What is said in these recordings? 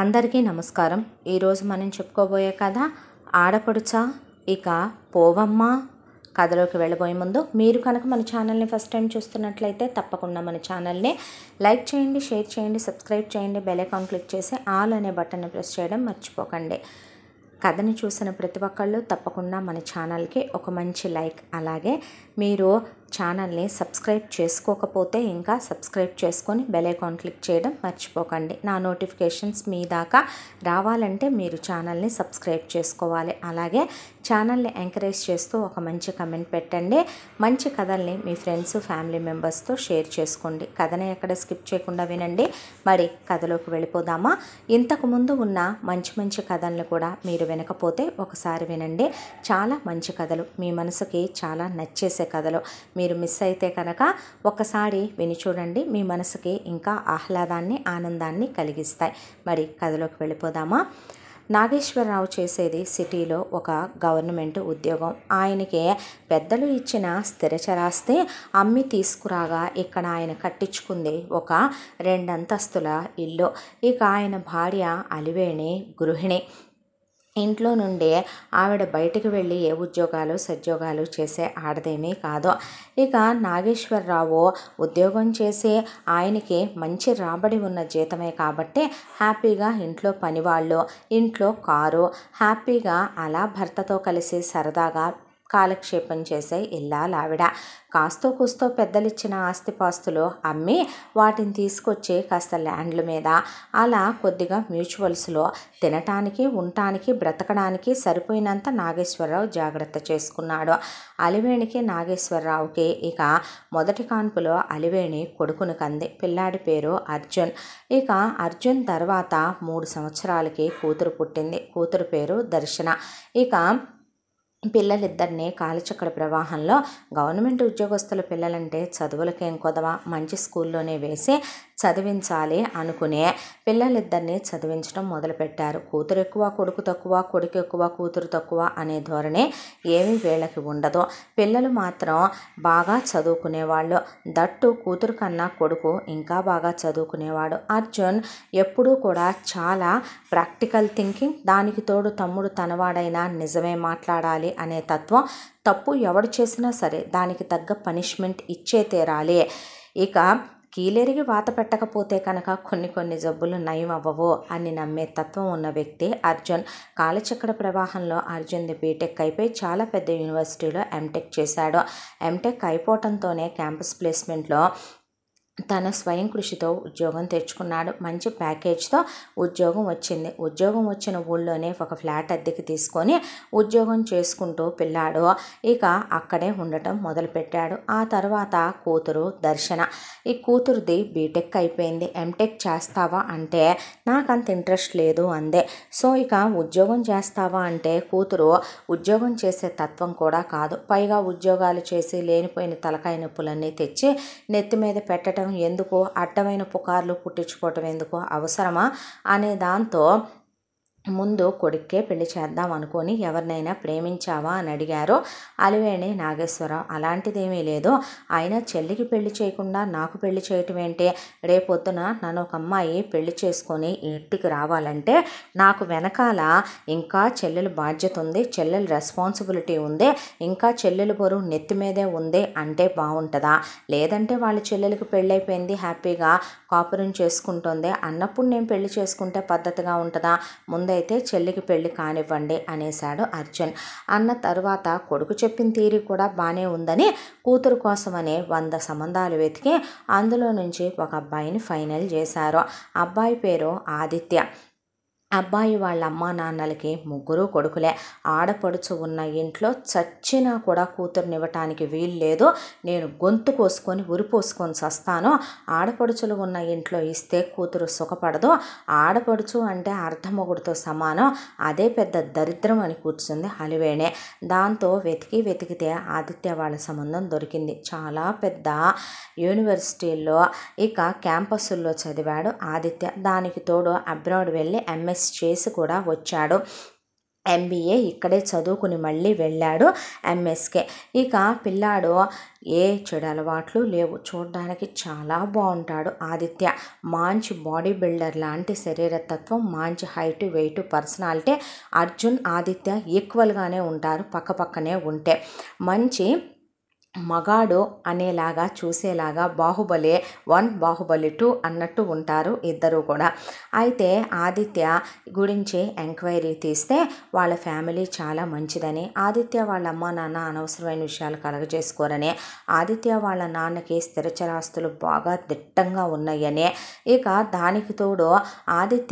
అందరికీ నమస్కారం ఈరోజు మనం చెప్పుకోబోయే కథ ఆడపడుచా ఇక పోవమ్మ కథలోకి వెళ్ళబోయే ముందు మీరు కనుక మన ఛానల్ని ఫస్ట్ టైం చూస్తున్నట్లయితే తప్పకుండా మన ఛానల్ని లైక్ చేయండి షేర్ చేయండి సబ్స్క్రైబ్ చేయండి బెల్ అకౌంట్ క్లిక్ చేసి ఆల్ అనే బటన్ని ప్రెస్ చేయడం మర్చిపోకండి కథని చూసిన ప్రతి ఒక్కళ్ళు తప్పకుండా మన ఛానల్కి ఒక మంచి లైక్ అలాగే మీరు ఛానల్ని సబ్స్క్రైబ్ చేసుకోకపోతే ఇంకా సబ్స్క్రైబ్ చేసుకొని బెలైకాన్ క్లిక్ చేయడం మర్చిపోకండి నా నోటిఫికేషన్స్ మీ దాకా రావాలంటే మీరు ఛానల్ని సబ్స్క్రైబ్ చేసుకోవాలి అలాగే ఛానల్ని ఎంకరేజ్ చేస్తూ ఒక మంచి కమెంట్ పెట్టండి మంచి కథల్ని మీ ఫ్రెండ్స్ ఫ్యామిలీ మెంబర్స్తో షేర్ చేసుకోండి కథని ఎక్కడ స్కిప్ చేయకుండా వినండి మరి కథలోకి వెళ్ళిపోదామా ఇంతకుముందు ఉన్న మంచి మంచి కథల్ని కూడా మీరు వినకపోతే ఒకసారి వినండి చాలా మంచి కథలు మీ మనసుకి చాలా నచ్చేసే కథలు మీరు మిస్ అయితే కనుక ఒక్కసారి విని చూడండి మీ మనసుకి ఇంకా ఆహ్లాదాన్ని ఆనందాన్ని కలిగిస్తాయి మరి కథలోకి వెళ్ళిపోదామా నాగేశ్వరరావు చేసేది సిటీలో ఒక గవర్నమెంట్ ఉద్యోగం ఆయనకి పెద్దలు ఇచ్చిన స్థిరచరాస్తే అమ్మి తీసుకురాగా ఇక్కడ ఆయన కట్టించుకుంది ఒక రెండంతస్తుల ఇల్లు ఇక ఆయన భార్య అలివేణి గృహిణి ఇంట్లో నుండే ఆవిడ బయటకు వెళ్ళి ఏ ఉద్యోగాలు సద్యోగాలు చేసే ఆడదేమీ కాదు ఇక నాగేశ్వరరావు ఉద్యోగం చేసి ఆయనకి మంచి రాబడి ఉన్న జీతమే కాబట్టి హ్యాపీగా ఇంట్లో పనివాళ్ళు ఇంట్లో కారు హ్యాపీగా అలా భర్తతో కలిసి సరదాగా కాలక్షేపం చేసే ఇల్లాలావిడ కాస్తో కూస్తో పెద్దలిచ్చిన ఆస్తిపాస్తులు అమ్మి వాటిని తీసుకొచ్చి కాస్త ల్యాండ్ల మీద అలా కొద్దిగా మ్యూచువల్స్లో తినటానికి ఉండటానికి బ్రతకడానికి సరిపోయినంత నాగేశ్వరరావు జాగ్రత్త చేసుకున్నాడు అలివేణికి నాగేశ్వరరావుకి ఇక మొదటి కాన్పులో అలివేణి కొడుకును కంది పిల్లాడి పేరు అర్జున్ ఇక అర్జున్ తర్వాత మూడు సంవత్సరాలకి కూతురు పుట్టింది కూతురు పేరు దర్శన ఇక పిల్లలిద్దరినీ కాలిచక్ర ప్రవాహంలో గవర్నమెంట్ ఉద్యోగస్తుల పిల్లలంటే చదువులకేం కొదవ మంచి స్కూల్లోనే వేసి చదివించాలి అనుకునే పిల్లలిద్దరినీ చదివించడం మొదలుపెట్టారు కూతురు ఎక్కువ కొడుకు తక్కువ కొడుకు ఎక్కువ కూతురు తక్కువ అనే ధోరణి ఏమీ వీళ్ళకి ఉండదు పిల్లలు మాత్రం బాగా చదువుకునేవాళ్ళు దట్టు కూతురు కన్నా కొడుకు ఇంకా బాగా చదువుకునేవాడు అర్జున్ ఎప్పుడూ కూడా చాలా ప్రాక్టికల్ థింకింగ్ దానికి తోడు తమ్ముడు తనవాడైనా నిజమే మాట్లాడాలి అనే తత్వం తప్పు ఎవడు చేసినా సరే దానికి తగ్గ పనిష్మెంట్ ఇచ్చే తీరాలి ఇక కీలెరిగి వాత పెట్టకపోతే కనుక కొన్ని కొన్ని జబ్బులు నయం అవ్వవు అని నమ్మే తత్వం ఉన్న వ్యక్తి అర్జున్ కాలచక్ర ప్రవాహంలో అర్జున్ది బీటెక్ అయిపోయి చాలా పెద్ద యూనివర్సిటీలో ఎంటెక్ చేశాడు ఎంటెక్ అయిపోవటంతోనే క్యాంపస్ ప్లేస్మెంట్లో తన స్వయం కృషితో ఉద్యోగం తెచ్చుకున్నాడు మంచి ప్యాకేజ్తో ఉద్యోగం వచ్చింది ఉద్యోగం వచ్చిన ఊళ్ళోనే ఒక ఫ్లాట్ అద్దెకి తీసుకొని ఉద్యోగం చేసుకుంటూ పిల్లాడు ఇక అక్కడే ఉండటం మొదలుపెట్టాడు ఆ తర్వాత కూతురు దర్శన ఈ కూతురుది బీటెక్ అయిపోయింది ఎంటెక్ చేస్తావా అంటే నాకంత ఇంట్రెస్ట్ లేదు అందే సో ఇక ఉద్యోగం చేస్తావా అంటే కూతురు ఉద్యోగం చేసే తత్వం కూడా కాదు పైగా ఉద్యోగాలు చేసి లేనిపోయిన తలకాయ నొప్పులన్నీ తెచ్చి నెత్తి మీద పెట్టడం ఎందుకు అడ్డమైన పుకార్లు పుట్టించుకోవటం ఎందుకు అవసరమా అనే దాంతో ముందు కొడుక్కే పెళ్లి చేద్దాం అనుకొని ఎవరినైనా ప్రేమించావా అని అడిగారో అలివేణి నాగేశ్వరరావు అలాంటిదేమీ లేదు ఆయన చెల్లికి పెళ్లి చేయకుండా నాకు పెళ్లి చేయటం ఏంటి రేపొద్దున నన్ను ఒక అమ్మాయి పెళ్లి చేసుకొని ఇంటికి రావాలంటే నాకు వెనకాల ఇంకా చెల్లెలు బాధ్యత ఉంది చెల్లెల రెస్పాన్సిబిలిటీ ఉంది ఇంకా చెల్లెలు బరువు నెత్తి మీదే ఉంది అంటే బాగుంటుందా లేదంటే వాళ్ళ చెల్లెలకు పెళ్ళైపోయింది హ్యాపీగా కాపురం చేసుకుంటుంది అన్నప్పుడు నేను పెళ్లి చేసుకుంటే పద్ధతిగా ఉంటుందా ముందే అయితే చెల్లికి పెళ్లి కానివ్వండి అనేశాడు అర్జున్ అన్న తర్వాత కొడుకు చెప్పిన తీరి కూడా బాగానే ఉందని కూతురు కోసమనే వంద సంబంధాలు వెతికి అందులో నుంచి ఒక అబ్బాయిని ఫైనల్ చేశారు అబ్బాయి పేరు ఆదిత్య అబ్బాయి వాళ్ళ అమ్మా నాన్నలకి ముగ్గురు కొడుకులే ఆడపడుచు ఉన్న ఇంట్లో చచ్చినా కూడా కూతురునివ్వటానికి వీలు లేదు నేను గొంతు కోసుకొని ఉరిపోసుకొని చస్తాను ఆడపడుచులు ఉన్న ఇంట్లో ఇస్తే కూతురు సుఖపడదు ఆడపడుచు అంటే అర్ధమొగుడితో సమానం అదే పెద్ద దరిద్రం అని కూర్చుంది హలివేణే దాంతో వెతికి వెతికితే ఆదిత్య వాళ్ళ సంబంధం దొరికింది చాలా పెద్ద యూనివర్సిటీల్లో ఇక క్యాంపస్ల్లో చదివాడు ఆదిత్య దానికి తోడు అబ్రాడ్ వెళ్ళి ఎంఎస్ బిఎస్ చేసి కూడా వచ్చాడు ఎంబీఏ ఇక్కడే చదువుకుని మళ్ళీ వెళ్ళాడు ఎంఎస్కే ఇక పిల్లాడు ఏ చెడు అలవాట్లు లేవు చూడడానికి చాలా బాగుంటాడు ఆదిత్య మంచి బాడీ బిల్డర్ లాంటి శరీరతత్వం మంచి height weight personality Arjun Aditya ఈక్వల్గానే ఉంటారు పక్కపక్కనే ఉంటే మంచి మగాడు అనేలాగా చూసేలాగా బాహుబలి వన్ బాహుబలి టూ అన్నట్టు ఉంటారు ఇద్దరు కూడా అయితే ఆదిత్య గురించి ఎంక్వైరీ తీస్తే వాళ్ళ ఫ్యామిలీ చాలా మంచిదని ఆదిత్య వాళ్ళ అమ్మ నాన్న అనవసరమైన విషయాలు కలగజేసుకోరని ఆదిత్య వాళ్ళ నాన్నకి స్థిరచరాస్తులు బాగా దిట్టంగా ఉన్నాయని ఇక దానికి తోడు ఆదిత్య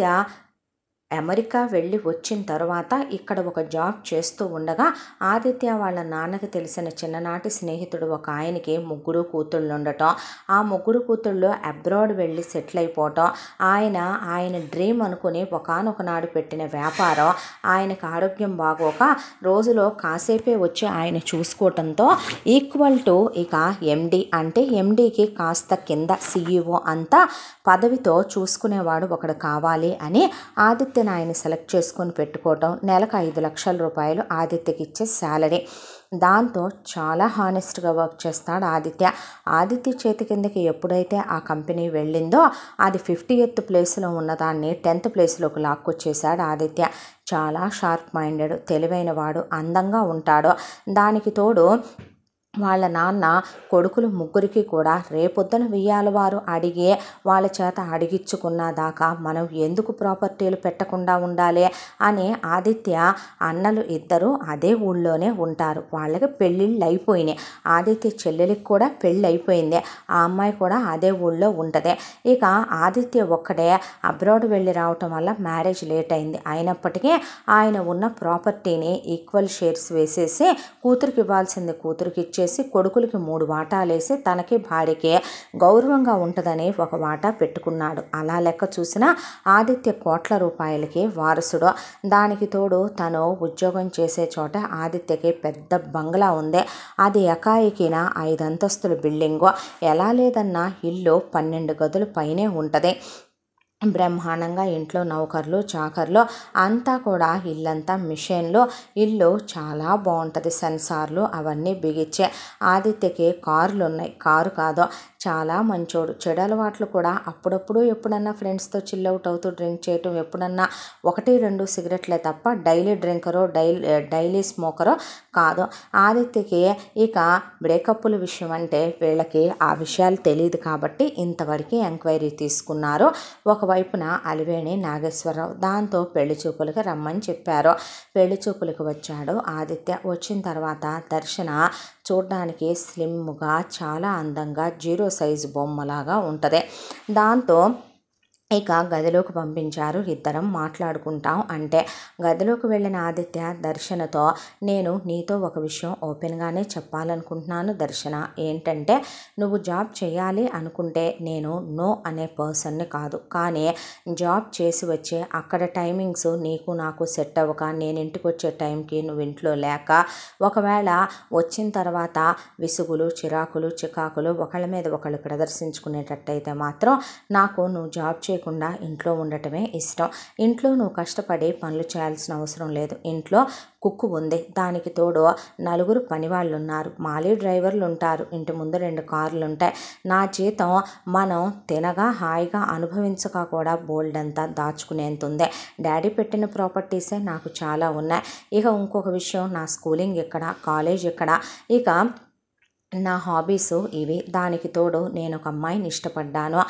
అమెరికా వెళ్ళి వచ్చిన తర్వాత ఇక్కడ ఒక జాబ్ చేస్తూ ఉండగా ఆదిత్య వాళ్ళ నాన్నకి తెలిసిన చిన్ననాటి స్నేహితుడు ఒక ఆయనకి ముగ్గురు కూతుళ్ళు ఉండటం ఆ ముగ్గురు కూతుళ్ళు అబ్రాడ్ వెళ్ళి సెటిల్ అయిపోవటం ఆయన ఆయన డ్రీమ్ అనుకుని ఒకనొకనాడు పెట్టిన వ్యాపారం ఆయనకు ఆరోగ్యం బాగోక రోజులో కాసేపే వచ్చి ఆయన చూసుకోవటంతో ఈక్వల్ టు ఇక ఎండి అంటే ఎండికి కాస్త కింద సీఈఓ e అంతా పదవితో చూసుకునేవాడు ఒకడు కావాలి అని ఆదిత్య ఆదిత్యను ఆయన సెలెక్ట్ చేసుకొని పెట్టుకోవటం నెలకు ఐదు లక్షల రూపాయలు ఆదిత్యకి ఇచ్చే శాలరీ దాంతో చాలా హానెస్ట్గా వర్క్ చేస్తాడు ఆదిత్య ఆదిత్య చేతి కిందకి ఎప్పుడైతే ఆ కంపెనీ వెళ్ళిందో అది ఫిఫ్టీ ఎయిత్ ప్లేస్లో ఉన్నదాన్ని టెన్త్ ప్లేస్లోకి లాక్కొచ్చేశాడు ఆదిత్య చాలా షార్ప్ మైండెడ్ తెలివైన వాడు అందంగా ఉంటాడు దానికి తోడు వాళ్ళ నాన్న కొడుకులు ముగ్గురికి కూడా రేపొద్దున వెయ్యాల వారు అడిగే వాళ్ళ చేత అడిగించుకున్న దాకా మనం ఎందుకు ప్రాపర్టీలు పెట్టకుండా ఉండాలి అని ఆదిత్య అన్నలు ఇద్దరు అదే ఊళ్ళోనే ఉంటారు వాళ్ళకి పెళ్ళిళ్ళు అయిపోయినాయి ఆదిత్య చెల్లెలికి కూడా పెళ్ళి అయిపోయింది ఆ అమ్మాయి కూడా అదే ఊళ్ళో ఉంటుంది ఇక ఆదిత్య ఒక్కడే అబ్రాడ్ వెళ్ళి రావటం వల్ల మ్యారేజ్ లేట్ అయింది అయినప్పటికీ ఆయన ఉన్న ప్రాపర్టీని ఈక్వల్ షేర్స్ వేసేసి కూతురికి ఇవ్వాల్సింది కూతురికి ఇచ్చే చేసి కొడుకులకి మూడు వాటాలేసి తనకి భార్యకే గౌరవంగా ఉంటుందని ఒక వాటా పెట్టుకున్నాడు అలా లెక్క చూసిన ఆదిత్య కోట్ల రూపాయలకి వారసుడు దానికి తోడు తను ఉద్యోగం చేసే చోట ఆదిత్యకి పెద్ద బంగ్లా ఉంది అది ఎకాయికిన ఐదంతస్తుల బిల్డింగు ఎలా లేదన్నా ఇల్లు పన్నెండు గదుల పైనే ఉంటుంది బ్రహ్మాండంగా ఇంట్లో నౌకర్లు చాకర్లు అంతా కూడా ఇల్లంతా మిషన్లు ఇల్లు చాలా బాగుంటుంది సెన్సార్లు అవన్నీ బిగించే ఆదిత్యకి కార్లు ఉన్నాయి కారు కాదు చాలా మంచోడు చెడు అలవాట్లు కూడా అప్పుడప్పుడు ఎప్పుడన్నా ఫ్రెండ్స్తో చిల్ అవుట్ అవుతూ డ్రింక్ చేయటం ఎప్పుడన్నా ఒకటి రెండు సిగరెట్లే తప్ప డైలీ డ్రింకరో డైలీ డైలీ స్మోకరో కాదు ఆదిత్యకి ఇక బ్రేకప్పుల విషయం అంటే వీళ్ళకి ఆ విషయాలు తెలియదు కాబట్టి ఇంతవరకు ఎంక్వైరీ తీసుకున్నారు ఒక ఒకవైపున అలివేణి నాగేశ్వరరావు దాంతో పెళ్లి చూపులకు రమ్మని చెప్పారు పెళ్లి చూపులకు వచ్చాడు ఆదిత్య వచ్చిన తర్వాత దర్శన చూడడానికి స్లిమ్గా చాలా అందంగా జీరో సైజు బొమ్మలాగా ఉంటుంది దాంతో ఇక గదిలోకి పంపించారు ఇద్దరం మాట్లాడుకుంటాం అంటే గదిలోకి వెళ్ళిన ఆదిత్య దర్శనతో నేను నీతో ఒక విషయం ఓపెన్గానే చెప్పాలనుకుంటున్నాను దర్శన ఏంటంటే నువ్వు జాబ్ చేయాలి అనుకుంటే నేను నో అనే పర్సన్ని కాదు కానీ జాబ్ చేసి వచ్చే అక్కడ టైమింగ్స్ నీకు నాకు సెట్ అవ్వక నేను ఇంటికి వచ్చే టైంకి నువ్వు ఇంట్లో లేక ఒకవేళ వచ్చిన తర్వాత విసుగులు చిరాకులు చికాకులు ఒకళ్ళ మీద ఒకళ్ళు ప్రదర్శించుకునేటట్టయితే మాత్రం నాకు నువ్వు జాబ్ చే చేయకుండా ఇంట్లో ఉండటమే ఇష్టం ఇంట్లో నువ్వు కష్టపడి పనులు చేయాల్సిన అవసరం లేదు ఇంట్లో కుక్కు ఉంది దానికి తోడు నలుగురు పనివాళ్ళు ఉన్నారు మాలీ డ్రైవర్లు ఉంటారు ఇంటి ముందు రెండు కార్లు ఉంటాయి నా జీతం మనం తినగా హాయిగా అనుభవించక కూడా బోల్డ్ అంతా దాచుకునేంత ఉంది డాడీ పెట్టిన ప్రాపర్టీసే నాకు చాలా ఉన్నాయి ఇక ఇంకొక విషయం నా స్కూలింగ్ ఎక్కడ కాలేజ్ ఎక్కడ ఇక నా హాబీస్ ఇవి దానికి తోడు నేను ఒక అమ్మాయిని ఇష్టపడ్డాను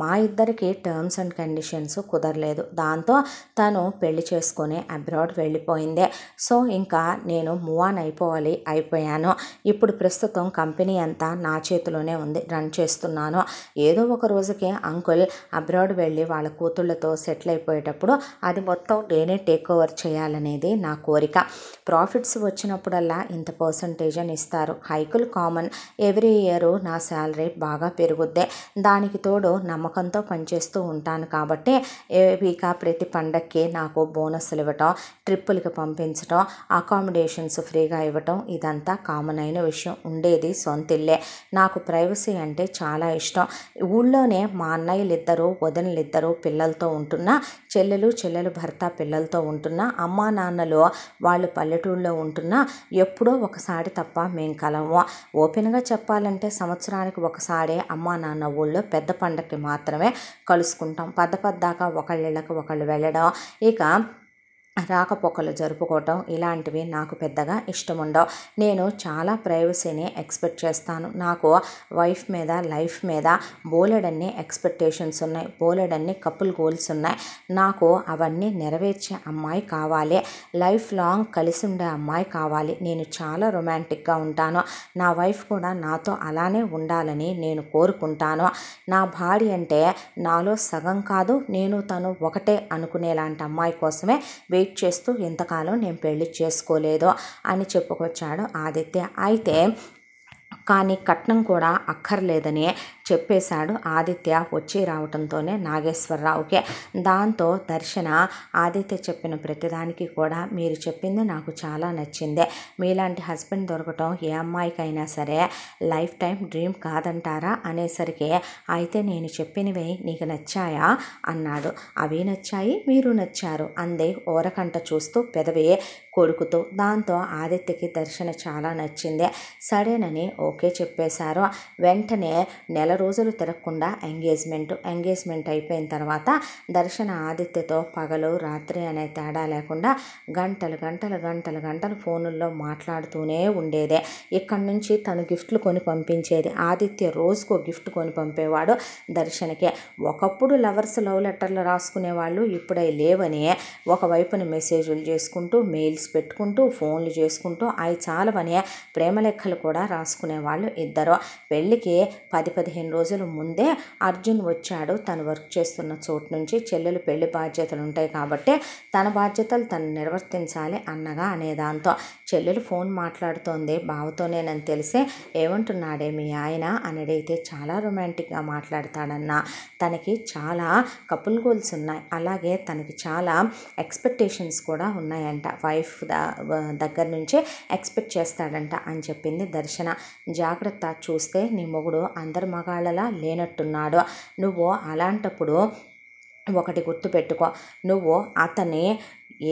మా ఇద్దరికి టర్మ్స్ అండ్ కండిషన్స్ కుదరలేదు దాంతో తను పెళ్లి చేసుకుని అబ్రాడ్ వెళ్ళిపోయింది సో ఇంకా నేను మూవ్ ఆన్ అయిపోవాలి అయిపోయాను ఇప్పుడు ప్రస్తుతం కంపెనీ అంతా నా చేతిలోనే ఉంది రన్ చేస్తున్నాను ఏదో ఒక రోజుకి అంకుల్ అబ్రాడ్ వెళ్ళి వాళ్ళ కూతుళ్ళతో సెటిల్ అయిపోయేటప్పుడు అది మొత్తం నేనే టేక్ ఓవర్ చేయాలనేది నా కోరిక ప్రాఫిట్స్ వచ్చినప్పుడల్లా ఇంత పర్సంటేజ్ అని ఇస్తారు హైకులు కామన్ ఎవ్రీ ఇయర్ నా శాలరీ బాగా పెరుగుద్ది దానికి తోడు నమ్మకంతో పనిచేస్తూ ఉంటాను కాబట్టి ఇక ప్రతి పండక్కి నాకు బోనస్లు ఇవ్వటం ట్రిప్పులకి పంపించటం అకామిడేషన్స్ ఫ్రీగా ఇవ్వటం ఇదంతా కామన్ అయిన విషయం ఉండేది సొంత ఇల్లే నాకు ప్రైవసీ అంటే చాలా ఇష్టం ఊళ్ళోనే మా అన్నయ్యలు వదినలు ఇద్దరు పిల్లలతో ఉంటున్నా చెల్లెలు చెల్లెలు భర్త పిల్లలతో ఉంటున్నా అమ్మా నాన్నలు వాళ్ళు పల్లెటూళ్ళలో ఉంటున్నా ఎప్పుడో ఒకసారి తప్ప మేము కలము ఓపిక ఓపెన్గా చెప్పాలంటే సంవత్సరానికి ఒకసారి అమ్మ నాన్న ఊళ్ళో పెద్ద పండగకి మాత్రమే కలుసుకుంటాం పెద్ద పెద్దాక ఒకళ్ళకి ఒకళ్ళు వెళ్ళడం ఇక రాకపోకలు జరుపుకోవటం ఇలాంటివి నాకు పెద్దగా ఇష్టం ఉండవు నేను చాలా ప్రైవసీని ఎక్స్పెక్ట్ చేస్తాను నాకు వైఫ్ మీద లైఫ్ మీద బోలెడన్ని ఎక్స్పెక్టేషన్స్ ఉన్నాయి బోలెడన్ని కపుల్ గోల్స్ ఉన్నాయి నాకు అవన్నీ నెరవేర్చే అమ్మాయి కావాలి లైఫ్ లాంగ్ కలిసి ఉండే అమ్మాయి కావాలి నేను చాలా రొమాంటిక్గా ఉంటాను నా వైఫ్ కూడా నాతో అలానే ఉండాలని నేను కోరుకుంటాను నా భార్య అంటే నాలో సగం కాదు నేను తను ఒకటే అనుకునేలాంటి అమ్మాయి కోసమే వెయిట్ వెయిట్ చేస్తూ ఎంతకాలం నేను పెళ్లి చేసుకోలేదో అని చెప్పుకొచ్చాడు ఆదిత్య అయితే కానీ కట్నం కూడా అక్కర్లేదని చెప్పేశాడు ఆదిత్య వచ్చి రావటంతోనే నాగేశ్వరరావుకే దాంతో దర్శన ఆదిత్య చెప్పిన ప్రతిదానికి కూడా మీరు చెప్పింది నాకు చాలా నచ్చింది మీలాంటి హస్బెండ్ దొరకటం ఏ అమ్మాయికైనా సరే లైఫ్ టైం డ్రీమ్ కాదంటారా అనేసరికి అయితే నేను చెప్పినవి నీకు నచ్చాయా అన్నాడు అవి నచ్చాయి మీరు నచ్చారు అందే ఓరకంట చూస్తూ పెదవి కొడుకుతూ దాంతో ఆదిత్యకి దర్శన చాలా నచ్చింది సరేనని ఓకే చెప్పేశారు వెంటనే నెల రోజులు తిరగకుండా ఎంగేజ్మెంట్ ఎంగేజ్మెంట్ అయిపోయిన తర్వాత దర్శన ఆదిత్యతో పగలు రాత్రి అనే తేడా లేకుండా గంటలు గంటలు గంటలు గంటలు ఫోనుల్లో మాట్లాడుతూనే ఉండేదే ఇక్కడి నుంచి తను గిఫ్ట్లు కొని పంపించేది ఆదిత్య రోజుకో గిఫ్ట్ కొని పంపేవాడు దర్శనకే ఒకప్పుడు లవర్స్ లవ్ లెటర్లు రాసుకునేవాళ్ళు ఇప్పుడై లేవని ఒకవైపున మెసేజ్లు చేసుకుంటూ మెయిల్స్ పెట్టుకుంటూ ఫోన్లు చేసుకుంటూ అవి చాలవని ప్రేమ లెక్కలు కూడా రాసుకునేవాళ్ళు ఇద్దరు పెళ్ళికి పది పదిహేను పదిహేను రోజుల ముందే అర్జున్ వచ్చాడు తను వర్క్ చేస్తున్న చోటు నుంచి చెల్లెలు పెళ్లి బాధ్యతలు ఉంటాయి కాబట్టి తన బాధ్యతలు తను నిర్వర్తించాలి అన్నగా అనే దాంతో చెల్లెలు ఫోన్ మాట్లాడుతోంది బావతోనేనని తెలిసే ఏమంటున్నాడే మీ ఆయన అని అడిగితే చాలా రొమాంటిక్గా మాట్లాడతాడన్న తనకి చాలా కపుల్ గోల్స్ ఉన్నాయి అలాగే తనకి చాలా ఎక్స్పెక్టేషన్స్ కూడా ఉన్నాయంట వైఫ్ దగ్గర నుంచే ఎక్స్పెక్ట్ చేస్తాడంట అని చెప్పింది దర్శన జాగ్రత్త చూస్తే నీ మొగుడు అందరి మగాళ్ళలా లేనట్టున్నాడు నువ్వు అలాంటప్పుడు ఒకటి గుర్తుపెట్టుకో నువ్వు అతని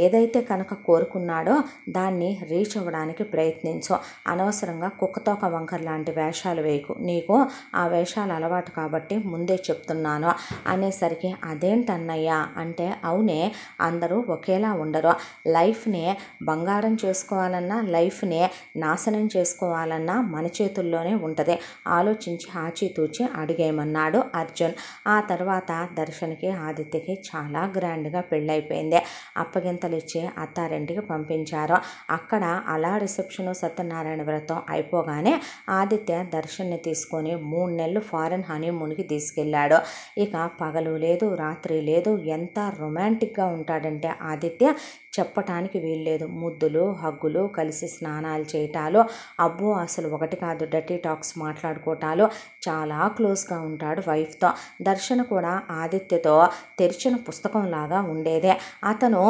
ఏదైతే కనుక కోరుకున్నాడో దాన్ని రీచ్ అవ్వడానికి ప్రయత్నించు అనవసరంగా కుక్కతోక వంకర్ లాంటి వేషాలు వేయకు నీకు ఆ వేషాలు అలవాటు కాబట్టి ముందే చెప్తున్నాను అనేసరికి అదేంటన్నయ్యా అంటే అవునే అందరూ ఒకేలా ఉండరు లైఫ్ని బంగారం చేసుకోవాలన్నా లైఫ్ని నాశనం చేసుకోవాలన్నా మన చేతుల్లోనే ఉంటుంది ఆలోచించి ఆచితూచి అడిగేయమన్నాడు అర్జున్ ఆ తర్వాత దర్శన్కి ఆదిత్యకి చాలా గ్రాండ్గా పెళ్ళైపోయింది అప్పగి అక్షింతలు ఇచ్చి అత్తారింటికి పంపించారు అక్కడ అలా రిసెప్షన్ సత్యనారాయణ వ్రతం అయిపోగానే ఆదిత్య దర్శన్ని తీసుకొని మూడు నెలలు ఫారెన్ హనీమూన్కి తీసుకెళ్ళాడు ఇక పగలు లేదు రాత్రి లేదు ఎంత రొమాంటిక్గా ఉంటాడంటే ఆదిత్య చెప్పటానికి వీల్లేదు ముద్దులు హగ్గులు కలిసి స్నానాలు చేయటాలు అబ్బో అసలు ఒకటి కాదు డటీ టాక్స్ మాట్లాడుకోవటాలు చాలా క్లోజ్గా ఉంటాడు వైఫ్తో దర్శన కూడా ఆదిత్యతో తెరిచిన పుస్తకంలాగా ఉండేదే అతను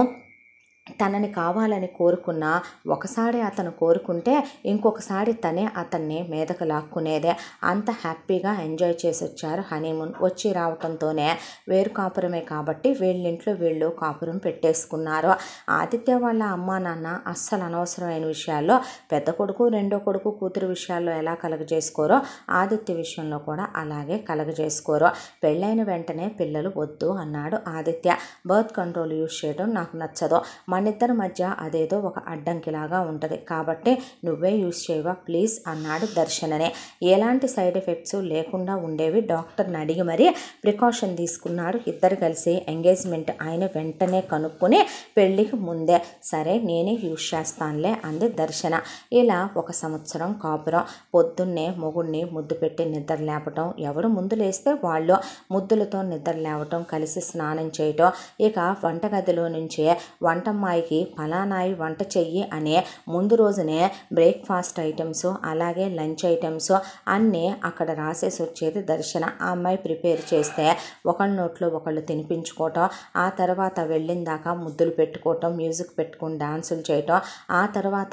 తనని కావాలని కోరుకున్న ఒకసారి అతను కోరుకుంటే ఇంకొకసారి తనే అతన్ని మీదకు లాక్కునేదే అంత హ్యాపీగా ఎంజాయ్ చేసి వచ్చారు హనీమూన్ వచ్చి రావటంతోనే వేరు కాపురమే కాబట్టి వీళ్ళింట్లో వీళ్ళు కాపురం పెట్టేసుకున్నారు ఆదిత్య వాళ్ళ అమ్మా నాన్న అస్సలు అనవసరమైన విషయాల్లో పెద్ద కొడుకు రెండో కొడుకు కూతురు విషయాల్లో ఎలా కలగజేసుకోరో ఆదిత్య విషయంలో కూడా అలాగే చేసుకోరు పెళ్ళైన వెంటనే పిల్లలు వద్దు అన్నాడు ఆదిత్య బర్త్ కంట్రోల్ యూజ్ చేయడం నాకు నచ్చదు మనిద్దరి మధ్య అదేదో ఒక అడ్డంకిలాగా ఉంటుంది కాబట్టి నువ్వే యూస్ చేయవా ప్లీజ్ అన్నాడు దర్శననే ఎలాంటి సైడ్ ఎఫెక్ట్స్ లేకుండా ఉండేవి డాక్టర్ని అడిగి మరీ ప్రికాషన్ తీసుకున్నాడు ఇద్దరు కలిసి ఎంగేజ్మెంట్ ఆయన వెంటనే కనుక్కుని పెళ్ళికి ముందే సరే నేనే యూస్ చేస్తానులే అంది దర్శన ఇలా ఒక సంవత్సరం కాపురం పొద్దున్నే మొగుడిని ముద్దు పెట్టి నిద్ర లేపటం ఎవరు ముందు లేస్తే వాళ్ళు ముద్దులతో నిద్ర లేవటం కలిసి స్నానం చేయటం ఇక వంటగదిలో నుంచే వంట అమ్మాయికి ఫలానాయి వంట చెయ్యి అనే ముందు రోజునే బ్రేక్ఫాస్ట్ ఐటమ్స్ అలాగే లంచ్ ఐటమ్స్ అన్నీ అక్కడ రాసేసి వచ్చేది దర్శన ఆ అమ్మాయి ప్రిపేర్ చేస్తే ఒకళ్ళ నోట్లో ఒకళ్ళు తినిపించుకోవటం ఆ తర్వాత వెళ్ళిన దాకా ముద్దులు పెట్టుకోవటం మ్యూజిక్ పెట్టుకుని డాన్సులు చేయటం ఆ తర్వాత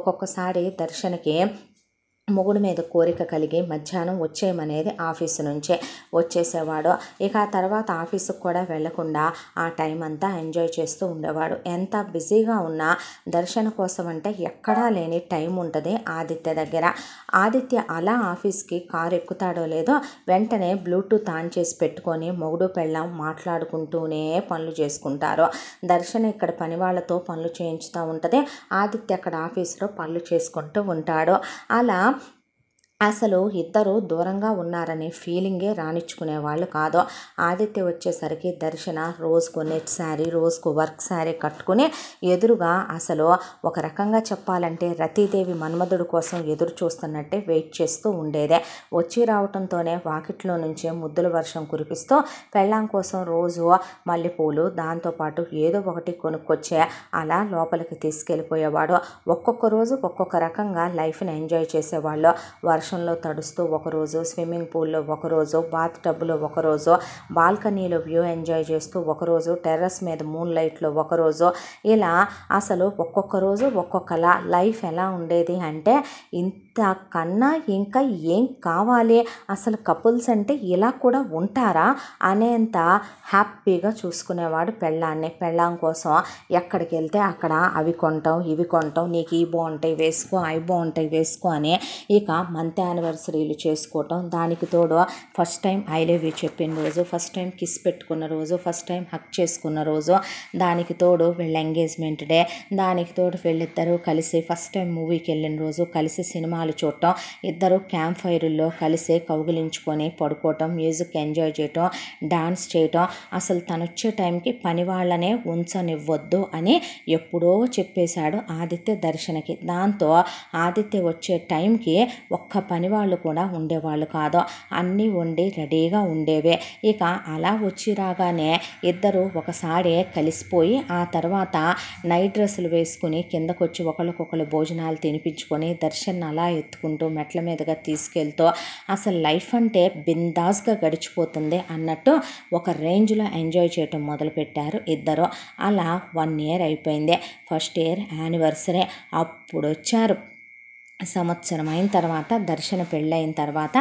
ఒక్కొక్కసారి దర్శనకి మొగుడు మీద కోరిక కలిగి మధ్యాహ్నం వచ్చేయమనేది ఆఫీసు నుంచే వచ్చేసేవాడు ఇక తర్వాత ఆఫీసుకు కూడా వెళ్లకుండా ఆ టైం అంతా ఎంజాయ్ చేస్తూ ఉండేవాడు ఎంత బిజీగా ఉన్నా దర్శన కోసం అంటే ఎక్కడా లేని టైం ఉంటుంది ఆదిత్య దగ్గర ఆదిత్య అలా ఆఫీస్కి కారు ఎక్కుతాడో లేదో వెంటనే బ్లూటూత్ ఆన్ చేసి పెట్టుకొని మొగుడు పెళ్ళం మాట్లాడుకుంటూనే పనులు చేసుకుంటారు దర్శన ఇక్కడ పని వాళ్ళతో పనులు చేయించుతూ ఉంటుంది ఆదిత్య అక్కడ ఆఫీసులో పనులు చేసుకుంటూ ఉంటాడు అలా అసలు ఇద్దరు దూరంగా ఉన్నారనే ఫీలింగే రాణించుకునే వాళ్ళు కాదు ఆదిత్య వచ్చేసరికి దర్శన రోజుకు నెట్ శారీ రోజుకు వర్క్ శారీ కట్టుకుని ఎదురుగా అసలు ఒక రకంగా చెప్పాలంటే రతీదేవి మన్మధుడు కోసం ఎదురు చూస్తున్నట్టే వెయిట్ చేస్తూ ఉండేదే వచ్చి రావటంతోనే వాకిట్లో నుంచే ముద్దుల వర్షం కురిపిస్తూ పెళ్ళాం కోసం రోజు మల్లెపూలు దాంతోపాటు ఏదో ఒకటి కొనుక్కొచ్చే అలా లోపలికి తీసుకెళ్ళిపోయేవాడు ఒక్కొక్క రోజు ఒక్కొక్క రకంగా లైఫ్ని ఎంజాయ్ చేసేవాళ్ళు వర్షం వర్షంలో తడుస్తూ ఒకరోజు స్విమ్మింగ్ పూల్లో ఒకరోజు బాత్ టబ్లో ఒకరోజు బాల్కనీలో వ్యూ ఎంజాయ్ చేస్తూ ఒకరోజు టెర్రస్ మీద మూన్ లైట్లో ఒకరోజు ఇలా అసలు ఒక్కొక్క రోజు ఒక్కొక్కలా లైఫ్ ఎలా ఉండేది అంటే ఇంత కన్నా ఇంకా ఏం కావాలి అసలు కపుల్స్ అంటే ఇలా కూడా ఉంటారా అనేంత హ్యాపీగా చూసుకునేవాడు పెళ్ళాన్ని పెళ్ళాం కోసం ఎక్కడికి వెళ్తే అక్కడ అవి కొంటాం ఇవి కొంటాం నీకు ఈ బాగుంటాయి వేసుకో అవి బాగుంటాయి వేసుకో అని ఇక మంత్ యానివర్సరీలు చేసుకోవటం దానికి తోడు first time I love you చెప్పిన రోజు ఫస్ట్ టైం కిస్ పెట్టుకున్న రోజు ఫస్ట్ టైం హక్ చేసుకున్న రోజు దానికి తోడు వీళ్ళ ఎంగేజ్మెంట్ డే దానికి తోడు వీళ్ళిద్దరూ కలిసి ఫస్ట్ టైం మూవీకి వెళ్ళిన రోజు కలిసి సినిమాలు చూడటం ఇద్దరు క్యాంప్ ఫైర్లో కలిసి కౌగిలించుకొని పడుకోవటం మ్యూజిక్ ఎంజాయ్ చేయటం డాన్స్ చేయటం అసలు తను వచ్చే టైంకి పని వాళ్ళనే ఉంచనివ్వద్దు అని ఎప్పుడో చెప్పేశాడు ఆదిత్య దర్శనకి దాంతో ఆదిత్య వచ్చే టైంకి ఒక్క పనివాళ్ళు కూడా ఉండేవాళ్ళు కాదు అన్నీ వండి రెడీగా ఉండేవే ఇక అలా వచ్చి రాగానే ఇద్దరు ఒకసారి కలిసిపోయి ఆ తర్వాత నైట్ డ్రెస్సులు వేసుకుని కిందకొచ్చి ఒకరికొకరు భోజనాలు తినిపించుకొని దర్శన్ అలా ఎత్తుకుంటూ మెట్ల మీదుగా తీసుకెళ్తూ అసలు లైఫ్ అంటే బిందాస్గా గడిచిపోతుంది అన్నట్టు ఒక రేంజ్లో ఎంజాయ్ చేయటం మొదలుపెట్టారు ఇద్దరు అలా వన్ ఇయర్ అయిపోయింది ఫస్ట్ ఇయర్ యానివర్సరీ అప్పుడు వచ్చారు సంవత్సరం అయిన తర్వాత దర్శన పెళ్ళైన తర్వాత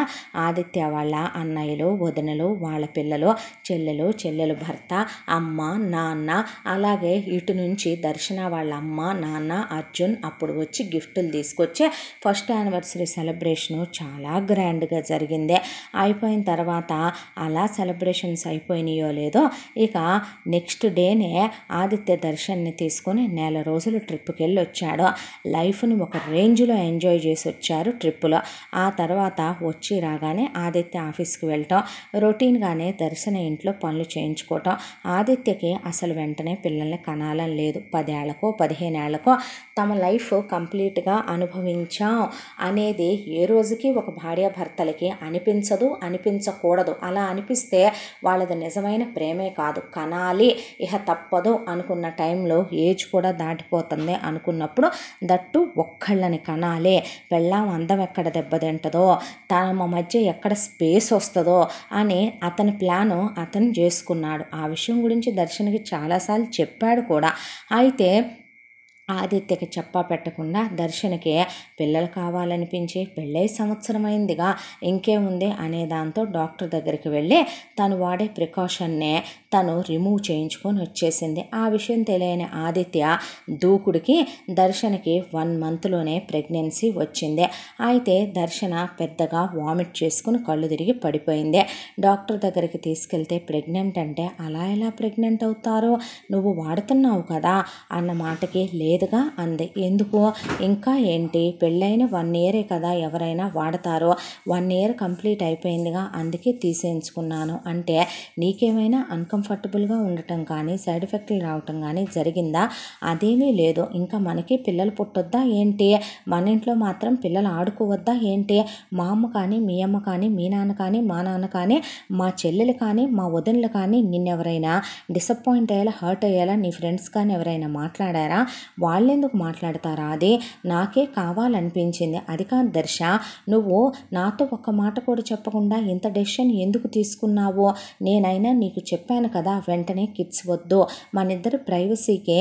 ఆదిత్య వాళ్ళ అన్నయ్యలు వదినలు వాళ్ళ పిల్లలు చెల్లెలు చెల్లెలు భర్త అమ్మ నాన్న అలాగే ఇటు నుంచి దర్శన వాళ్ళ అమ్మ నాన్న అర్జున్ అప్పుడు వచ్చి గిఫ్టులు తీసుకొచ్చి ఫస్ట్ యానివర్సరీ సెలబ్రేషను చాలా గ్రాండ్గా జరిగింది అయిపోయిన తర్వాత అలా సెలబ్రేషన్స్ అయిపోయినాయో లేదో ఇక నెక్స్ట్ డేనే ఆదిత్య దర్శన్ని తీసుకొని నెల రోజులు ట్రిప్కి వెళ్ళి వచ్చాడు లైఫ్ని ఒక రేంజ్లో ఎంజాయ్ ఎంజాయ్ చేసి వచ్చారు ట్రిప్పులో ఆ తర్వాత వచ్చి రాగానే ఆదిత్య ఆఫీస్కి వెళ్ళటం రొటీన్గానే దర్శన ఇంట్లో పనులు చేయించుకోవటం ఆదిత్యకి అసలు వెంటనే పిల్లల్ని కనాలని లేదు పదేళ్లకో పదిహేనేళ్లకో తమ లైఫ్ కంప్లీట్గా అనుభవించాం అనేది ఏ రోజుకి ఒక భార్యాభర్తలకి అనిపించదు అనిపించకూడదు అలా అనిపిస్తే వాళ్ళది నిజమైన ప్రేమే కాదు కనాలి ఇహ తప్పదు అనుకున్న టైంలో ఏజ్ కూడా దాటిపోతుంది అనుకున్నప్పుడు దట్టు ఒక్కళ్ళని కనాలి ఉండాలి పెళ్ళాం అందం ఎక్కడ దెబ్బతింటదో తమ మధ్య ఎక్కడ స్పేస్ వస్తుందో అని అతని ప్లాను అతను చేసుకున్నాడు ఆ విషయం గురించి దర్శన్కి చాలాసార్లు చెప్పాడు కూడా అయితే ఆదిత్యకి చెప్పా పెట్టకుండా దర్శనకి పిల్లలు కావాలనిపించి పెళ్ళై సంవత్సరమైందిగా ఇంకేముంది అనే దాంతో డాక్టర్ దగ్గరికి వెళ్ళి తను వాడే ప్రికాషన్నే తను రిమూవ్ చేయించుకొని వచ్చేసింది ఆ విషయం తెలియని ఆదిత్య దూకుడికి దర్శనకి వన్ మంత్లోనే ప్రెగ్నెన్సీ వచ్చింది అయితే దర్శన పెద్దగా వామిట్ చేసుకుని కళ్ళు తిరిగి పడిపోయింది డాక్టర్ దగ్గరికి తీసుకెళ్తే ప్రెగ్నెంట్ అంటే అలా ఎలా ప్రెగ్నెంట్ అవుతారో నువ్వు వాడుతున్నావు కదా అన్న మాటకి లేదుగా అంది ఎందుకు ఇంకా ఏంటి పెళ్ళైన వన్ ఇయరే కదా ఎవరైనా వాడతారో వన్ ఇయర్ కంప్లీట్ అయిపోయిందిగా అందుకే తీసేయించుకున్నాను అంటే నీకేమైనా అన్కం కంఫర్టబుల్గా ఉండటం కానీ సైడ్ ఎఫెక్ట్లు రావటం కానీ జరిగిందా అదేమీ లేదు ఇంకా మనకి పిల్లలు పుట్టొద్దా ఏంటి మన ఇంట్లో మాత్రం పిల్లలు ఆడుకోవద్దా ఏంటి మా అమ్మ కానీ మీ అమ్మ కానీ మీ నాన్న కానీ మా నాన్న కానీ మా చెల్లెలు కానీ మా వదినలు కానీ నిన్నెవరైనా డిసప్పాయింట్ అయ్యేలా హర్ట్ అయ్యేలా నీ ఫ్రెండ్స్ కానీ ఎవరైనా మాట్లాడారా వాళ్ళెందుకు మాట్లాడతారా అది నాకే కావాలనిపించింది అది కాదు దర్శ నువ్వు నాతో ఒక్క మాట కూడా చెప్పకుండా ఇంత డెసిషన్ ఎందుకు తీసుకున్నావో నేనైనా నీకు చెప్పాను కదా వెంటనే కిడ్స్ వద్దు మన ఇద్దరు ప్రైవసీకే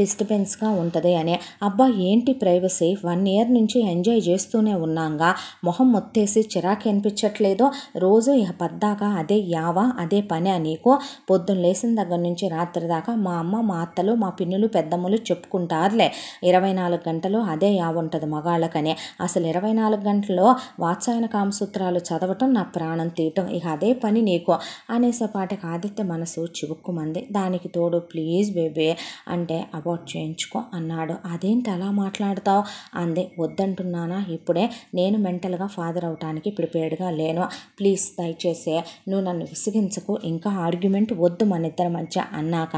డిస్టర్బెన్స్గా ఉంటుంది అని అబ్బా ఏంటి ప్రైవసీ వన్ ఇయర్ నుంచి ఎంజాయ్ చేస్తూనే ఉన్నాగా మొహం మొత్తేసి చిరాకు అనిపించట్లేదో రోజు పద్దాకా అదే యావా అదే పని నీకు పొద్దున్న లేచిన దగ్గర నుంచి రాత్రి దాకా మా అమ్మ మా అత్తలు మా పిన్నులు పెద్దమ్మలు చెప్పుకుంటారులే ఇరవై నాలుగు గంటలు అదే యావ ఉంటుంది మగాళ్ళకని అసలు ఇరవై నాలుగు గంటల్లో వాత్సాయన కామసూత్రాలు చదవటం నా ప్రాణం తీయటం ఇక అదే పని నీకు అనేసేపాటికి ఆదిత్య మనసు చివుక్కుమంది దానికి తోడు ప్లీజ్ బేబీ అంటే అబౌట్ చేయించుకో అన్నాడు అదేంటి అలా మాట్లాడతావు అంది వద్దంటున్నానా ఇప్పుడే నేను మెంటల్గా ఫాదర్ అవటానికి ప్రిపేర్డ్గా లేను ప్లీజ్ దయచేసి నువ్వు నన్ను విసిగించకు ఇంకా ఆర్గ్యుమెంట్ వద్దు మన ఇద్దరి మధ్య అన్నాక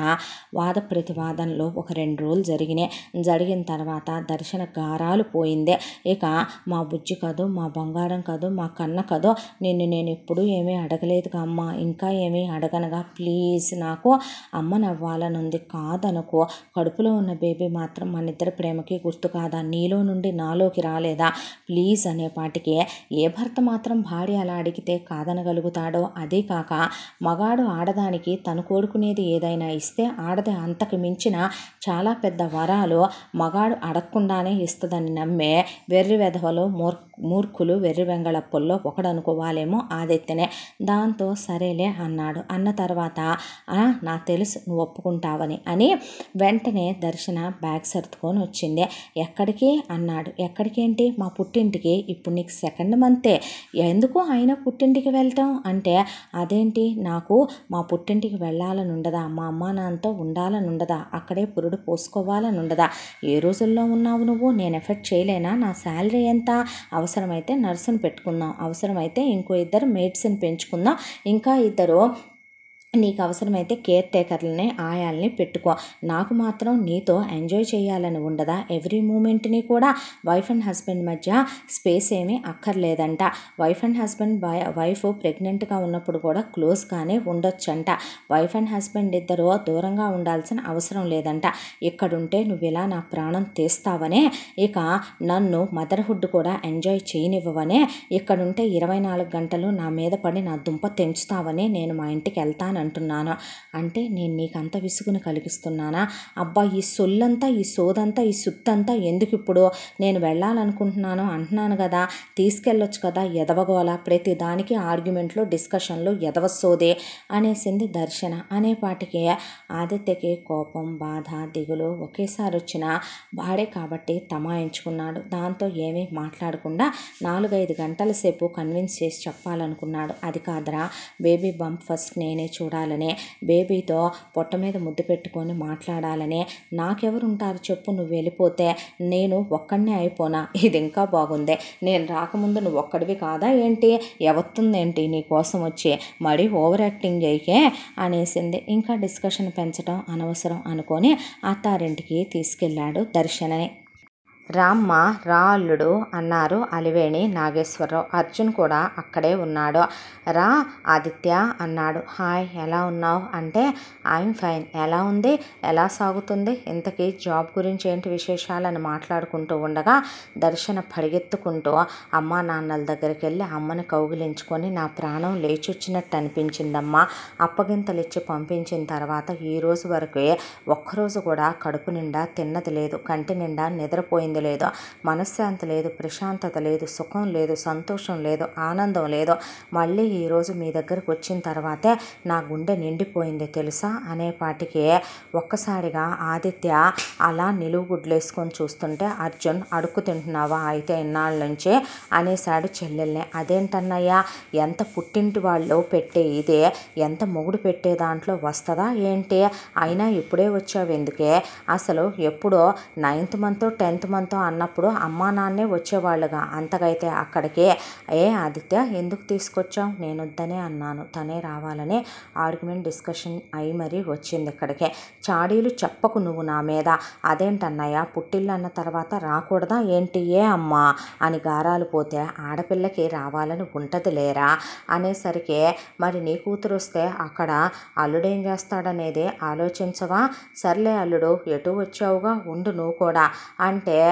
వాద ప్రతివాదనలో ఒక రెండు రోజులు జరిగినాయి జరిగిన తర్వాత దర్శన గారాలు పోయిందే ఇక మా బుజ్జి కదో మా బంగారం కదో మా కన్న కదో నిన్ను నేను ఎప్పుడూ ఏమీ అడగలేదుగా అమ్మ ఇంకా ఏమీ అడగనగా ప్లీజ్ నాకు నవ్వాలనుంది కాదనుకో కడుపులో ఉన్న బేబీ మాత్రం మన ఇద్దరి ప్రేమకి గుర్తు కాదా నీలో నుండి నాలోకి రాలేదా ప్లీజ్ అనేపాటికి ఏ భర్త మాత్రం భార్య అలా అడిగితే కాదనగలుగుతాడో అదే కాక మగాడు ఆడదానికి తను కోరుకునేది ఏదైనా ఇస్తే ఆడది అంతకు మించిన చాలా పెద్ద వరాలు మగాడు అడగకుండానే ఇస్తుందని నమ్మే వెర్రి వెధవలో మూర్ మూర్ఖులు వెర్రి వెంగళప్పల్లో ఒకడనుకోవాలేమో ఆదిత్యనే దాంతో సరేలే అన్నాడు అన్న తర్వాత నాకు తెలుసు నువ్వు ఒప్పుకుంటావని అని వెంటనే వెంటనే దర్శన బ్యాగ్ సర్దుకొని వచ్చింది ఎక్కడికి అన్నాడు ఎక్కడికి ఏంటి మా పుట్టింటికి ఇప్పుడు నీకు సెకండ్ మంతే ఎందుకు ఆయన పుట్టింటికి వెళ్తాం అంటే అదేంటి నాకు మా పుట్టింటికి వెళ్ళాలని ఉండదా మా అమ్మా నాన్నతో ఉండాలని ఉండదా అక్కడే పురుడు పోసుకోవాలని ఉండదా ఏ రోజుల్లో ఉన్నావు నువ్వు నేను ఎఫెక్ట్ చేయలేనా నా శాలరీ ఎంత అవసరమైతే నర్సును పెట్టుకుందాం అవసరమైతే ఇంకో ఇద్దరు మేడ్స్ని పెంచుకుందాం ఇంకా ఇద్దరు నీకు అవసరమైతే కేర్ టేకర్లని ఆయాల్ని పెట్టుకో నాకు మాత్రం నీతో ఎంజాయ్ చేయాలని ఉండదా ఎవ్రీ మూమెంట్ని కూడా వైఫ్ అండ్ హస్బెండ్ మధ్య స్పేస్ ఏమీ అక్కర్లేదంట వైఫ్ అండ్ హస్బెండ్ వైఫ్ ప్రెగ్నెంట్గా ఉన్నప్పుడు కూడా క్లోజ్గానే ఉండొచ్చంట వైఫ్ అండ్ హస్బెండ్ ఇద్దరు దూరంగా ఉండాల్సిన అవసరం లేదంట ఇక్కడుంటే నువ్వు ఇలా నా ప్రాణం తీస్తావనే ఇక నన్ను మదర్హుడ్ కూడా ఎంజాయ్ చేయనివ్వవనే ఇక్కడుంటే ఇరవై నాలుగు గంటలు నా మీద పడి నా దుంప తెంచుతావనే నేను మా ఇంటికి వెళ్తాను అంటున్నాను అంటే నేను నీకు అంత విసుగును కలిగిస్తున్నానా అబ్బా ఈ సొల్లంతా ఈ సోదంతా ఈ సుత్తంతా ఎందుకు ఇప్పుడు నేను వెళ్ళాలనుకుంటున్నాను అంటున్నాను కదా తీసుకెళ్ళొచ్చు కదా ఎదవగోల ప్రతి దానికి ఆర్గ్యుమెంట్లు డిస్కషన్లు ఎదవసోదే అనేసింది దర్శన అనేపాటికి ఆదిత్యకి కోపం బాధ దిగులు ఒకేసారి వచ్చిన వాడే కాబట్టి తమాయించుకున్నాడు దాంతో ఏమీ మాట్లాడకుండా నాలుగైదు గంటల సేపు కన్విన్స్ చేసి చెప్పాలనుకున్నాడు అది కాదరా బేబీ బంప్ ఫస్ట్ నేనే చూడాలి ఉండాలనే బేబీతో పొట్ట మీద ముద్దు పెట్టుకొని మాట్లాడాలనే నాకెవరుంటారు చెప్పు నువ్వు వెళ్ళిపోతే నేను ఒక్కడనే అయిపోనా ఇది ఇంకా బాగుంది నేను రాకముందు నువ్వు ఒక్కడివి కాదా ఏంటి ఎవత్తుందేంటి నీ కోసం వచ్చి మరీ ఓవర్ యాక్టింగ్ చేయకే అనేసింది ఇంకా డిస్కషన్ పెంచడం అనవసరం అనుకొని అత్తారింటికి తీసుకెళ్ళాడు దర్శనని రామ్మ రా అల్లుడు అన్నారు అలివేణి నాగేశ్వరరావు అర్జున్ కూడా అక్కడే ఉన్నాడు రా ఆదిత్య అన్నాడు హాయ్ ఎలా ఉన్నావు అంటే ఐఎమ్ ఫైన్ ఎలా ఉంది ఎలా సాగుతుంది ఇంతకీ జాబ్ గురించి ఏంటి విశేషాలని మాట్లాడుకుంటూ ఉండగా దర్శన పరిగెత్తుకుంటూ అమ్మా నాన్నల దగ్గరికి వెళ్ళి అమ్మని కౌగిలించుకొని నా ప్రాణం లేచొచ్చినట్టు అనిపించిందమ్మా అప్పగింతలు ఇచ్చి పంపించిన తర్వాత ఈ రోజు వరకే ఒక్కరోజు కూడా కడుపు నిండా తిన్నది లేదు కంటి నిండా నిద్రపోయింది వస్తుందో లేదో మనశ్శాంతి లేదు ప్రశాంతత లేదు సుఖం లేదు సంతోషం లేదు ఆనందం లేదు మళ్ళీ ఈరోజు మీ దగ్గరకు వచ్చిన తర్వాతే నా గుండె నిండిపోయింది తెలుసా అనే పాటికి ఒక్కసారిగా ఆదిత్య అలా నిలువుగుడ్లేసుకొని చూస్తుంటే అర్జున్ అడుక్కు తింటున్నావా అయితే ఇన్నాళ్ళ నుంచి అనేసాడు చెల్లెల్ని అదేంటన్నయ్యా ఎంత పుట్టింటి వాళ్ళు పెట్టే ఇదే ఎంత మొగుడు పెట్టే దాంట్లో వస్తుందా ఏంటి అయినా ఇప్పుడే వచ్చావు ఎందుకే అసలు ఎప్పుడో నైన్త్ మంత్ టెన్త్ మంత్ ప్రాంతం అన్నప్పుడు అమ్మా నాన్నే వచ్చేవాళ్ళుగా అంతకైతే అక్కడికే ఏ ఆదిత్య ఎందుకు తీసుకొచ్చావు నేను వద్దనే అన్నాను తనే రావాలనే ఆర్గ్యుమెంట్ డిస్కషన్ అయి మరీ వచ్చింది ఇక్కడికే చాడీలు చెప్పకు నువ్వు నా మీద అదేంటన్నయ్య పుట్టిల్లు అన్న తర్వాత రాకూడదా ఏంటి ఏ అమ్మా అని గారాలు పోతే ఆడపిల్లకి రావాలని ఉంటుంది లేరా అనేసరికి మరి నీ కూతురు వస్తే అక్కడ అల్లుడేం చేస్తాడనేది ఆలోచించవా సర్లే అల్లుడు ఎటు వచ్చావుగా ఉండు నువ్వు కూడా అంటే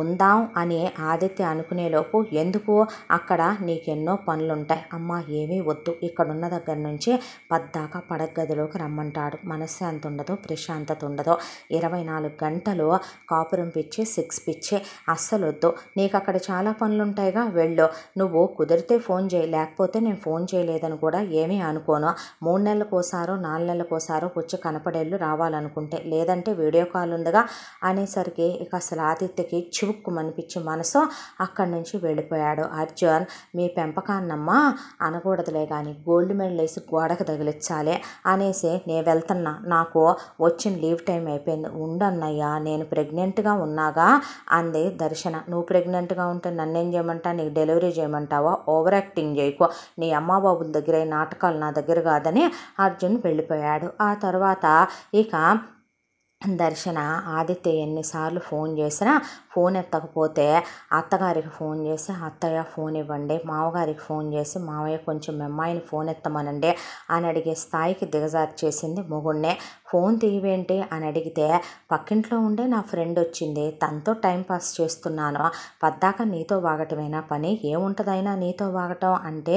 ఉందాం అని ఆదిత్య అనుకునేలోపు ఎందుకు అక్కడ నీకెన్నో పనులుంటాయి అమ్మ ఏమీ వద్దు ఇక్కడున్న దగ్గర నుంచి పద్దాకా పడగదిలోకి రమ్మంటాడు మనశ్శాంతి ఉండదు ప్రశాంతత ఉండదు ఇరవై నాలుగు గంటలు కాపురం పిచ్చి సిక్స్ పిచ్చి అస్సలొద్దు నీకు అక్కడ చాలా పనులుంటాయిగా వెళ్ళు నువ్వు కుదిరితే ఫోన్ చేయి లేకపోతే నేను ఫోన్ చేయలేదని కూడా ఏమీ అనుకోను మూడు నెలలకోసారో నాలుగు నెలలకోసారో వచ్చి కనపడేళ్ళు రావాలనుకుంటే లేదంటే వీడియో కాల్ ఉందిగా అనేసరికి ఇక అసలు ఆదిత్యకి చివుక్కుమనిపించి మనసు అక్కడి నుంచి వెళ్ళిపోయాడు అర్జున్ మీ పెంపకాన్నమ్మా అనకూడదులే కానీ గోల్డ్ మెడల్ వేసి గోడకు తగిలించాలి అనేసి నేను వెళ్తున్నా నాకు వచ్చిన లీవ్ టైం అయిపోయింది ఉండన్నయ్యా నేను ప్రెగ్నెంట్గా ఉన్నాగా అంది దర్శన నువ్వు ప్రెగ్నెంట్గా ఉంటే నన్నేం చేయమంటా నీకు డెలివరీ చేయమంటావా ఓవర్ యాక్టింగ్ చేయకు నీ అమ్మా బాబుల దగ్గర నాటకాలు నా దగ్గర కాదని అర్జున్ వెళ్ళిపోయాడు ఆ తర్వాత ఇక దర్శన ఆదిత్య ఎన్నిసార్లు ఫోన్ చేసినా ఫోన్ ఎత్తకపోతే అత్తగారికి ఫోన్ చేసి అత్తయ్య ఫోన్ ఇవ్వండి మామగారికి ఫోన్ చేసి మామయ్య కొంచెం అమ్మాయిని ఫోన్ ఎత్తమనండి అని అడిగే స్థాయికి దిగజారి చేసింది మొగుడినే ఫోన్ తీవేంటి అని అడిగితే పక్కింట్లో ఉండే నా ఫ్రెండ్ వచ్చింది తనతో టైం పాస్ చేస్తున్నాను పద్దాక నీతో వాగటమేనా పని ఏముంటుందైనా నీతో వాగటం అంటే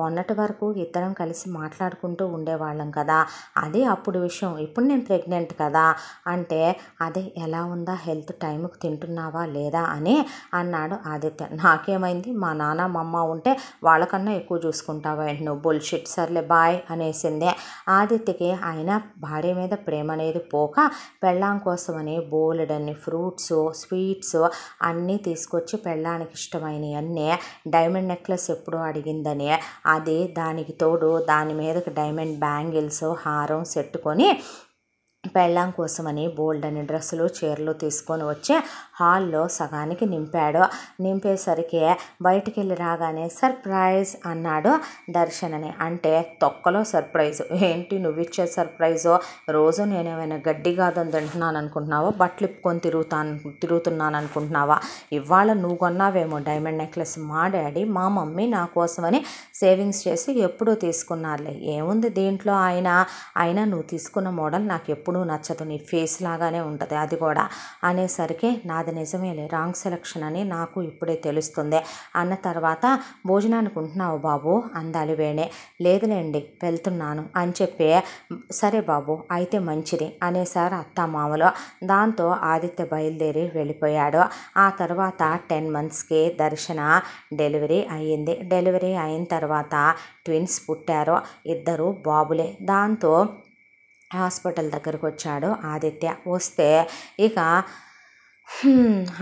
మొన్నటి వరకు ఇద్దరం కలిసి మాట్లాడుకుంటూ ఉండేవాళ్ళం కదా అది అప్పుడు విషయం ఇప్పుడు నేను ప్రెగ్నెంట్ కదా అంటే అదే ఎలా ఉందా హెల్త్ టైంకు తింటున్నావా లేదా అని అన్నాడు ఆదిత్య నాకేమైంది మా నాన్న అమ్మ ఉంటే వాళ్ళకన్నా ఎక్కువ చూసుకుంటావా నువ్వు బుల్షిట్ సర్లే బాయ్ అనేసిందే ఆదిత్యకి ఆయన భార్య మీద మీద ప్రేమ అనేది పోక పెళ్ళాం కోసమని బోలెడన్ని ఫ్రూట్స్ స్వీట్స్ అన్నీ తీసుకొచ్చి పెళ్ళానికి ఇష్టమైనవి అన్నీ డైమండ్ నెక్లెస్ ఎప్పుడు అడిగిందని అది దానికి తోడు దాని మీదకి డైమండ్ బ్యాంగిల్స్ హారం సెట్టుకొని పెళ్ళాం కోసమని బోల్డ్ అని డ్రెస్సులు చీరలు తీసుకొని వచ్చి హాల్లో సగానికి నింపాడు నింపేసరికి బయటికి వెళ్ళి రాగానే సర్ప్రైజ్ అన్నాడు దర్శన్ అని అంటే తొక్కలో సర్ప్రైజ్ ఏంటి నువ్వు ఇచ్చే సర్ప్రైజ్ రోజు నేనేమైనా గడ్డి కాదని తింటున్నాను అనుకుంటున్నావా బట్టలు ఇప్పుకొని తిరుగుతాను తిరుగుతున్నాను అనుకుంటున్నావా ఇవాళ నువ్వు కొన్నావేమో డైమండ్ నెక్లెస్ మా డాడీ మా మమ్మీ నా కోసమని సేవింగ్స్ చేసి ఎప్పుడూ తీసుకున్నారులే ఏముంది దీంట్లో ఆయన అయినా నువ్వు తీసుకున్న మోడల్ నాకు ఎప్పుడు ఎప్పుడూ నచ్చదు నీ ఫేస్ లాగానే ఉంటుంది అది కూడా అనేసరికి నాది నిజమేలే రాంగ్ సెలక్షన్ అని నాకు ఇప్పుడే తెలుస్తుంది అన్న తర్వాత భోజనానికి ఉంటున్నావు బాబు అందాలి వేణే లేదులేండి వెళ్తున్నాను అని చెప్పి సరే బాబు అయితే మంచిది అనేసారు అత్త మామలు దాంతో ఆదిత్య బయలుదేరి వెళ్ళిపోయాడు ఆ తర్వాత టెన్ మంత్స్కి దర్శన డెలివరీ అయ్యింది డెలివరీ అయిన తర్వాత ట్విన్స్ పుట్టారు ఇద్దరు బాబులే దాంతో హాస్పిటల్ దగ్గరకు వచ్చాడు ఆదిత్య వస్తే ఇక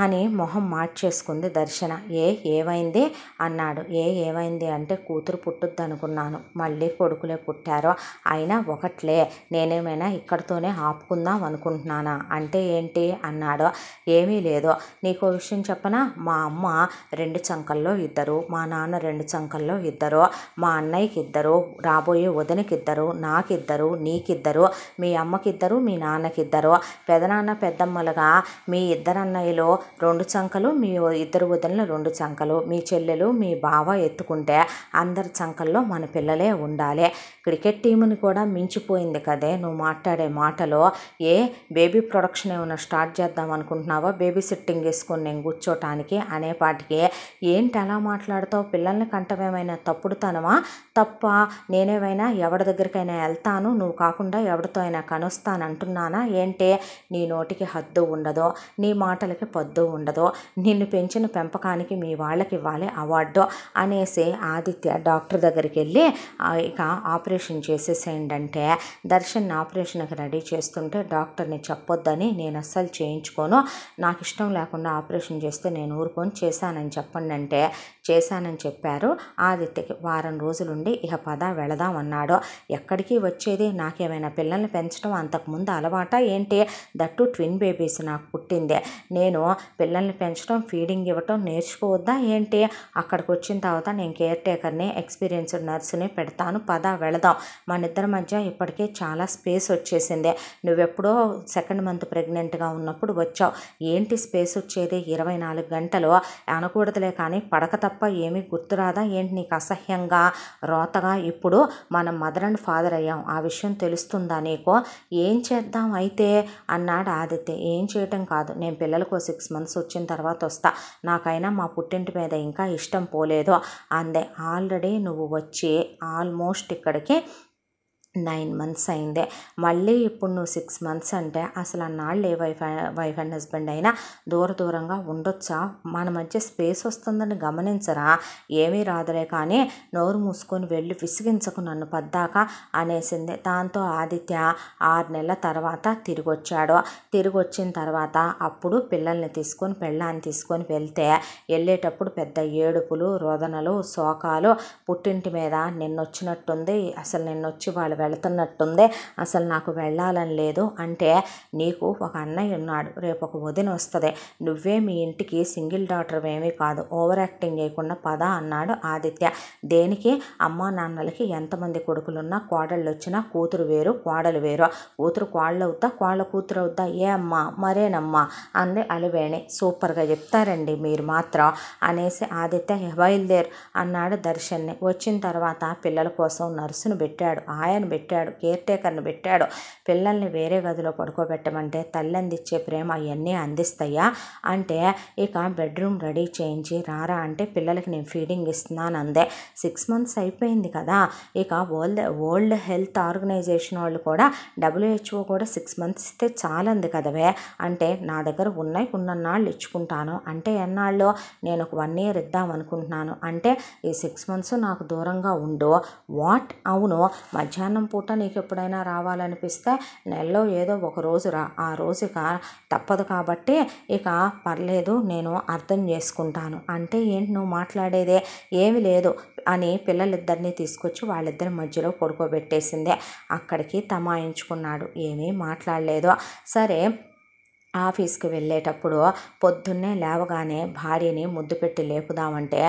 అని మొహం మార్చేసుకుంది దర్శన ఏ ఏమైంది అన్నాడు ఏ ఏమైంది అంటే కూతురు పుట్టుద్ది అనుకున్నాను మళ్ళీ కొడుకులే పుట్టారో అయినా ఒకట్లే నేనేమైనా ఇక్కడితోనే ఆపుకుందాం అనుకుంటున్నానా అంటే ఏంటి అన్నాడు ఏమీ లేదు నీకు విషయం చెప్పనా మా అమ్మ రెండు చంకల్లో ఇద్దరు మా నాన్న రెండు చంకల్లో ఇద్దరు మా అన్నయ్యకి ఇద్దరు రాబోయే వదినకి ఇద్దరు నాకిద్దరు నీకిద్దరు మీ అమ్మకిద్దరు మీ నాన్నకిద్దరు పెదనాన్న పెద్దమ్మలుగా మీ ఇద్దరు ఇస్తానన్నయ్యలో రెండు చంకలు మీ ఇద్దరు వదిలిన రెండు చంకలు మీ చెల్లెలు మీ బావ ఎత్తుకుంటే అందరి చంకల్లో మన పిల్లలే ఉండాలి క్రికెట్ టీముని కూడా మించిపోయింది కదే నువ్వు మాట్లాడే మాటలో ఏ బేబీ ప్రొడక్షన్ ఏమైనా స్టార్ట్ చేద్దాం అనుకుంటున్నావో బేబీ సిట్టింగ్ వేసుకొని నేను కూర్చోటానికి అనే పాటికి ఏంటి అలా మాట్లాడుతావు పిల్లల్ని కంటమేమైనా తప్పుడుతానమా తప్ప నేనేమైనా ఎవరి దగ్గరికైనా వెళ్తాను నువ్వు కాకుండా ఎవరితో అయినా కనుస్తాను అంటున్నానా నీ నోటికి హద్దు ఉండదు నీ మాటలకి పొద్దు ఉండదు నిన్ను పెంచిన పెంపకానికి మీ వాళ్ళకి ఇవ్వాలి అవార్డు అనేసి ఆదిత్య డాక్టర్ దగ్గరికి వెళ్ళి ఇక ఆపరేషన్ చేసేసేయండి అంటే దర్శన్ ఆపరేషన్కి రెడీ చేస్తుంటే డాక్టర్ని చెప్పొద్దని నేను అస్సలు చేయించుకోను నాకు ఇష్టం లేకుండా ఆపరేషన్ చేస్తే నేను ఊరుకొని చేశానని చెప్పండి అంటే చేశానని చెప్పారు ఆదిత్యకి వారం రోజులుండి ఇక పద వెళదాం అన్నాడు ఎక్కడికి వచ్చేది నాకేమైనా పిల్లల్ని పెంచడం అంతకుముందు అలవాట ఏంటి దట్టు ట్విన్ బేబీస్ నాకు పుట్టిందే నేను పిల్లల్ని పెంచడం ఫీడింగ్ ఇవ్వటం నేర్చుకోవద్దా ఏంటి అక్కడికి వచ్చిన తర్వాత నేను కేర్ టేకర్ని ఎక్స్పీరియన్స్డ్ నర్స్ని పెడతాను పద వెళదాం మన ఇద్దరి మధ్య ఇప్పటికే చాలా స్పేస్ వచ్చేసింది నువ్వెప్పుడో సెకండ్ మంత్ ప్రెగ్నెంట్గా ఉన్నప్పుడు వచ్చావు ఏంటి స్పేస్ వచ్చేది ఇరవై నాలుగు గంటలు అనకూడదులే కానీ పడక తప్ప ఏమీ గుర్తురాదా ఏంటి నీకు అసహ్యంగా రోతగా ఇప్పుడు మనం మదర్ అండ్ ఫాదర్ అయ్యాం ఆ విషయం తెలుస్తుందా నీకు ఏం చేద్దాం అయితే అన్నాడు ఆదిత్య ఏం చేయటం కాదు నేను పిల్లలకు సిక్స్ మంత్స్ వచ్చిన తర్వాత వస్తా నాకైనా మా పుట్టింటి మీద ఇంకా ఇష్టం పోలేదు అందే ఆల్రెడీ నువ్వు వచ్చి ఆల్మోస్ట్ ఇక్కడికి నైన్ మంత్స్ అయిందే మళ్ళీ ఇప్పుడు నువ్వు సిక్స్ మంత్స్ అంటే అసలు అన్నాళ్ళు ఏ వైఫ్ వైఫ్ అండ్ హస్బెండ్ అయినా దూర దూరంగా ఉండొచ్చా మన మధ్య స్పేస్ వస్తుందని గమనించరా ఏమీ రాదులే కానీ నోరు మూసుకొని వెళ్ళి విసిగించకు నన్ను పద్దాక అనేసింది దాంతో ఆదిత్య ఆరు నెలల తర్వాత తిరిగి వచ్చాడు తిరిగి వచ్చిన తర్వాత అప్పుడు పిల్లల్ని తీసుకొని పెళ్ళాన్ని తీసుకొని వెళ్తే వెళ్ళేటప్పుడు పెద్ద ఏడుపులు రోదనలు శోకాలు పుట్టింటి మీద నిన్నొచ్చినట్టుంది అసలు నిన్నొచ్చి వాళ్ళు వెళుతున్నట్టుంది అసలు నాకు వెళ్ళాలని లేదు అంటే నీకు ఒక అన్నయ్య ఉన్నాడు రేపు ఒక వదిన వస్తుంది నువ్వే మీ ఇంటికి సింగిల్ డాక్టర్ ఏమీ కాదు ఓవర్ యాక్టింగ్ చేయకుండా పద అన్నాడు ఆదిత్య దేనికి అమ్మా నాన్నలకి ఎంతమంది కొడుకులున్నా కోడళ్ళు వచ్చినా కూతురు వేరు కోడలు వేరు కూతురు కోళ్ళు అవుతా కోళ్ళ కూతురు అవుతా ఏ అమ్మా మరేనమ్మా అంది అలివేణి సూపర్గా చెప్తారండి మీరు మాత్రం అనేసి ఆదిత్య బయలుదేరు అన్నాడు దర్శన్ని వచ్చిన తర్వాత పిల్లల కోసం నర్సును పెట్టాడు ఆయన పెట్టాడు కేర్ టేకర్ని పెట్టాడు పిల్లల్ని వేరే గదిలో పడుకోబెట్టమంటే తల్లందిచ్చే ప్రేమ అవన్నీ అందిస్తాయా అంటే ఇక బెడ్రూమ్ రెడీ చేయించి రారా అంటే పిల్లలకి నేను ఫీడింగ్ ఇస్తున్నాను అందే సిక్స్ మంత్స్ అయిపోయింది కదా ఇక వరల్డ్ వరల్డ్ హెల్త్ ఆర్గనైజేషన్ వాళ్ళు కూడా డబ్ల్యూహెచ్ఓ కూడా సిక్స్ మంత్స్ ఇస్తే చాలంది కదవే అంటే నా దగ్గర ఉన్నాయి ఉన్నన్నాళ్ళు ఇచ్చుకుంటాను అంటే ఎన్నాళ్ళు నేను ఒక వన్ ఇయర్ ఇద్దాం అనుకుంటున్నాను అంటే ఈ సిక్స్ మంత్స్ నాకు దూరంగా ఉండు వాట్ అవును మధ్యాహ్నం శుక్రవారం పూట నీకు ఎప్పుడైనా రావాలనిపిస్తే నెలలో ఏదో ఒక రోజు రా ఆ రోజు ఇక తప్పదు కాబట్టి ఇక పర్లేదు నేను అర్థం చేసుకుంటాను అంటే ఏంటి నువ్వు మాట్లాడేదే ఏమి లేదు అని పిల్లలిద్దరినీ తీసుకొచ్చి వాళ్ళిద్దరి మధ్యలో పడుకోబెట్టేసిందే అక్కడికి తమాయించుకున్నాడు ఏమీ మాట్లాడలేదు సరే ఆఫీస్కి వెళ్ళేటప్పుడు పొద్దున్నే లేవగానే భార్యని ముద్దు పెట్టి లేపుదామంటే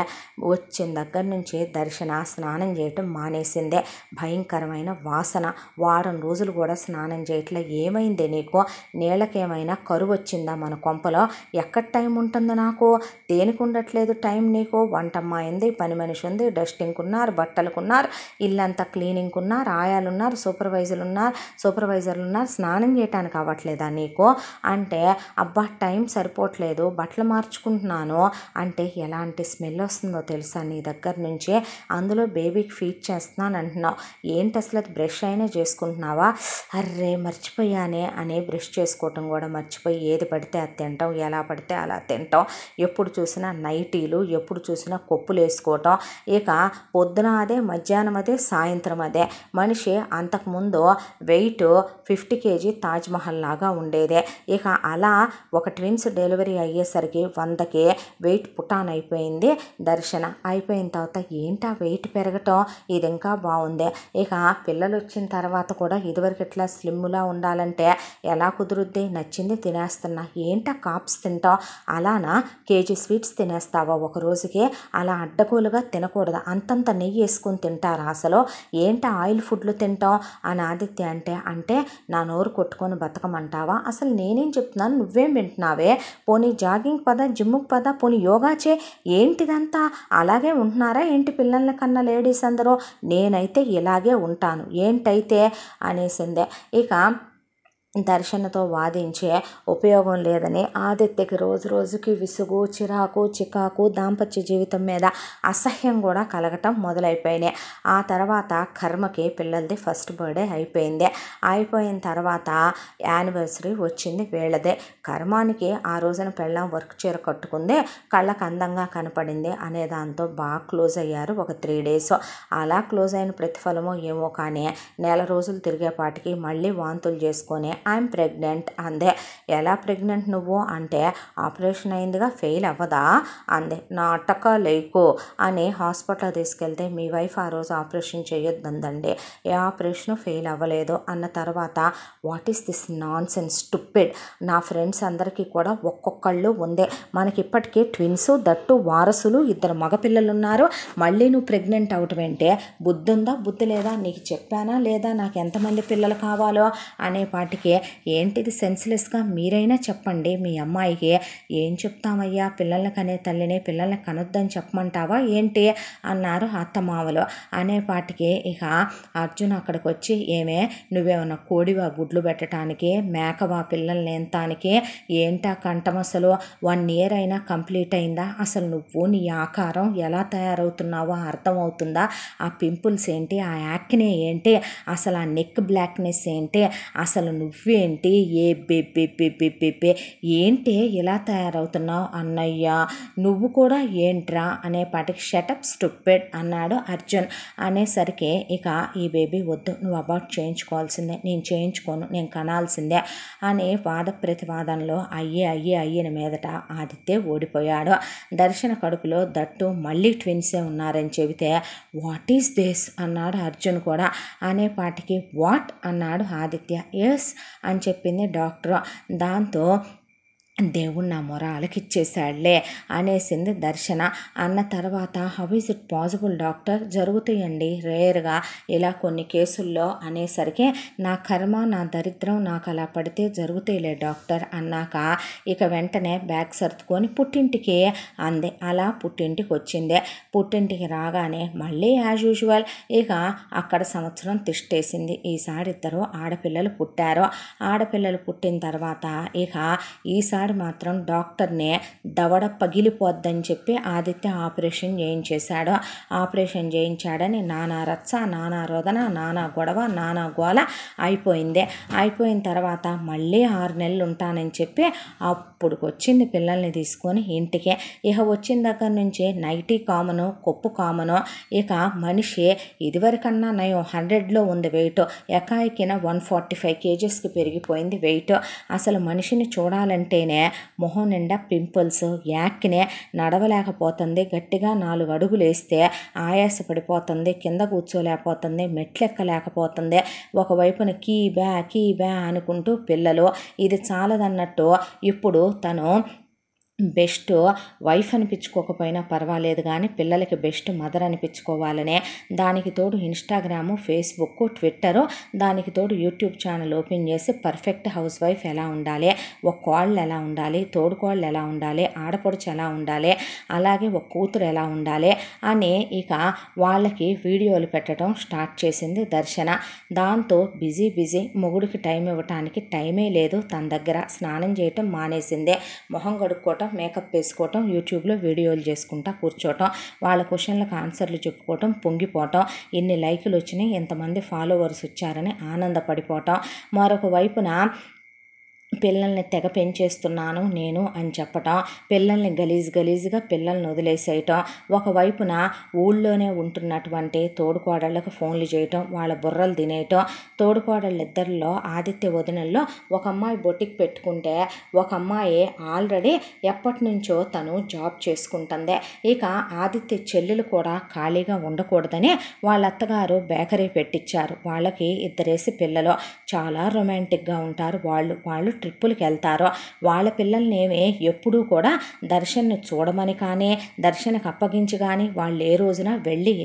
వచ్చిన దగ్గర నుంచి దర్శన స్నానం చేయటం మానేసిందే భయంకరమైన వాసన వారం రోజులు కూడా స్నానం చేయట్లే ఏమైంది నీకు నీళ్ళకేమైనా కరువు వచ్చిందా మన కొంపలో ఎక్కడ టైం ఉంటుందో నాకు దేనికి ఉండట్లేదు టైం నీకు వంటమ్మాయింది పని మనిషి ఉంది డస్టింగ్ ఉన్నారు బట్టలకు ఉన్నారు ఇల్లంతా క్లీనింగ్ ఉన్నారు ఆయాలున్నారు సూపర్వైజర్లు ఉన్నారు సూపర్వైజర్లు ఉన్నారు స్నానం చేయటానికి అవ్వట్లేదా నీకు అండ్ అంటే అబ్బా టైం సరిపోవట్లేదు బట్టలు మార్చుకుంటున్నాను అంటే ఎలాంటి స్మెల్ వస్తుందో తెలుసా నీ దగ్గర నుంచి అందులో బేబీకి ఫీడ్ చేస్తున్నాను అంటున్నావు ఏంటి అసలు అది బ్రష్ అయినా చేసుకుంటున్నావా అర్రే మర్చిపోయానే అనే బ్రష్ చేసుకోవటం కూడా మర్చిపోయి ఏది పడితే అది తింటాం ఎలా పడితే అలా తింటాం ఎప్పుడు చూసినా నైటీలు ఎప్పుడు చూసినా కొప్పులు వేసుకోవటం ఇక పొద్దున అదే మధ్యాహ్నం అదే సాయంత్రం అదే మనిషి అంతకుముందు వెయిట్ ఫిఫ్టీ కేజీ తాజ్మహల్ లాగా ఉండేదే ఇక అలా ఒక ట్విన్స్ డెలివరీ అయ్యేసరికి వందకి వెయిట్ పుటాన్ అయిపోయింది దర్శన అయిపోయిన తర్వాత ఏంటా వెయిట్ పెరగటం ఇది ఇంకా బాగుంది ఇక పిల్లలు వచ్చిన తర్వాత కూడా ఇదివరకు ఇట్లా స్లిమ్లా ఉండాలంటే ఎలా కుదురుద్ది నచ్చింది తినేస్తున్నా ఏంటా కాప్స్ తింటాం అలానా కేజీ స్వీట్స్ తినేస్తావా ఒక రోజుకి అలా అడ్డగోలుగా తినకూడదు అంతంత నెయ్యి వేసుకుని తింటారా అసలు ఏంటా ఆయిల్ ఫుడ్లు తింటాం అని ఆదిత్య అంటే అంటే నా నోరు కొట్టుకొని బతకమంటావా అసలు నేనేం చెప్తాను చెప్తున్నాను నువ్వేం వింటున్నావే పోనీ జాగింగ్ పద జిమ్కి పద పోనీ యోగా చే ఏంటిదంతా అలాగే ఉంటున్నారా ఏంటి పిల్లల కన్నా లేడీస్ అందరూ నేనైతే ఇలాగే ఉంటాను ఏంటైతే అనేసిందే ఇక దర్శనతో వాదించే ఉపయోగం లేదని ఆదిత్యకి రోజు రోజుకి విసుగు చిరాకు చికాకు దాంపత్య జీవితం మీద అసహ్యం కూడా కలగటం మొదలైపోయినాయి ఆ తర్వాత కర్మకి పిల్లలది ఫస్ట్ బర్త్డే అయిపోయింది అయిపోయిన తర్వాత యానివర్సరీ వచ్చింది వీళ్ళదే కర్మానికి ఆ రోజున పెళ్ళం వర్క్ చీర కట్టుకుంది కళ్ళకు అందంగా కనపడింది అనే దాంతో బాగా క్లోజ్ అయ్యారు ఒక త్రీ డేస్ అలా క్లోజ్ అయిన ప్రతిఫలమో ఏమో కానీ నెల రోజులు తిరిగేపాటికి మళ్ళీ వాంతులు చేసుకొని ఐఎమ్ ప్రెగ్నెంట్ అందే ఎలా ప్రెగ్నెంట్ నువ్వు అంటే ఆపరేషన్ అయిందిగా ఫెయిల్ అవ్వదా అందే నాటక లేకు అని హాస్పిటల్ తీసుకెళ్తే మీ వైఫ్ ఆ రోజు ఆపరేషన్ అందండి ఏ ఆపరేషన్ ఫెయిల్ అవ్వలేదు అన్న తర్వాత what is this nonsense నా ఫ్రెండ్స్ అందరికీ కూడా ఒక్కొక్కళ్ళు ఉందే మనకి ఇప్పటికే ట్విన్స్ దట్టు వారసులు ఇద్దరు మగపిల్లలు ఉన్నారు మళ్ళీ నువ్వు ప్రెగ్నెంట్ అవటం ఏంటే బుద్ధి ఉందా బుద్ధి లేదా నీకు చెప్పానా లేదా నాకు ఎంతమంది పిల్లలు కావాలో అనే పాటికి అమ్మాయికి ఏంటిది సెన్స్లెస్గా మీరైనా చెప్పండి మీ అమ్మాయికి ఏం చెప్తామయ్యా పిల్లలకు అనే తల్లిని పిల్లలకు కనొద్దని చెప్పమంటావా ఏంటి అన్నారు అత్తమావలు అనేపాటికి ఇక అర్జున్ అక్కడికి వచ్చి ఏమే నువ్వేమన్నా కోడివా గుడ్లు పెట్టడానికి మేకవా పిల్లల్ని ఎంతానికి ఏంటా కంటం అసలు వన్ ఇయర్ అయినా కంప్లీట్ అయిందా అసలు నువ్వు నీ ఆకారం ఎలా తయారవుతున్నావో అర్థమవుతుందా ఆ పింపుల్స్ ఏంటి ఆ యాక్నే ఏంటి అసలు ఆ నెక్ బ్లాక్నెస్ ఏంటి అసలు నువ్వు నువ్వేంటి ఏ బెబ్బెబ్బెబ్బెబ్బెబ్బే ఏంటే ఇలా తయారవుతున్నావు అన్నయ్య నువ్వు కూడా ఏంట్రా అనే పాటికి షటప్ స్టూపెడ్ అన్నాడు అర్జున్ అనేసరికి ఇక ఈ బేబీ వద్దు నువ్వు అబౌట్ చేయించుకోవాల్సిందే నేను చేయించుకోను నేను కనాల్సిందే అని వాద ప్రతివాదనలో అయ్యే అయ్యే అయ్యిన మీదట ఆదిత్య ఓడిపోయాడు దర్శన కడుపులో దట్టు మళ్ళీ ట్విన్సే ఉన్నారని చెబితే వాట్ ఈస్ దిస్ అన్నాడు అర్జున్ కూడా అనే పాటికి వాట్ అన్నాడు ఆదిత్య ఎస్ అని చెప్పింది డాక్టర్ దాంతో దేవుడు నా మొర అలకిచ్చేశాడులే అనేసింది దర్శన అన్న తర్వాత how is it possible doctor జరుగుతాయండి రేర్గా ఇలా కొన్ని కేసుల్లో అనేసరికి నా కర్మ నా దరిద్రం నాకు అలా పడితే జరుగుతాయిలే డాక్టర్ అన్నాక ఇక వెంటనే బ్యాగ్ సర్దుకొని పుట్టింటికి అంది అలా పుట్టింటికి వచ్చింది పుట్టింటికి రాగానే మళ్ళీ యాజ్ యూజువల్ ఇక అక్కడ సంవత్సరం తిష్టేసింది ఈసారి ఇద్దరు ఆడపిల్లలు పుట్టారు ఆడపిల్లలు పుట్టిన తర్వాత ఇక ఈసారి ఒక్కసారి మాత్రం డాక్టర్నే దవడ పగిలిపోద్దని చెప్పి ఆదిత్య ఆపరేషన్ చేయించేశాడు ఆపరేషన్ చేయించాడని నానా రచ్చ నానా రోదన నానా గొడవ నానా గోల అయిపోయింది అయిపోయిన తర్వాత మళ్ళీ ఆరు నెలలు ఉంటానని చెప్పి అప్పుడుకి వచ్చింది పిల్లల్ని తీసుకొని ఇంటికి ఇక వచ్చిన దగ్గర నుంచి నైటీ కామను కొప్పు కామను ఇక మనిషి ఇదివరకన్నా నయం హండ్రెడ్లో ఉంది వెయిట్ ఎకాయికిన వన్ ఫార్టీ ఫైవ్ కేజెస్కి పెరిగిపోయింది వెయిట్ అసలు మనిషిని చూడాలంటేనే వెంటనే మొహం నిండా పింపుల్స్ యాక్కినే నడవలేకపోతుంది గట్టిగా నాలుగు అడుగులు వేస్తే ఆయాసపడిపోతుంది కింద కూర్చోలేకపోతుంది మెట్లెక్కలేకపోతుంది ఒకవైపున కీ బ్యా కీ బ్యా అనుకుంటూ పిల్లలు ఇది చాలదన్నట్టు ఇప్పుడు తను బెస్ట్ వైఫ్ అనిపించుకోకపోయినా పర్వాలేదు కానీ పిల్లలకి బెస్ట్ మదర్ అనిపించుకోవాలనే దానికి తోడు ఇన్స్టాగ్రాము ఫేస్బుక్ ట్విట్టర్ దానికి తోడు యూట్యూబ్ ఛానల్ ఓపెన్ చేసి పర్ఫెక్ట్ హౌస్ వైఫ్ ఎలా ఉండాలి ఒక కోళ్ళు ఎలా ఉండాలి తోడుకోళ్ళు ఎలా ఉండాలి ఆడపడుచు ఎలా ఉండాలి అలాగే ఒక కూతురు ఎలా ఉండాలి అని ఇక వాళ్ళకి వీడియోలు పెట్టడం స్టార్ట్ చేసింది దర్శన దాంతో బిజీ బిజీ మొగుడికి టైం ఇవ్వటానికి టైమే లేదు తన దగ్గర స్నానం చేయటం మానేసిందే మొహం కడుక్కోవటం మేకప్ వేసుకోవటం యూట్యూబ్లో వీడియోలు చేసుకుంటా కూర్చోవటం వాళ్ళ క్వశ్చన్లకు ఆన్సర్లు చెప్పుకోవటం పొంగిపోవటం ఇన్ని లైకులు వచ్చినాయి ఎంతమంది ఫాలోవర్స్ వచ్చారని ఆనందపడిపోవటం మరొక వైపున పిల్లల్ని తెగ పెంచేస్తున్నాను నేను అని చెప్పటం పిల్లల్ని గలీజ్ గలీజ్గా పిల్లల్ని వదిలేసేయటం ఒకవైపున ఊళ్ళోనే ఉంటున్నటువంటి తోడుకోడళ్ళకు ఫోన్లు చేయటం వాళ్ళ బుర్రలు తినేయటం తోడుకోడళ్ళిద్దరిలో ఆదిత్య వదినల్లో ఒక అమ్మాయి బొట్టికి పెట్టుకుంటే ఒక అమ్మాయి ఆల్రెడీ ఎప్పటి నుంచో తను జాబ్ చేసుకుంటుంది ఇక ఆదిత్య చెల్లెలు కూడా ఖాళీగా ఉండకూడదని వాళ్ళ అత్తగారు బేకరీ పెట్టించారు వాళ్ళకి ఇద్దరేసి పిల్లలు చాలా రొమాంటిక్గా ఉంటారు వాళ్ళు వాళ్ళు ట్రిప్పులకి వెళ్తారో వాళ్ళ పిల్లల్ని ఎప్పుడూ కూడా దర్శన్ని చూడమని కానీ దర్శనకు అప్పగించి కానీ వాళ్ళు ఏ రోజున వెళ్ళి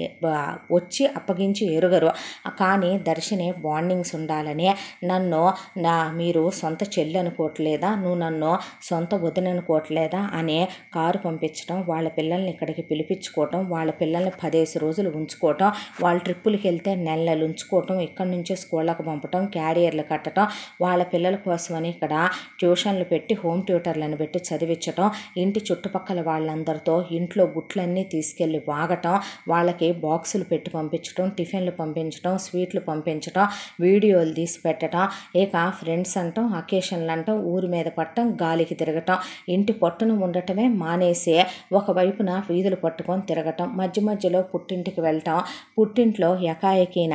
వచ్చి అప్పగించి ఎరుగరు కానీ దర్శనే బాండింగ్స్ ఉండాలని నన్ను నా మీరు సొంత చెల్లి అనుకోవట్లేదా నువ్వు నన్ను సొంత వదిన అనుకోవట్లేదా అనే కారు పంపించడం వాళ్ళ పిల్లల్ని ఇక్కడికి పిలిపించుకోవటం వాళ్ళ పిల్లల్ని పదేసి రోజులు ఉంచుకోవటం వాళ్ళ ట్రిప్పులకి వెళ్తే నెలలు ఉంచుకోవటం ఇక్కడి నుంచే స్కూళ్ళకు పంపటం క్యారియర్లు కట్టడం వాళ్ళ పిల్లల కోసమని ఇక్కడ ఇక్కడ ట్యూషన్లు పెట్టి హోమ్ ట్యూటర్లను పెట్టి చదివించటం ఇంటి చుట్టుపక్కల వాళ్ళందరితో ఇంట్లో గుట్లన్నీ తీసుకెళ్ళి వాగటం వాళ్ళకి బాక్సులు పెట్టి పంపించడం టిఫిన్లు పంపించడం స్వీట్లు పంపించడం వీడియోలు తీసి పెట్టడం ఇక ఫ్రెండ్స్ అంటాం అకేషన్లు అంటాం ఊరి మీద పట్టం గాలికి తిరగటం ఇంటి పట్టును ఉండటమే మానేసి ఒకవైపున వీధులు పట్టుకొని తిరగటం మధ్య మధ్యలో పుట్టింటికి వెళ్ళటం పుట్టింట్లో ఎకాయకిన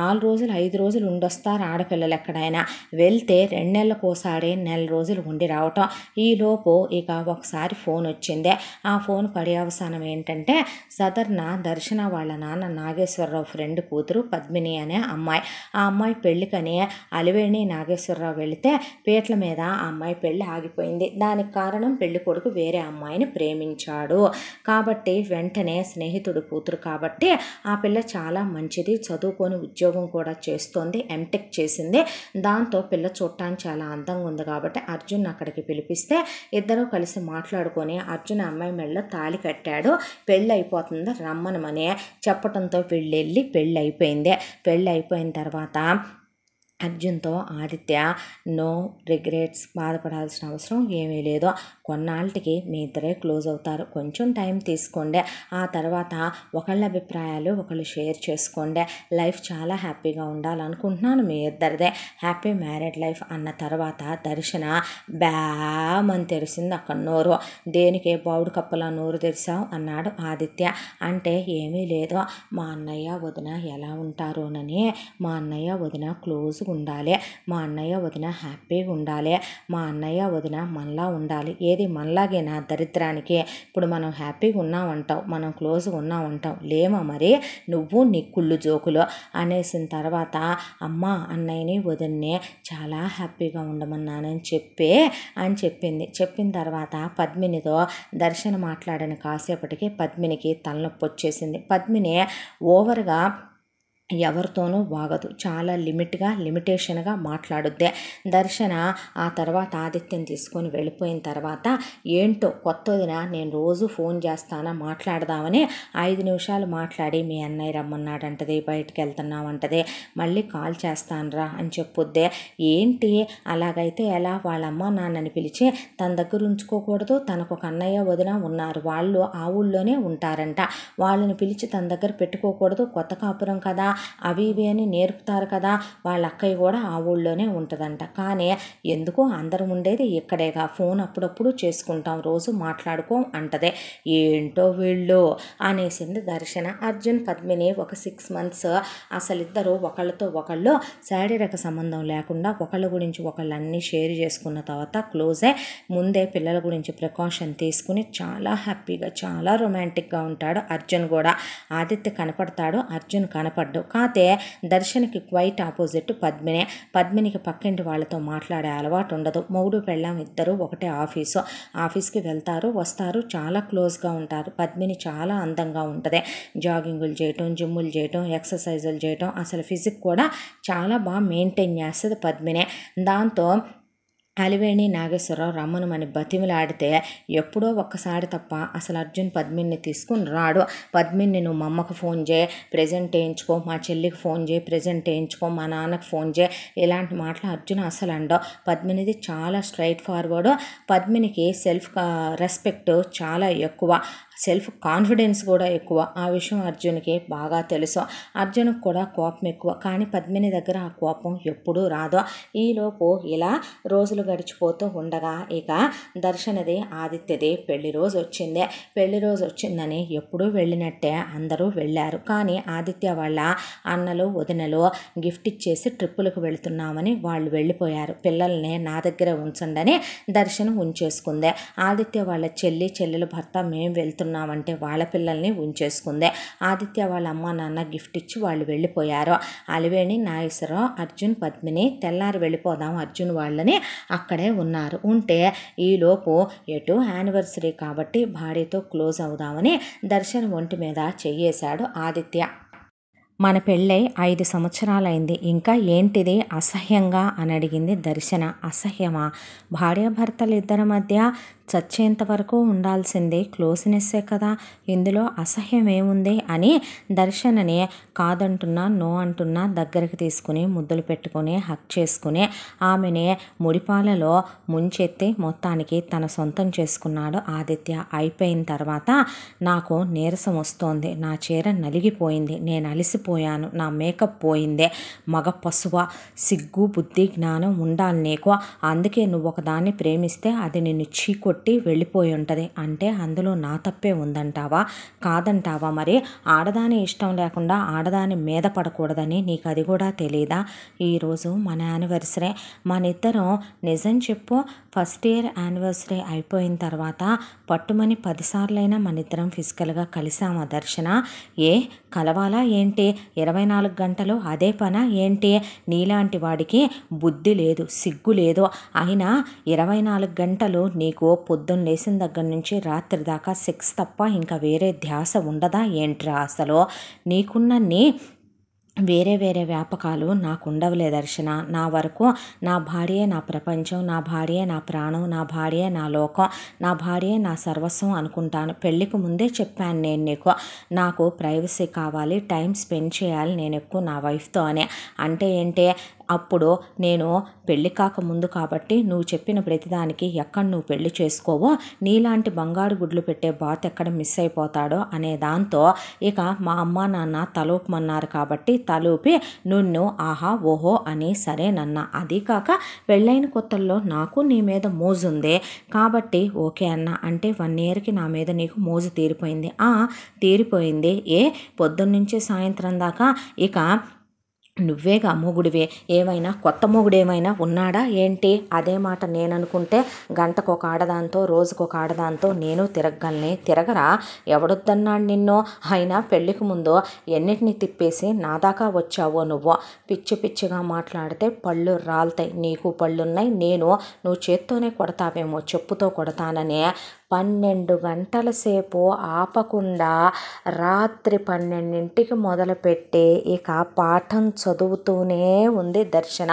నాలుగు రోజులు ఐదు రోజులు ఉండొస్తారు ఆడపిల్లలు ఎక్కడైనా వెళ్తే రెండు నెలలకు ఒకసారి నెల రోజులు ఉండి రావటం ఈలోపు ఇక ఒకసారి ఫోన్ వచ్చింది ఆ ఫోన్ పర్యవసానం ఏంటంటే సదర్న దర్శన వాళ్ళ నాన్న నాగేశ్వరరావు ఫ్రెండ్ కూతురు పద్మిని అనే అమ్మాయి ఆ అమ్మాయి పెళ్ళికని అలివేణి నాగేశ్వరరావు వెళితే పీటల మీద ఆ అమ్మాయి పెళ్ళి ఆగిపోయింది దానికి కారణం పెళ్లి కొడుకు వేరే అమ్మాయిని ప్రేమించాడు కాబట్టి వెంటనే స్నేహితుడు కూతురు కాబట్టి ఆ పిల్ల చాలా మంచిది చదువుకొని ఉద్యోగం కూడా చేస్తోంది ఎంటెక్ చేసింది దాంతో పిల్ల చూడటానికి చాలా అందంగా అవసరం ఉంది కాబట్టి అర్జున్ అక్కడికి పిలిపిస్తే ఇద్దరూ కలిసి మాట్లాడుకొని అర్జున్ అమ్మాయి మెడలో తాళి కట్టాడు పెళ్ళి అయిపోతుంది రమ్మనమని పెళ్ళి వెళ్ళి పెళ్ళి అయిపోయింది పెళ్ళి అయిపోయిన తర్వాత అర్జున్తో ఆదిత్య నో రిగ్రెట్స్ బాధపడాల్సిన అవసరం ఏమీ లేదు కొన్నాళ్ళకి మీ ఇద్దరే క్లోజ్ అవుతారు కొంచెం టైం తీసుకోండి ఆ తర్వాత ఒకళ్ళ అభిప్రాయాలు ఒకళ్ళు షేర్ చేసుకోండి లైఫ్ చాలా హ్యాపీగా ఉండాలనుకుంటున్నాను మీ ఇద్దరిదే హ్యాపీ మ్యారేడ్ లైఫ్ అన్న తర్వాత దర్శన బ్యామని అని తెరిసింది అక్కడ నోరు దేనికి బావుడు కప్పల నోరు తెరిసావు అన్నాడు ఆదిత్య అంటే ఏమీ లేదు మా అన్నయ్య వదిన ఎలా ఉంటారోనని మా అన్నయ్య వదిన క్లోజ్ ఉండాలే ఉండాలి మా అన్నయ్య వదిన హ్యాపీగా ఉండాలి మా అన్నయ్య వదిన మనలా ఉండాలి ఏది మనలాగేనా దరిద్రానికి ఇప్పుడు మనం హ్యాపీగా ఉన్నామంటావు మనం క్లోజ్గా ఉన్నామంటాం లేమా మరి నువ్వు నీ కుళ్ళు జోకులు అనేసిన తర్వాత అమ్మ అన్నయ్యని వదిన్నే చాలా హ్యాపీగా ఉండమన్నానని చెప్పే అని చెప్పింది చెప్పిన తర్వాత పద్మినితో దర్శన మాట్లాడిన కాసేపటికి పద్మినికి తలనొప్పి వచ్చేసింది పద్మిని ఓవర్గా ఎవరితోనూ వాగదు చాలా లిమిట్గా లిమిటేషన్గా మాట్లాడుద్దే దర్శన ఆ తర్వాత ఆదిత్యం తీసుకొని వెళ్ళిపోయిన తర్వాత ఏంటో కొత్తదిన నేను రోజు ఫోన్ చేస్తానా మాట్లాడదామని ఐదు నిమిషాలు మాట్లాడి మీ అన్నయ్య రమ్మన్నాడంటది బయటికి వెళ్తున్నామంటది మళ్ళీ కాల్ చేస్తానరా అని చెప్పొద్దే ఏంటి అలాగైతే ఎలా వాళ్ళమ్మ నాన్నని పిలిచి తన దగ్గర ఉంచుకోకూడదు తనకు ఒక అన్నయ్య వదిన ఉన్నారు వాళ్ళు ఆ ఊళ్ళోనే ఉంటారంట వాళ్ళని పిలిచి తన దగ్గర పెట్టుకోకూడదు కొత్త కాపురం కదా అవి ఇవి అని నేర్పుతారు కదా వాళ్ళ అక్కయ్య కూడా ఆ ఊళ్ళోనే ఉంటుందంట కానీ ఎందుకు అందరం ఉండేది ఇక్కడేగా ఫోన్ అప్పుడప్పుడు చేసుకుంటాం రోజు మాట్లాడుకో అంటదే ఏంటో వీళ్ళు అనేసింది దర్శన అర్జున్ పద్మిని ఒక సిక్స్ మంత్స్ అసలు ఇద్దరు ఒకళ్ళతో ఒకళ్ళు శారీరక సంబంధం లేకుండా ఒకళ్ళ గురించి ఒకళ్ళు అన్నీ షేర్ చేసుకున్న తర్వాత క్లోజ్ అయ్యి ముందే పిల్లల గురించి ప్రికాషన్ తీసుకుని చాలా హ్యాపీగా చాలా రొమాంటిక్గా ఉంటాడు అర్జున్ కూడా ఆదిత్య కనపడతాడు అర్జున్ కనపడ్డు కాతే దర్శన్కి క్వైట్ ఆపోజిట్ పద్మినే పద్మినికి పక్కింటి వాళ్ళతో మాట్లాడే అలవాటు ఉండదు మూడు పెళ్ళం ఇద్దరు ఒకటే ఆఫీసు ఆఫీస్కి వెళ్తారు వస్తారు చాలా క్లోజ్గా ఉంటారు పద్మిని చాలా అందంగా ఉంటుంది జాగింగులు చేయటం జిమ్ములు చేయటం ఎక్సర్సైజులు చేయటం అసలు ఫిజిక్ కూడా చాలా బాగా మెయింటైన్ చేస్తుంది పద్మినే దాంతో అలివేణి నాగేశ్వరరావు రమ్మనమని బతిమిలాడితే ఎప్పుడో ఒక్కసారి తప్ప అసలు అర్జున్ పద్మిని తీసుకుని రాడు పద్మిని నువ్వు మా అమ్మకు ఫోన్ చేయి ప్రజెంట్ వేయించుకో మా చెల్లికి ఫోన్ చేయి ప్రజెంట్ వేయించుకో మా నాన్నకు ఫోన్ చేయి ఇలాంటి మాటలు అర్జున్ అసలు అండవు పద్మినిది చాలా స్ట్రైట్ ఫార్వర్డ్ పద్మినికి సెల్ఫ్ రెస్పెక్ట్ చాలా ఎక్కువ సెల్ఫ్ కాన్ఫిడెన్స్ కూడా ఎక్కువ ఆ విషయం అర్జున్కి బాగా తెలుసు అర్జున్కి కూడా కోపం ఎక్కువ కానీ పద్మిని దగ్గర ఆ కోపం ఎప్పుడూ రాదు ఈలోపు ఇలా రోజులు గడిచిపోతూ ఉండగా ఇక దర్శనది ఆదిత్యది పెళ్లి రోజు వచ్చింది పెళ్లి రోజు వచ్చిందని ఎప్పుడూ వెళ్ళినట్టే అందరూ వెళ్ళారు కానీ ఆదిత్య వాళ్ళ అన్నలు వదినలు గిఫ్ట్ ఇచ్చేసి ట్రిప్పులకు వెళుతున్నామని వాళ్ళు వెళ్ళిపోయారు పిల్లల్ని నా దగ్గర ఉంచండి దర్శనం ఉంచేసుకుంది ఆదిత్య వాళ్ళ చెల్లి చెల్లెలు భర్త మేము వెళ్తున్నాం తీసుకున్నామంటే వాళ్ళ పిల్లల్ని ఉంచేసుకుందే ఆదిత్య వాళ్ళ అమ్మ నాన్న గిఫ్ట్ ఇచ్చి వాళ్ళు వెళ్ళిపోయారు అలివేణి నాగేశ్వరం అర్జున్ పద్మిని తెల్లారి వెళ్ళిపోదాం అర్జున్ వాళ్ళని అక్కడే ఉన్నారు ఉంటే ఈలోపు ఎటు యానివర్సరీ కాబట్టి భార్యతో క్లోజ్ అవుదామని దర్శన్ ఒంటి మీద చెయ్యేశాడు ఆదిత్య మన పెళ్ళై ఐదు సంవత్సరాలైంది ఇంకా ఏంటిది అసహ్యంగా అని అడిగింది దర్శన అసహ్యమా భార్యాభర్తలు ఇద్దరి మధ్య చచ్చేంత వరకు ఉండాల్సింది క్లోజ్నెస్సే కదా ఇందులో అసహ్యం ఏముంది అని దర్శనని కాదంటున్నా నో అంటున్నా దగ్గరికి తీసుకుని ముద్దులు పెట్టుకుని హక్ చేసుకుని ఆమెని ముడిపాలలో ముంచెత్తి మొత్తానికి తన సొంతం చేసుకున్నాడు ఆదిత్య అయిపోయిన తర్వాత నాకు నీరసం వస్తోంది నా చీర నలిగిపోయింది నేను అలసిపోయాను నా మేకప్ పోయిందే మగ పశువ సిగ్గు బుద్ధి జ్ఞానం ఉండాలి నీకు అందుకే నువ్వు ఒకదాన్ని ప్రేమిస్తే అది నిన్ను చీకొట్టి కొట్టి వెళ్ళిపోయి ఉంటుంది అంటే అందులో నా తప్పే ఉందంటావా కాదంటావా మరి ఆడదాని ఇష్టం లేకుండా ఆడదాని మీద పడకూడదని నీకు అది కూడా తెలియదా ఈరోజు మన యానివర్సరీ మన ఇద్దరం నిజం చెప్పు ఫస్ట్ ఇయర్ యానివర్సరీ అయిపోయిన తర్వాత పట్టుమని పదిసార్లైనా మన ఇద్దరం ఫిజికల్గా కలిసామా దర్శన ఏ కలవాలా ఏంటి ఇరవై నాలుగు గంటలు అదే పనా ఏంటి నీలాంటి వాడికి బుద్ధి లేదు సిగ్గు లేదు అయినా ఇరవై నాలుగు గంటలు నీకు పొద్దున్న లేచిన దగ్గర నుంచి రాత్రి దాకా సెక్స్ తప్ప ఇంకా వేరే ధ్యాస ఉండదా ఏంట్రా అసలు నీకున్న వేరే వేరే వ్యాపకాలు నాకు ఉండవులే దర్శన నా వరకు నా భార్యే నా ప్రపంచం నా భార్యే నా ప్రాణం నా భార్యే నా లోకం నా భార్యే నా సర్వస్వం అనుకుంటాను పెళ్ళికి ముందే చెప్పాను నేను నీకు నాకు ప్రైవసీ కావాలి టైం స్పెండ్ చేయాలి నేను ఎక్కువ నా వైఫ్తో అంటే ఏంటి అప్పుడు నేను పెళ్ళి కాకముందు కాబట్టి నువ్వు చెప్పిన ప్రతిదానికి ఎక్కడ నువ్వు పెళ్లి చేసుకోవో నీలాంటి బంగారు గుడ్లు పెట్టే బాత్ ఎక్కడ మిస్ అయిపోతాడో అనే దాంతో ఇక మా అమ్మ నాన్న తలూపమన్నారు కాబట్టి తలూపి నున్ను ఆహా ఓహో అని సరేనన్న అది కాక పెళ్ళైన కొత్తల్లో నాకు నీ మీద ఉంది కాబట్టి ఓకే అన్న అంటే వన్ ఇయర్కి నా మీద నీకు మోజు తీరిపోయింది ఆ తీరిపోయింది ఏ పొద్దున్నుంచి సాయంత్రం దాకా ఇక నువ్వేగా మొగుడివే ఏమైనా కొత్త మొగుడు ఏమైనా ఉన్నాడా ఏంటి అదే మాట నేను అనుకుంటే గంటకు ఒక ఆడదాంతో రోజుకు ఒక ఆడదాంతో నేను తిరగగలనే తిరగరా ఎవడొద్దన్నాడు నిన్నో అయినా పెళ్లికి ముందు ఎన్నిటిని తిప్పేసి నా దాకా వచ్చావో నువ్వు పిచ్చి పిచ్చిగా మాట్లాడితే పళ్ళు రాలుతాయి నీకు పళ్ళున్నాయి నేను నువ్వు చేత్తోనే కొడతావేమో చెప్పుతో కొడతాననే పన్నెండు గంటల సేపు ఆపకుండా రాత్రి పన్నెండింటికి మొదలుపెట్టి ఇక పాఠం చదువుతూనే ఉంది దర్శన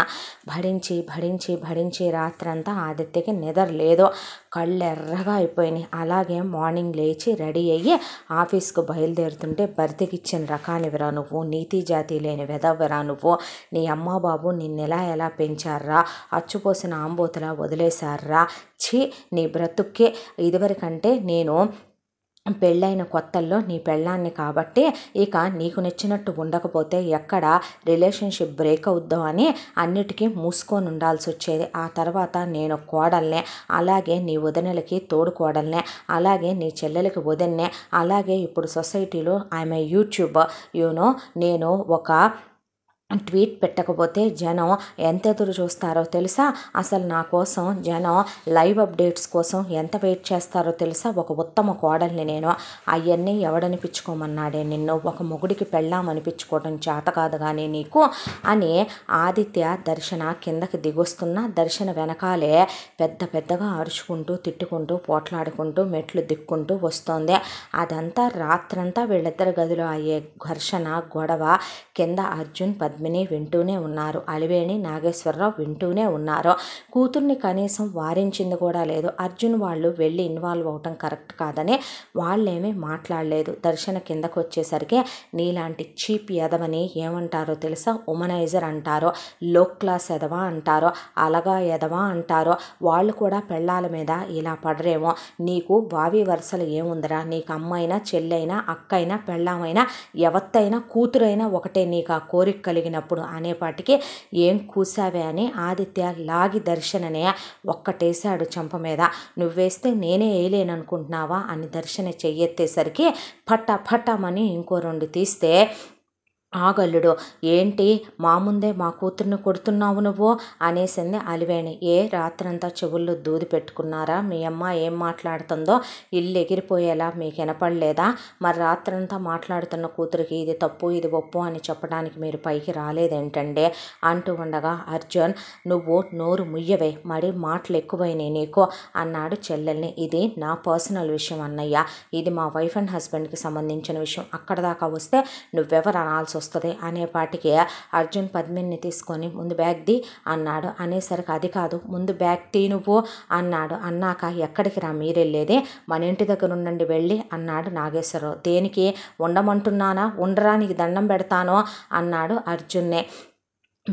భరించి భరించి భరించి రాత్రంతా ఆదిత్యకి నిద్ర లేదు కళ్ళు ఎర్రగా అయిపోయినాయి అలాగే మార్నింగ్ లేచి రెడీ అయ్యి ఆఫీస్కు బయలుదేరుతుంటే బర్తికిచ్చిన రకానివిరా నువ్వు నీతి జాతి లేని వెదవరా నువ్వు నీ అమ్మ బాబు నిన్నెలా ఎలా పెంచారా అచ్చుపోసిన ఆంబోతులా వదిలేశారా ఛీ నీ బ్రతుక్కి ఇదివరకంటే నేను పెళ్ళైన కొత్తల్లో నీ పెళ్ళాన్ని కాబట్టి ఇక నీకు నచ్చినట్టు ఉండకపోతే ఎక్కడ రిలేషన్షిప్ బ్రేక్ అవుద్దాం అని అన్నిటికీ మూసుకొని ఉండాల్సి వచ్చేది ఆ తర్వాత నేను కోడల్నే అలాగే నీ వదినలకి తోడు కోడల్నే అలాగే నీ చెల్లెలకి వదిన్నే అలాగే ఇప్పుడు సొసైటీలో ఐఎమ్ ఏ యూట్యూబ్ యూనో నేను ఒక ట్వీట్ పెట్టకపోతే జనం ఎంత ఎదురు చూస్తారో తెలుసా అసలు నా కోసం జనం లైవ్ అప్డేట్స్ కోసం ఎంత వెయిట్ చేస్తారో తెలుసా ఒక ఉత్తమ కోడల్ని నేను అవన్నీ ఎవడనిపించుకోమన్నాడే నిన్ను ఒక మొగుడికి పెళ్ళామనిపించుకోవడం చేత కాదు కానీ నీకు అని ఆదిత్య దర్శన కిందకి దిగొస్తున్న దర్శన వెనకాలే పెద్ద పెద్దగా అరుచుకుంటూ తిట్టుకుంటూ పోట్లాడుకుంటూ మెట్లు దిక్కుంటూ వస్తోంది అదంతా రాత్రంతా వీళ్ళిద్దరి గదిలో అయ్యే ఘర్షణ గొడవ కింద అర్జున్ పెద్ద పద్మిని వింటూనే ఉన్నారు అలివేణి నాగేశ్వరరావు వింటూనే ఉన్నారు కూతుర్ని కనీసం వారించింది కూడా లేదు అర్జున్ వాళ్ళు వెళ్ళి ఇన్వాల్వ్ అవటం కరెక్ట్ కాదని వాళ్ళేమీ మాట్లాడలేదు దర్శన కిందకు వచ్చేసరికి నీలాంటి చీప్ ఎదవని ఏమంటారో తెలుసా ఉమనైజర్ అంటారో లో క్లాస్ ఎదవా అంటారో అలగా ఎదవా అంటారో వాళ్ళు కూడా పెళ్ళాల మీద ఇలా పడరేమో నీకు బావి వరుసలు ఏముందిరా నీకు అమ్మైనా చెల్లైనా అక్కైనా పెళ్ళామైనా ఎవత్తైనా కూతురైనా ఒకటే నీకు ఆ కోరిక కలిగి జరిగినప్పుడు అనేపాటికి ఏం కూసావే అని ఆదిత్య లాగి దర్శననే ఒక్కటేశాడు చంప మీద నువ్వేస్తే నేనే వేయలేననుకుంటున్నావా అని దర్శన చెయ్యెత్తేసరికి పట్ట పట్టమని ఇంకో రెండు తీస్తే ఆగల్లుడు ఏంటి మా ముందే మా కూతుర్ని కొడుతున్నావు నువ్వు అనేసింది అలివేణి ఏ రాత్రంతా చెవుల్లో దూది పెట్టుకున్నారా మీ అమ్మ ఏం మాట్లాడుతుందో ఇల్లు ఎగిరిపోయేలా మీకు వినపడలేదా మరి రాత్రంతా మాట్లాడుతున్న కూతురికి ఇది తప్పు ఇది ఒప్పు అని చెప్పడానికి మీరు పైకి రాలేదేంటండి అంటూ ఉండగా అర్జున్ నువ్వు నోరు ముయ్యవే మరి మాటలు ఎక్కువైనాయి నీకు అన్నాడు చెల్లెల్ని ఇది నా పర్సనల్ విషయం అన్నయ్య ఇది మా వైఫ్ అండ్ హస్బెండ్కి సంబంధించిన విషయం అక్కడ దాకా వస్తే నువ్వెవరు అనాల్సి వస్తుంది అనేపాటికి అర్జున్ పద్మిని తీసుకొని ముందు బ్యాగ్ ది అన్నాడు అనేసరికి అది కాదు ముందు బ్యాగ్ తీ నువ్వు అన్నాడు అన్నాక ఎక్కడికి రా మీరెళ్ళేదే మన ఇంటి దగ్గర ఉండండి వెళ్ళి అన్నాడు నాగేశ్వరరావు దేనికి ఉండమంటున్నానా ఉండరా నీకు దండం పెడతాను అన్నాడు అర్జున్నే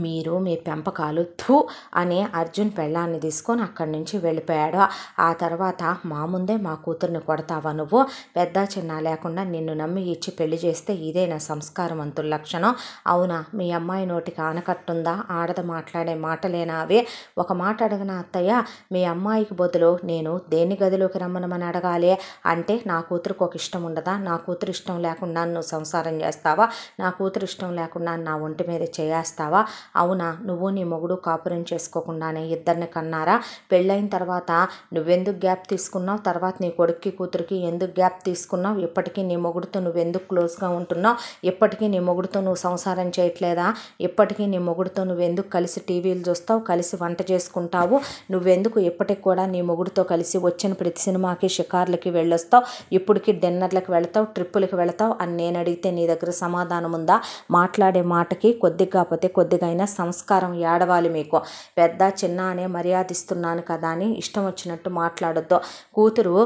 మీరు మీ పెంపకాలు థూ అని అర్జున్ పెళ్ళాన్ని తీసుకొని అక్కడి నుంచి వెళ్ళిపోయాడు ఆ తర్వాత మా ముందే మా కూతుర్ని కొడతావా నువ్వు పెద్ద చిన్న లేకుండా నిన్ను నమ్మి ఇచ్చి పెళ్లి చేస్తే ఇదేనా సంస్కారవంతుల లక్షణం అవునా మీ అమ్మాయి నోటికి ఆనకట్టుందా ఆడద మాట్లాడే మాటలేనా అవి ఒక మాట అడిగిన అత్తయ్య మీ అమ్మాయికి బదులు నేను దేని గదిలోకి రమ్మనమని అడగాలి అంటే నా కూతురుకు ఒక ఇష్టం ఉండదా నా కూతురు ఇష్టం లేకుండా నువ్వు సంసారం చేస్తావా నా కూతురు ఇష్టం లేకుండా నా ఒంటి మీద చేస్తావా అవునా నువ్వు నీ మొగుడు కాపురం చేసుకోకుండానే ఇద్దరిని కన్నారా పెళ్ళైన తర్వాత నువ్వెందుకు గ్యాప్ తీసుకున్నావు తర్వాత నీ కొడుక్కి కూతురికి ఎందుకు గ్యాప్ తీసుకున్నావు ఇప్పటికీ నీ మొగుడుతో నువ్వెందుకు క్లోజ్గా ఉంటున్నావు ఇప్పటికీ నీ మొగుడుతో నువ్వు సంసారం చేయట్లేదా ఇప్పటికీ నీ మొగుడుతో నువ్వెందుకు కలిసి టీవీలు చూస్తావు కలిసి వంట చేసుకుంటావు నువ్వెందుకు ఇప్పటికి కూడా నీ మొగుడుతో కలిసి వచ్చిన ప్రతి సినిమాకి షికార్లకి వెళ్ళొస్తావు ఇప్పటికి డిన్నర్లకు వెళతావు ట్రిప్పులకి వెళతావు అని నేను అడిగితే నీ దగ్గర సమాధానం ఉందా మాట్లాడే మాటకి కొద్దిగా కాకపోతే కొద్దిగా అయినా సంస్కారం ఏడవాలి మీకు పెద్ద చిన్న అనే మర్యాదిస్తున్నాను కదా అని ఇష్టం వచ్చినట్టు మాట్లాడద్దు కూతురు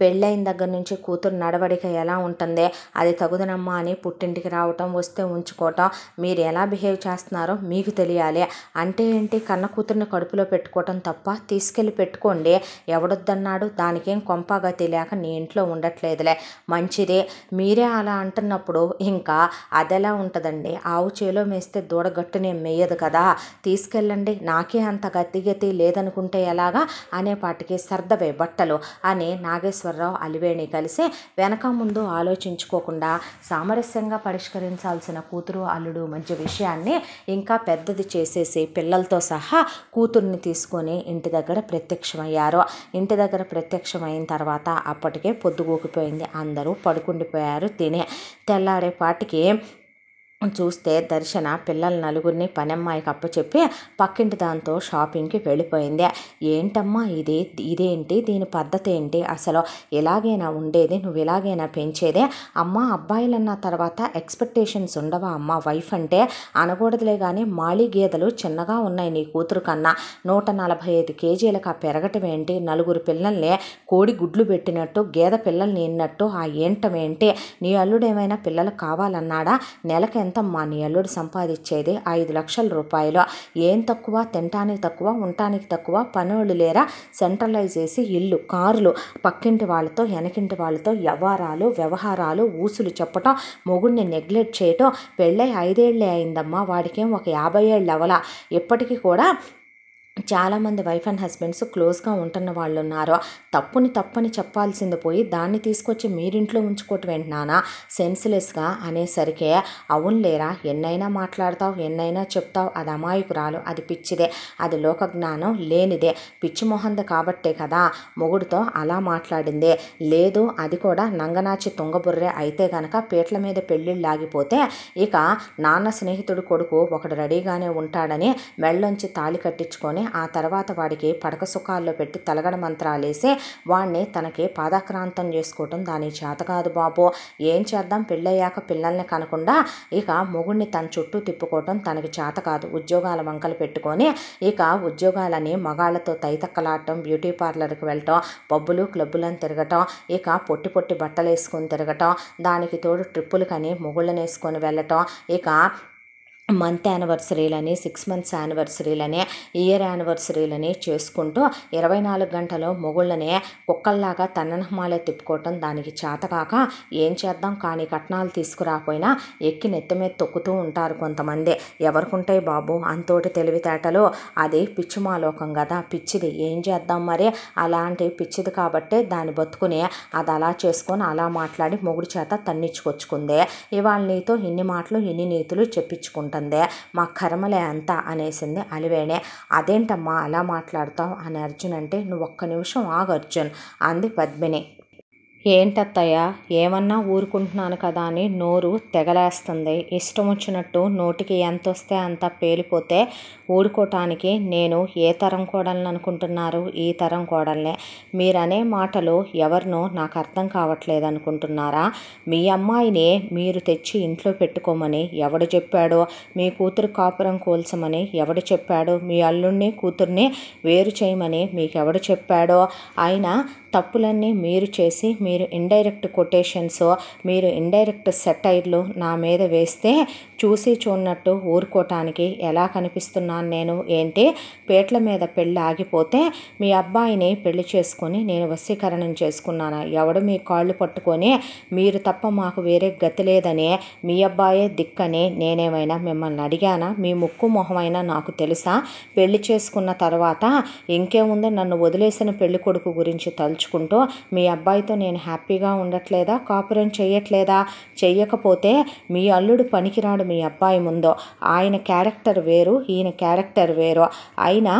పెళ్ళైన దగ్గర నుంచి కూతురు నడవడిక ఎలా ఉంటుంది అది తగుదనమ్మా అని పుట్టింటికి రావటం వస్తే ఉంచుకోవటం మీరు ఎలా బిహేవ్ చేస్తున్నారో మీకు తెలియాలి అంటే ఏంటి కన్న కూతురుని కడుపులో పెట్టుకోవటం తప్ప తీసుకెళ్ళి పెట్టుకోండి ఎవడొద్దన్నాడు దానికేం కొంపాగా తెలియక నీ ఇంట్లో ఉండట్లేదులే మంచిదే మీరే అలా అంటున్నప్పుడు ఇంకా అదెలా ఉంటుందండి ఆవు చేలో మేస్తే దూడగట్టునే మేయదు కదా తీసుకెళ్ళండి నాకే అంత గతిగతి లేదనుకుంటే ఎలాగా అనే పాటికి సర్దవే బట్టలు అని నాగే కోటేశ్వరరావు అలివేణి కలిసి వెనక ముందు ఆలోచించుకోకుండా సామరస్యంగా పరిష్కరించాల్సిన కూతురు అల్లుడు మధ్య విషయాన్ని ఇంకా పెద్దది చేసేసి పిల్లలతో సహా కూతుర్ని తీసుకొని ఇంటి దగ్గర ప్రత్యక్షమయ్యారు ఇంటి దగ్గర ప్రత్యక్షమైన తర్వాత అప్పటికే పొద్దుగోకిపోయింది అందరూ పడుకుండిపోయారు తినే తెల్లారేపాటికి చూస్తే దర్శన పిల్లల నలుగురిని పనమ్మాయికి అప్పచెప్పి పక్కింటి దాంతో షాపింగ్కి వెళ్ళిపోయింది ఏంటమ్మా ఇది ఇదేంటి దీని పద్ధతి ఏంటి అసలు ఎలాగైనా ఉండేది నువ్వు ఎలాగైనా పెంచేదే అమ్మ అబ్బాయిలన్న తర్వాత ఎక్స్పెక్టేషన్స్ ఉండవా అమ్మ వైఫ్ అంటే అనకూడదులే కానీ మాళీ గేదెలు చిన్నగా ఉన్నాయి నీ కూతురు కన్నా నూట నలభై ఐదు కేజీలకు ఆ పెరగటం ఏంటి నలుగురు పిల్లల్ని కోడి గుడ్లు పెట్టినట్టు గేద పిల్లల్ని ఎన్నట్టు ఆ ఏంటమేంటి నీ నీ అల్లుడేమైనా పిల్లలు కావాలన్నాడా నెలకెంత ఎంతమ్మా నీ అల్లుడు సంపాదించేది ఐదు లక్షల రూపాయలు ఏం తక్కువ తినటానికి తక్కువ ఉండటానికి తక్కువ పనులు లేరా సెంట్రలైజ్ చేసి ఇల్లు కార్లు పక్కింటి వాళ్ళతో వెనకింటి వాళ్ళతో వ్యవహారాలు వ్యవహారాలు ఊసులు చెప్పటం మొగుడిని నెగ్లెక్ట్ చేయటం పెళ్ళై ఐదేళ్లే అయిందమ్మా వాడికేం ఒక యాభై ఏళ్ళు అవలా ఇప్పటికీ కూడా చాలామంది వైఫ్ అండ్ హస్బెండ్స్ క్లోజ్గా ఉంటున్న వాళ్ళు ఉన్నారు తప్పుని తప్పని చెప్పాల్సింది పోయి దాన్ని తీసుకొచ్చి మీరింట్లో ఉంచుకోవటం నాన్న సెన్స్లెస్గా అనేసరికి అవును లేరా ఎన్నైనా మాట్లాడతావు ఎన్నైనా చెప్తావు అది అమాయకురాలు అది పిచ్చిదే అది లోకజ్ఞానం లేనిదే పిచ్చి మొహంద కాబట్టే కదా మొగుడుతో అలా మాట్లాడింది లేదు అది కూడా నంగనాచి తుంగబుర్రే అయితే గనక పీట్ల మీద పెళ్ళిళ్ళు లాగిపోతే ఇక నాన్న స్నేహితుడు కొడుకు ఒకడు రెడీగానే ఉంటాడని మెళ్ళొంచి తాళి కట్టించుకొని ఆ తర్వాత వాడికి పడక సుఖాల్లో పెట్టి తలగడ వేసి వాడిని తనకి పాదాక్రాంతం చేసుకోవటం దానికి చేత కాదు బాబు ఏం చేద్దాం పెళ్ళయ్యాక పిల్లల్ని కనకుండా ఇక మొగుడిని తన చుట్టూ తిప్పుకోవటం తనకి చేత కాదు ఉద్యోగాల వంకలు పెట్టుకొని ఇక ఉద్యోగాలని మగాళ్లతో తైతక్కలాడటం బ్యూటీ పార్లర్కి వెళ్ళటం పబ్బులు క్లబ్బులను తిరగటం ఇక పొట్టి పొట్టి బట్టలు వేసుకొని తిరగటం దానికి తోడు ట్రిప్పులు కానీ మొగుళ్ళని వేసుకొని వెళ్ళటం ఇక మంత్ యానివర్సరీలని సిక్స్ మంత్స్ యానివర్సరీలని ఇయర్ యానివర్సరీలని చేసుకుంటూ ఇరవై నాలుగు గంటలు మొగుళ్ళని కుక్కల్లాగా తన్ననహమాలే తిప్పుకోవటం దానికి చేతకాక ఏం చేద్దాం కానీ కట్నాలు తీసుకురాకపోయినా ఎక్కి నెత్తి మీద తొక్కుతూ ఉంటారు కొంతమంది ఎవరికుంటాయి బాబు అంతోటి తెలివితేటలు అది పిచ్చిమాలోకం కదా పిచ్చిది ఏం చేద్దాం మరి అలాంటి పిచ్చిది కాబట్టి దాన్ని బతుకుని అది అలా చేసుకొని అలా మాట్లాడి మొగుడు చేత తన్నిచ్చుకొచ్చుకుందే ఇవాళ నీతో ఇన్ని మాటలు ఇన్ని నీతులు చెప్పించుకుంటారు ఉంటుంది మా కర్మలే అంతా అనేసింది అలివేణే అదేంటమ్మా అలా మాట్లాడతావు అని అర్జున్ అంటే నువ్వు ఒక్క నిమిషం ఆగు అర్జున్ అంది పద్మిని ఏంటత్తయ్యా ఏమన్నా ఊరుకుంటున్నాను కదా అని నోరు తెగలేస్తుంది ఇష్టం వచ్చినట్టు నోటికి ఎంత వస్తే అంత పేలిపోతే ఊడుకోవటానికి నేను ఏ తరం కోడలను అనుకుంటున్నారు ఈ తరం కోడలనే మీరనే మాటలు ఎవరినో నాకు అర్థం కావట్లేదు అనుకుంటున్నారా మీ అమ్మాయిని మీరు తెచ్చి ఇంట్లో పెట్టుకోమని ఎవడు చెప్పాడో మీ కూతురు కాపురం కోల్చమని ఎవడు చెప్పాడో మీ అల్లుణ్ణి కూతుర్ని వేరు చేయమని మీకెవడు చెప్పాడో ఆయన తప్పులన్నీ మీరు చేసి మీరు ఇండైరెక్ట్ కొటేషన్స్ మీరు ఇండైరెక్ట్ సెటైర్లు నా మీద వేస్తే చూసి చూడనట్టు ఊరుకోవటానికి ఎలా కనిపిస్తున్నాను నేను ఏంటి పేట్ల మీద పెళ్ళి ఆగిపోతే మీ అబ్బాయిని పెళ్లి చేసుకొని నేను వశీకరణం చేసుకున్నాను ఎవడు మీ కాళ్ళు పట్టుకొని మీరు తప్ప మాకు వేరే గతి లేదని మీ అబ్బాయే దిక్కని నేనేమైనా మిమ్మల్ని అడిగానా మీ ముక్కు మొహమైనా నాకు తెలుసా పెళ్లి చేసుకున్న తర్వాత ఇంకేముందో నన్ను వదిలేసిన పెళ్లి కొడుకు గురించి తలుచు తెచ్చుకుంటూ మీ అబ్బాయితో నేను హ్యాపీగా ఉండట్లేదా కాపురం చేయట్లేదా చెయ్యకపోతే మీ అల్లుడు పనికిరాడు మీ అబ్బాయి ముందో ఆయన క్యారెక్టర్ వేరు ఈయన క్యారెక్టర్ వేరు అయినా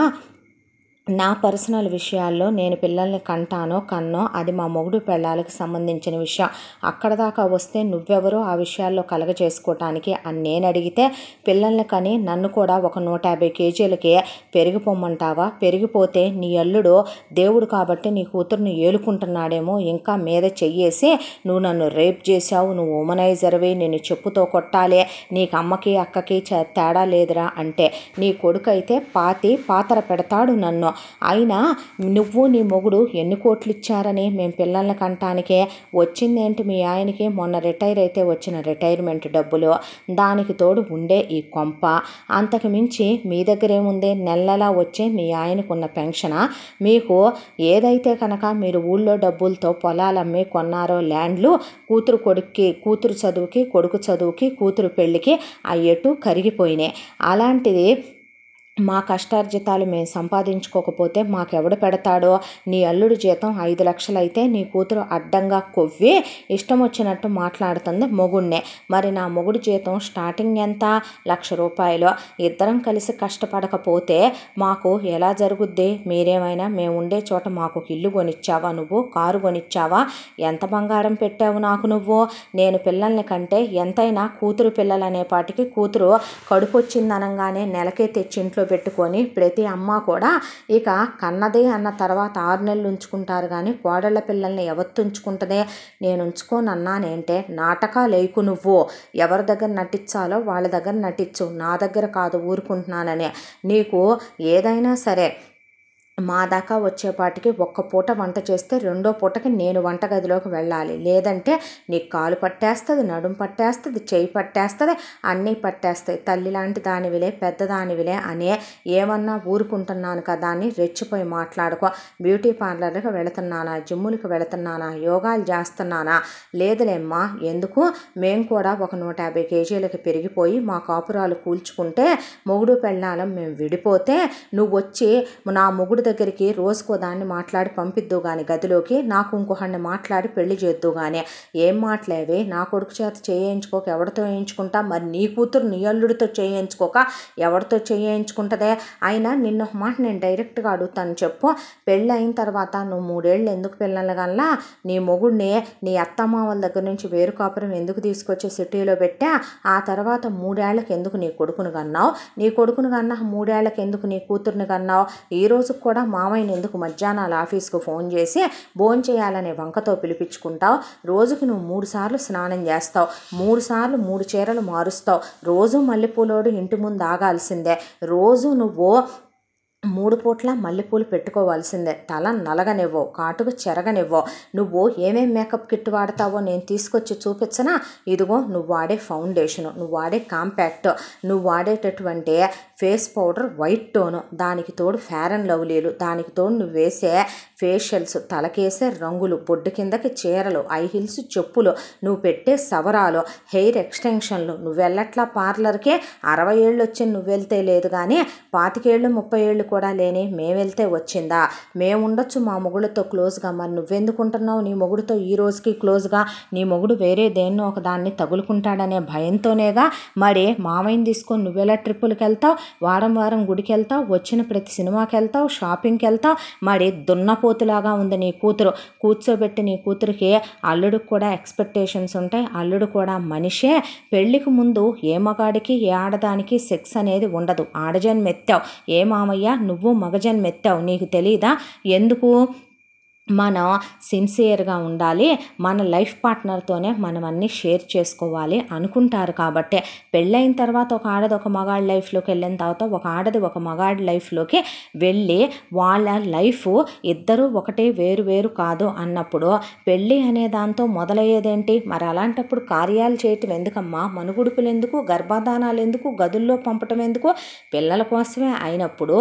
నా పర్సనల్ విషయాల్లో నేను పిల్లల్ని కంటానో కన్నో అది మా మొగుడు పెళ్ళాలకు సంబంధించిన విషయం అక్కడ దాకా వస్తే నువ్వెవరో ఆ విషయాల్లో కలగజేసుకోవటానికి అని నేను అడిగితే పిల్లల్ని కని నన్ను కూడా ఒక నూట యాభై కేజీలకే పెరిగిపోమ్మంటావా పెరిగిపోతే నీ అల్లుడు దేవుడు కాబట్టి నీ కూతురుని ఏలుకుంటున్నాడేమో ఇంకా మీద చెయ్యేసి నువ్వు నన్ను రేప్ చేశావు నువ్వు ఉమనైజర్వి నేను చెప్పుతో కొట్టాలి నీకు అమ్మకి అక్కకి తేడా లేదురా అంటే నీ కొడుకైతే పాతి పాతర పెడతాడు నన్ను అయినా నువ్వు నీ మొగుడు ఎన్ని కోట్లు ఇచ్చారని మేము పిల్లల్ని కంటానికే వచ్చిందేంటి మీ ఆయనకి మొన్న రిటైర్ అయితే వచ్చిన రిటైర్మెంట్ డబ్బులు దానికి తోడు ఉండే ఈ కొంప అంతకు మించి మీ ఏముంది నెలలా వచ్చే మీ ఆయనకున్న పెన్షన్ మీకు ఏదైతే కనుక మీరు ఊళ్ళో డబ్బులతో పొలాలమ్మి కొన్నారో ల్యాండ్లు కూతురు కొడుక్కి కూతురు చదువుకి కొడుకు చదువుకి కూతురు పెళ్ళికి అయ్యేట్టు కరిగిపోయినాయి అలాంటిది మా కష్టార్జితాలు మేము సంపాదించుకోకపోతే మాకెవడు పెడతాడో నీ అల్లుడు జీతం ఐదు లక్షలైతే నీ కూతురు అడ్డంగా కొవ్వి ఇష్టం వచ్చినట్టు మాట్లాడుతుంది మొగుణ్ణే మరి నా మొగుడు జీతం స్టార్టింగ్ ఎంత లక్ష రూపాయలు ఇద్దరం కలిసి కష్టపడకపోతే మాకు ఎలా జరుగుద్ది మీరేమైనా మేము ఉండే చోట మాకు ఇల్లు కొనిచ్చావా నువ్వు కారు కొనిచ్చావా ఎంత బంగారం పెట్టావు నాకు నువ్వు నేను పిల్లల్ని కంటే ఎంతైనా కూతురు పిల్లలనే పాటికి కూతురు కడుపు వచ్చిందనగానే నెలకే తెచ్చింట్లో అదుపులో పెట్టుకొని ప్రతి అమ్మ కూడా ఇక కన్నదే అన్న తర్వాత ఆరు నెలలు ఉంచుకుంటారు కానీ కోడళ్ళ పిల్లల్ని ఎవత్తు ఉంచుకుంటుందే నేను ఉంచుకోనన్నానంటే నాటకాలు వేయకు నువ్వు ఎవరి దగ్గర నటించాలో వాళ్ళ దగ్గర నటించు నా దగ్గర కాదు ఊరుకుంటున్నానని నీకు ఏదైనా సరే మా దాకా వచ్చేపాటికి ఒక్క పూట వంట చేస్తే రెండో పూటకి నేను వంటగదిలోకి వెళ్ళాలి లేదంటే నీ కాలు పట్టేస్తుంది నడుము పట్టేస్తుంది చేయి పట్టేస్తుంది అన్నీ పట్టేస్తాయి తల్లి లాంటి దానివిలే పెద్ద దానివిలే అనే ఏమన్నా ఊరుకుంటున్నాను కదా అని రెచ్చిపోయి మాట్లాడుకో బ్యూటీ పార్లర్కి వెళుతున్నానా జిమ్ములకు వెళుతున్నానా యోగాలు చేస్తున్నానా లేదులేమ్మా ఎందుకు మేము కూడా ఒక నూట యాభై కేజీలకి పెరిగిపోయి మా కాపురాలు కూల్చుకుంటే మొగుడు పెళ్ళాలం మేము విడిపోతే నువ్వు వచ్చి నా మొగుడు దగ్గరికి రోజుకో దాన్ని మాట్లాడి పంపిద్దు గాని గదిలోకి నాకు ఇంకోహాన్ని మాట్లాడి పెళ్లి చేద్దు గాని ఏం మాట్లాడేవి నా కొడుకు చేత చేయించుకోక ఎవరితో వేయించుకుంటా మరి నీ కూతురు నీ అల్లుడితో చేయించుకోక ఎవరితో చేయించుకుంటుందే అయినా నిన్న ఒక మాట నేను డైరెక్ట్గా అడుగుతాను చెప్పు పెళ్ళి అయిన తర్వాత నువ్వు మూడేళ్ళు ఎందుకు పిల్లలగల్లా నీ మొగుడిని నీ అత్తమ్మ వాళ్ళ దగ్గర నుంచి వేరు కాపురం ఎందుకు తీసుకొచ్చి సిటీలో పెట్టా ఆ తర్వాత మూడేళ్లకు ఎందుకు నీ కొడుకును కన్నావు నీ కొడుకును కన్నా మూడేళ్లకు ఎందుకు నీ కూతురుని కన్నావు ఈ రోజు కూడా కూడా మామయ్యని ఎందుకు మధ్యాహ్నాలు ఆఫీస్కు ఫోన్ చేసి భోన్ చేయాలనే వంకతో పిలిపించుకుంటావు రోజుకి నువ్వు మూడు సార్లు స్నానం చేస్తావు మూడు సార్లు మూడు చీరలు మారుస్తావు రోజు మల్లెపూలోడు ఇంటి ముందు ఆగాల్సిందే రోజు నువ్వు మూడు పూట్ల మల్లెపూలు పెట్టుకోవాల్సిందే తల నలగనివ్వో కాటుకు చెరగనివ్వో నువ్వు ఏమేం మేకప్ కిట్ వాడతావో నేను తీసుకొచ్చి చూపించనా ఇదిగో నువ్వు వాడే ఫౌండేషను నువ్వు వాడే కాంపాక్ట్ నువ్వు వాడేటటువంటి ఫేస్ పౌడర్ వైట్ టోను దానికి తోడు ఫేర్ అండ్ లవ్లీలు దానికి తోడు నువ్వు వేసే ఫేషియల్స్ తలకేసే రంగులు బొడ్డు కిందకి చీరలు ఐ హిల్స్ చెప్పులు నువ్వు పెట్టే సవరాలు హెయిర్ ఎక్స్టెన్షన్లు నువ్వెళ్ళట్లా పార్లర్కే అరవై ఏళ్ళు వచ్చి నువ్వెళ్తే లేదు కానీ పాతికేళ్ళు ముప్పై ఏళ్ళు కూడా లేని మేమెళ్తే వచ్చిందా మేముండొచ్చు మా మొగుడుతో క్లోజ్గా మరి నువ్వెందుకుంటున్నావు నీ మొగుడుతో ఈ రోజుకి క్లోజ్గా నీ మొగుడు వేరే దేన్నో ఒక దాన్ని తగులుకుంటాడనే భయంతోనేగా మరి మామయ్యని తీసుకొని నువ్వెలా ట్రిప్పులకి వెళ్తావు వారం వారం గుడికి వెళ్తావు వచ్చిన ప్రతి సినిమాకి వెళ్తావు షాపింగ్కి వెళ్తావు మరి దున్నపో కోతులాగా ఉంది నీ కూతురు కూర్చోబెట్టి నీ కూతురికి అల్లుడికి కూడా ఎక్స్పెక్టేషన్స్ ఉంటాయి అల్లుడు కూడా మనిషే పెళ్లికి ముందు ఏ మగాడికి ఏ ఆడదానికి సెక్స్ అనేది ఉండదు ఆడజన్ మెత్తావు ఏ మామయ్య నువ్వు మగజన్ మెత్తావు నీకు తెలీదా ఎందుకు మనం సిన్సియర్గా ఉండాలి మన లైఫ్ పార్ట్నర్తోనే మనం అన్నీ షేర్ చేసుకోవాలి అనుకుంటారు కాబట్టే పెళ్ళైన తర్వాత ఒక ఆడది ఒక మగాడి లైఫ్లోకి వెళ్ళిన తర్వాత ఒక ఆడది ఒక మగాడి లైఫ్లోకి వెళ్ళి వాళ్ళ లైఫ్ ఇద్దరూ ఒకటే వేరు వేరు కాదు అన్నప్పుడు పెళ్ళి అనే దాంతో మొదలయ్యేదేంటి మరి అలాంటప్పుడు కార్యాలు చేయటం ఎందుకమ్మా మనుగుడుపులు ఎందుకు గర్భాధానాలు ఎందుకు గదుల్లో పంపటం ఎందుకు పిల్లల కోసమే అయినప్పుడు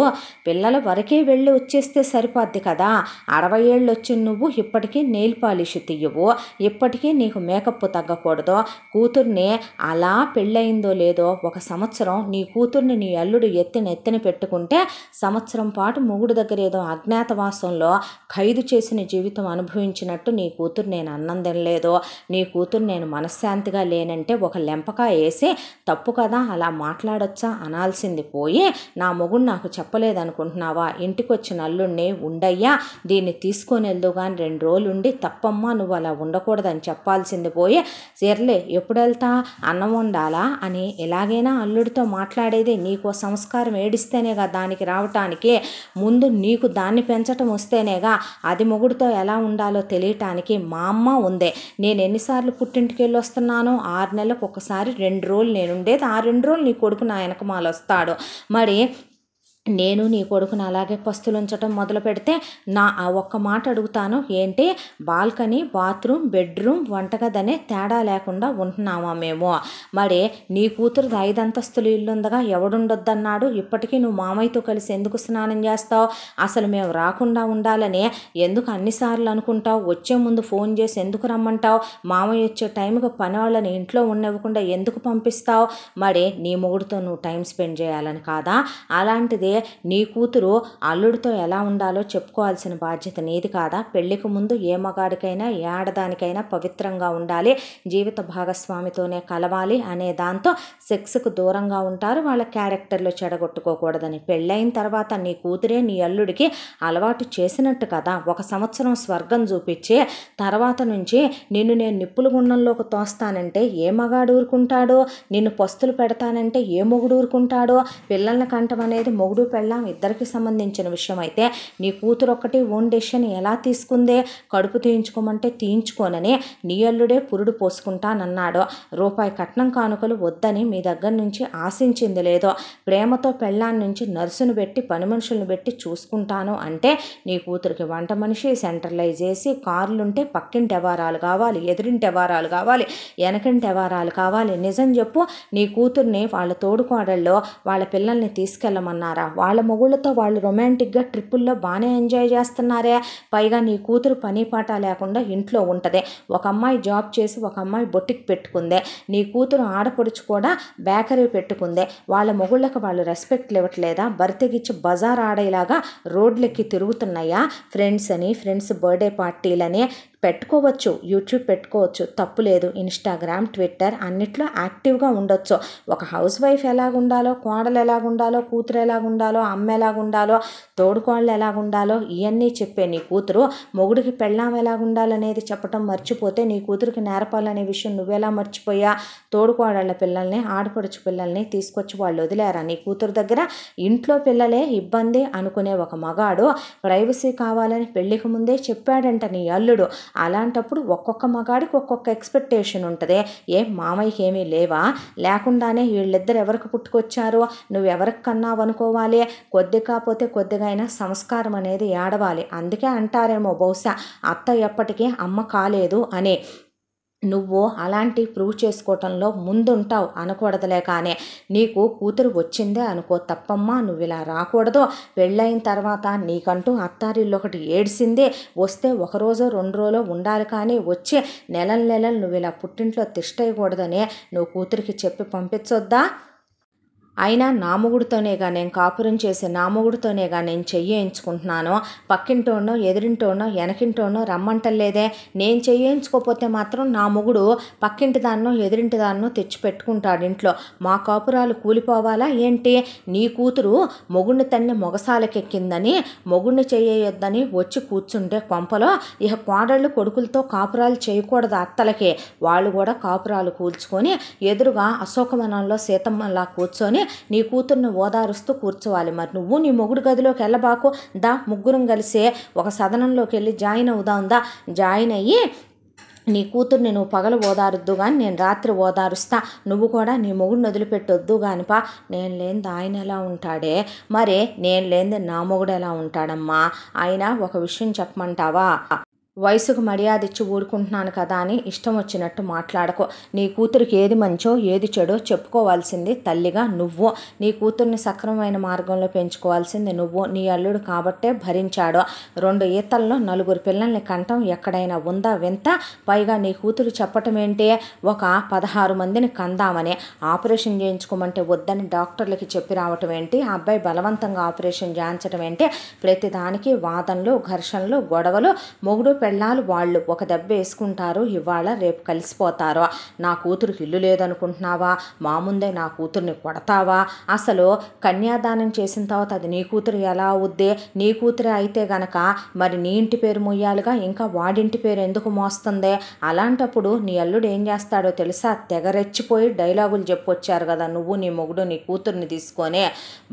పిల్లల వరకే వెళ్ళి వచ్చేస్తే సరిపోద్ది కదా అరవై ఏళ్ళు వచ్చి నువ్వు ఇప్పటికీ నెయిల్ పాలిష్ తీయవు ఇప్పటికీ నీకు మేకప్ తగ్గకూడదు కూతుర్ని అలా పెళ్ళయిందో లేదో ఒక సంవత్సరం నీ కూతుర్ని నీ అల్లుడు ఎత్తిన ఎత్తిన పెట్టుకుంటే సంవత్సరం పాటు మొగుడు దగ్గర ఏదో అజ్ఞాతవాసంలో ఖైదు చేసిన జీవితం అనుభవించినట్టు నీ కూతురు నేను అన్నందం లేదో నీ కూతురు నేను మనశ్శాంతిగా లేనంటే ఒక లెంపకా వేసి తప్పు కదా అలా మాట్లాడొచ్చా అనాల్సింది పోయి నా మొగుడు నాకు చెప్పలేదనుకుంటున్నావా ఇంటికొచ్చిన అల్లుడిని ఉండయ్యా దీన్ని తీసుకొని తీసుకొని వెళ్దు కానీ రెండు రోజులు ఉండి తప్పమ్మా నువ్వు అలా ఉండకూడదని చెప్పాల్సింది పోయి సీర్లే ఎప్పుడు వెళ్తా అన్నం వండాలా అని ఎలాగైనా అల్లుడితో మాట్లాడేది నీకు సంస్కారం ఏడిస్తేనేగా దానికి రావటానికి ముందు నీకు దాన్ని పెంచటం వస్తేనేగా అది మొగుడితో ఎలా ఉండాలో తెలియటానికి మా అమ్మ ఉందే నేను ఎన్నిసార్లు పుట్టింటికి వెళ్ళి వస్తున్నాను ఆరు నెలలకు ఒకసారి రెండు రోజులు నేను ఉండేది ఆ రెండు రోజులు నీ కొడుకు నా వెనకమాల వస్తాడు మరి నేను నీ కొడుకును అలాగే పస్తులుంచడం మొదలు పెడితే నా ఆ ఒక్క మాట అడుగుతాను ఏంటి బాల్కనీ బాత్రూమ్ బెడ్రూమ్ వంటగదనే తేడా లేకుండా ఉంటున్నామా మేము మరి నీ కూతురు ఐదు అంతస్తులు ఇల్లుందగా ఎవడుండొద్దన్నాడు ఇప్పటికీ నువ్వు మామయ్యతో కలిసి ఎందుకు స్నానం చేస్తావు అసలు మేము రాకుండా ఉండాలని ఎందుకు అన్నిసార్లు అనుకుంటావు వచ్చే ముందు ఫోన్ చేసి ఎందుకు రమ్మంటావు మామయ్య వచ్చే టైంకి పని వాళ్ళని ఇంట్లో ఉండనివ్వకుండా ఎందుకు పంపిస్తావు మరి నీ మొగుడుతో నువ్వు టైం స్పెండ్ చేయాలని కాదా అలాంటిది నీ కూతురు అల్లుడితో ఎలా ఉండాలో చెప్పుకోవాల్సిన బాధ్యత నీది కాదా పెళ్లికి ముందు ఏ మగాడికైనా ఏ ఆడదానికైనా పవిత్రంగా ఉండాలి జీవిత భాగస్వామితోనే కలవాలి అనే దాంతో సెక్స్కు దూరంగా ఉంటారు వాళ్ళ క్యారెక్టర్లు చెడగొట్టుకోకూడదని పెళ్ళైన తర్వాత నీ కూతురే నీ అల్లుడికి అలవాటు చేసినట్టు కదా ఒక సంవత్సరం స్వర్గం చూపించి తర్వాత నుంచి నిన్ను నేను నిప్పుల గుండంలోకి తోస్తానంటే ఏ మగాడు ఊరుకుంటాడో నిన్ను పస్తులు పెడతానంటే ఏ మొగుడు ఊరుకుంటాడో పిల్లల్ని కంటం అనేది మొగుడు కూతురు పెళ్ళాం ఇద్దరికి సంబంధించిన విషయం అయితే నీ కూతురు ఒకటి ఓన్ డెసిషన్ ఎలా తీసుకుందే కడుపు తీయించుకోమంటే తీయించుకోనని నీ అల్లుడే పురుడు పోసుకుంటానన్నాడు రూపాయి కట్నం కానుకలు వద్దని మీ దగ్గర నుంచి ఆశించింది లేదో ప్రేమతో పెళ్ళాన్ని నుంచి నర్సును పెట్టి పని మనుషులను పెట్టి చూసుకుంటాను అంటే నీ కూతురికి వంట మనిషి సెంట్రలైజ్ చేసి కార్లుంటే పక్కింటి వారాలు కావాలి ఎదురింటి వారాలు కావాలి వెనకంటి ఎవారాలు కావాలి నిజం చెప్పు నీ కూతుర్ని వాళ్ళ తోడుకోడల్లో వాళ్ళ పిల్లల్ని తీసుకెళ్ళమన్నారా వాళ్ళ మొగుళ్ళతో వాళ్ళు రొమాంటిక్గా ట్రిప్పుల్లో బాగానే ఎంజాయ్ చేస్తున్నారే పైగా నీ కూతురు పని పాట లేకుండా ఇంట్లో ఉంటుంది ఒక అమ్మాయి జాబ్ చేసి ఒక అమ్మాయి బొట్టిక్ పెట్టుకుందే నీ కూతురు ఆడపడుచు కూడా బేకరీ పెట్టుకుందే వాళ్ళ మొగుళ్ళకి వాళ్ళు రెస్పెక్ట్ ఇవ్వట్లేదా బరితెగిచ్చి బజార్ ఆడేలాగా రోడ్లెక్కి తిరుగుతున్నాయా ఫ్రెండ్స్ అని ఫ్రెండ్స్ బర్త్డే పార్టీలని పెట్టుకోవచ్చు యూట్యూబ్ పెట్టుకోవచ్చు తప్పు లేదు ఇన్స్టాగ్రామ్ ట్విట్టర్ అన్నిట్లో యాక్టివ్గా ఉండొచ్చు ఒక హౌస్ వైఫ్ ఎలాగుండాలో కోడలు ఎలాగుండాలో కూతురు ఎలాగుండాలో అమ్మ ఎలాగుండాలో తోడుకోళ్ళు ఎలాగుండాలో ఇవన్నీ చెప్పే నీ కూతురు మొగుడికి పెళ్ళాం ఎలాగుండాలనేది చెప్పటం మర్చిపోతే నీ కూతురికి నేర్పాలనే విషయం నువ్వెలా మర్చిపోయా తోడుకోడళ్ళ పిల్లల్ని ఆడపడుచు పిల్లల్ని తీసుకొచ్చి వాళ్ళు వదిలేరా నీ కూతురు దగ్గర ఇంట్లో పిల్లలే ఇబ్బంది అనుకునే ఒక మగాడు ప్రైవసీ కావాలని పెళ్లికి ముందే చెప్పాడంట నీ అల్లుడు అలాంటప్పుడు ఒక్కొక్క మగాడికి ఒక్కొక్క ఎక్స్పెక్టేషన్ ఉంటుంది ఏ మామయ్యకి ఏమీ లేవా లేకుండానే వీళ్ళిద్దరు ఎవరికి పుట్టుకొచ్చారు నువ్వు ఎవరికి కన్నావు అనుకోవాలి కొద్ది కాకపోతే కొద్దిగా అయినా సంస్కారం అనేది ఏడవాలి అందుకే అంటారేమో బహుశా అత్త ఎప్పటికీ అమ్మ కాలేదు అని నువ్వు అలాంటి ప్రూవ్ చేసుకోవటంలో ముందుంటావు అనకూడదులే కానీ నీకు కూతురు వచ్చిందే అనుకో తప్పమ్మా నువ్వు ఇలా రాకూడదు పెళ్ళైన తర్వాత నీకంటూ అత్తారిల్లు ఒకటి ఏడిసిందే వస్తే ఒకరోజు రెండు రోజులు ఉండాలి కానీ వచ్చి నెలల నెలలు నువ్వు ఇలా పుట్టింట్లో తిష్టయకూడదని నువ్వు కూతురికి చెప్పి పంపించొద్దా అయినా నామగుడితోనేగా నేను కాపురం చేసే నామగుడితోనేగా నేను చెయ్యేయించుకుంటున్నాను పక్కింటోనో ఎదిరింటోనో వెనకింటోనో రమ్మంటలేదే నేను ఎంచుకోపోతే మాత్రం నా మొగుడు పక్కింటి దాన్నో ఎదిరింటి దాన్నో తెచ్చిపెట్టుకుంటాడు ఇంట్లో మా కాపురాలు కూలిపోవాలా ఏంటి నీ కూతురు మొగుడిని తన్ని మొగసాలకెక్కిందని మొగుడిని చెయ్యొద్దని వచ్చి కూర్చుంటే కొంపలో ఇక కోడళ్ళు కొడుకులతో కాపురాలు చేయకూడదు అత్తలకే వాళ్ళు కూడా కాపురాలు కూల్చుకొని ఎదురుగా అశోకవనంలో సీతమ్మలా కూర్చొని నీ కూతుర్ని ఓదారుస్తూ కూర్చోవాలి మరి నువ్వు నీ మొగుడు గదిలోకి వెళ్ళబాకు దా ముగ్గురం కలిసే ఒక సదనంలోకి వెళ్ళి జాయిన్ ఉందా జాయిన్ అయ్యి నీ కూతుర్ని నువ్వు పగలు ఓదారుద్దు కానీ నేను రాత్రి ఓదారుస్తా నువ్వు కూడా నీ మొగుడిని వదిలిపెట్టొద్దు కానిపా నేను లేనిది ఆయన ఎలా ఉంటాడే మరే నేను లేనిది నా మొగుడు ఎలా ఉంటాడమ్మా ఆయన ఒక విషయం చెప్పమంటావా వయసుకు మర్యాద ఇచ్చి ఊరుకుంటున్నాను కదా అని ఇష్టం వచ్చినట్టు మాట్లాడకో నీ కూతురికి ఏది మంచో ఏది చెడో చెప్పుకోవాల్సింది తల్లిగా నువ్వు నీ కూతుర్ని సక్రమమైన మార్గంలో పెంచుకోవాల్సింది నువ్వు నీ అల్లుడు కాబట్టే భరించాడు రెండు ఈతల్లో నలుగురు పిల్లల్ని కంటం ఎక్కడైనా ఉందా వింత పైగా నీ కూతురు చెప్పటం ఏంటి ఒక పదహారు మందిని కందామని ఆపరేషన్ చేయించుకోమంటే వద్దని డాక్టర్లకి చెప్పి రావటం ఏంటి ఆ అబ్బాయి బలవంతంగా ఆపరేషన్ చేయించడం ఏంటి ప్రతిదానికి వాదనలు ఘర్షణలు గొడవలు మొగుడు పెళ్ళాలు వాళ్ళు ఒక దెబ్బ వేసుకుంటారు ఇవాళ రేపు కలిసిపోతారు నా కూతురు ఇల్లు లేదనుకుంటున్నావా మా ముందే నా కూతుర్ని కొడతావా అసలు కన్యాదానం చేసిన తర్వాత అది నీ కూతురు ఎలా అవుద్ది నీ కూతురే అయితే గనక మరి నీ ఇంటి పేరు మొయ్యాలిగా ఇంకా వాడింటి పేరు ఎందుకు మోస్తుంది అలాంటప్పుడు నీ అల్లుడు ఏం చేస్తాడో తెలుసా తెగరెచ్చిపోయి డైలాగులు చెప్పొచ్చారు కదా నువ్వు నీ మొగుడు నీ కూతుర్ని తీసుకొని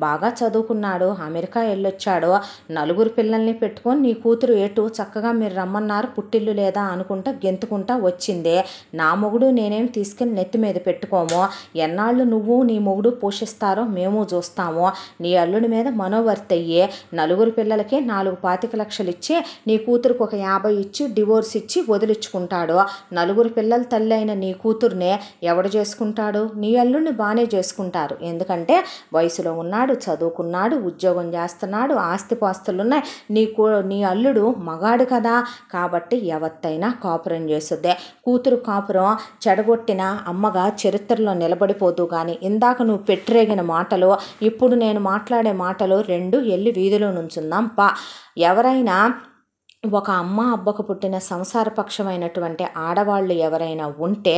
బాగా చదువుకున్నాడు అమెరికా వెళ్ళొచ్చాడు నలుగురు పిల్లల్ని పెట్టుకొని నీ కూతురు ఎటు చక్కగా మీరు రమ్మ రమ్మన్నారు పుట్టిల్లు లేదా అనుకుంటా గెంతుకుంటా వచ్చిందే నా మొగుడు నేనేం తీసుకెళ్ళి నెత్తి మీద పెట్టుకోము ఎన్నాళ్ళు నువ్వు నీ మొగుడు పోషిస్తారో మేము చూస్తాము నీ అల్లుడి మీద మనోవర్తి అయ్యే నలుగురు పిల్లలకి నాలుగు పాతిక లక్షలు ఇచ్చి నీ కూతురుకు ఒక యాభై ఇచ్చి డివోర్స్ ఇచ్చి వదిలించుకుంటాడు నలుగురు పిల్లల తల్లి అయిన నీ కూతుర్నే ఎవడు చేసుకుంటాడు నీ అల్లుడిని బాగానే చేసుకుంటారు ఎందుకంటే వయసులో ఉన్నాడు చదువుకున్నాడు ఉద్యోగం చేస్తున్నాడు ఉన్నాయి నీ కూ నీ అల్లుడు మగాడు కదా కాబట్టి ఎవత్తైనా కాపురం చేస్తుంది కూతురు కాపురం చెడగొట్టిన అమ్మగా చరిత్రలో నిలబడిపోదు కానీ ఇందాక నువ్వు పెట్టిరేగిన మాటలు ఇప్పుడు నేను మాట్లాడే మాటలు రెండు ఎల్లి వీధిలో నుంచుందాం పా ఎవరైనా ఒక అమ్మ అబ్బకు పుట్టిన సంసారపక్షమైనటువంటి ఆడవాళ్ళు ఎవరైనా ఉంటే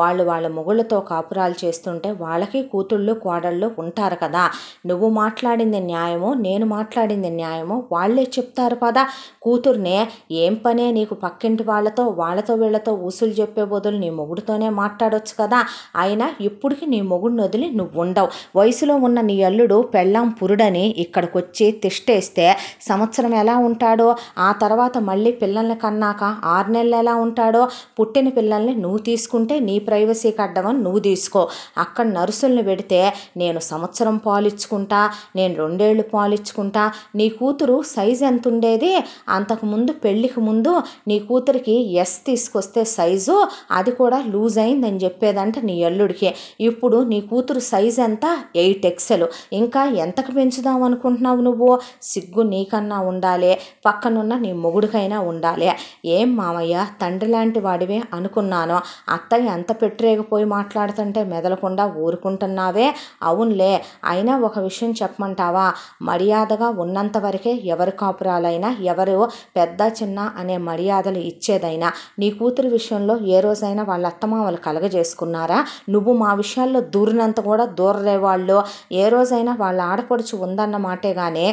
వాళ్ళు వాళ్ళ మొగుళ్ళతో కాపురాలు చేస్తుంటే వాళ్ళకి కూతుళ్ళు కోడళ్ళు ఉంటారు కదా నువ్వు మాట్లాడింది న్యాయమో నేను మాట్లాడింది న్యాయమో వాళ్ళే చెప్తారు పదా కూతుర్నే ఏం పనే నీకు పక్కింటి వాళ్ళతో వాళ్ళతో వీళ్ళతో ఊసులు చెప్పే బదులు నీ మొగుడితోనే మాట్లాడొచ్చు కదా అయినా ఇప్పటికి నీ మొగుడిని వదిలి నువ్వు ఉండవు వయసులో ఉన్న నీ అల్లుడు పెళ్ళాం పురుడని ఇక్కడికొచ్చి తిష్టేస్తే సంవత్సరం ఎలా ఉంటాడో ఆ తర్వాత తర్వాత మళ్ళీ పిల్లల్ని కన్నాక ఆరు నెలలు ఎలా ఉంటాడో పుట్టిన పిల్లల్ని నువ్వు తీసుకుంటే నీ ప్రైవసీ కడ్డమని నువ్వు తీసుకో అక్కడ నర్సుల్ని పెడితే నేను సంవత్సరం పాలిచ్చుకుంటా నేను రెండేళ్లు పాలిచ్చుకుంటా నీ కూతురు సైజ్ ఎంత ఉండేది అంతకుముందు పెళ్ళికి ముందు నీ కూతురికి ఎస్ తీసుకొస్తే సైజు అది కూడా లూజ్ అయిందని చెప్పేదంట నీ అల్లుడికి ఇప్పుడు నీ కూతురు సైజ్ ఎంత ఎయిట్ ఎక్సెల్ ఇంకా ఎంతకు పెంచుదాం అనుకుంటున్నావు నువ్వు సిగ్గు నీకన్నా ఉండాలి పక్కనున్న నీ మొగుడు మొగుడికైనా ఉండాలి ఏం మామయ్య తండ్రి లాంటి వాడివే అనుకున్నాను అత్తయ్య ఎంత పెట్టిరేగిపోయి మాట్లాడుతుంటే మెదలకుండా ఊరుకుంటున్నావే అవునులే అయినా ఒక విషయం చెప్పమంటావా మర్యాదగా ఉన్నంత వరకే ఎవరి కాపురాలైనా ఎవరు పెద్ద చిన్న అనే మర్యాదలు ఇచ్చేదైనా నీ కూతురు విషయంలో ఏ రోజైనా వాళ్ళ అత్తమామలు కలగజేసుకున్నారా నువ్వు మా విషయాల్లో దూరినంత కూడా దూరలేవాళ్ళు ఏ రోజైనా వాళ్ళ ఆడపడుచు ఉందన్న మాటే కానీ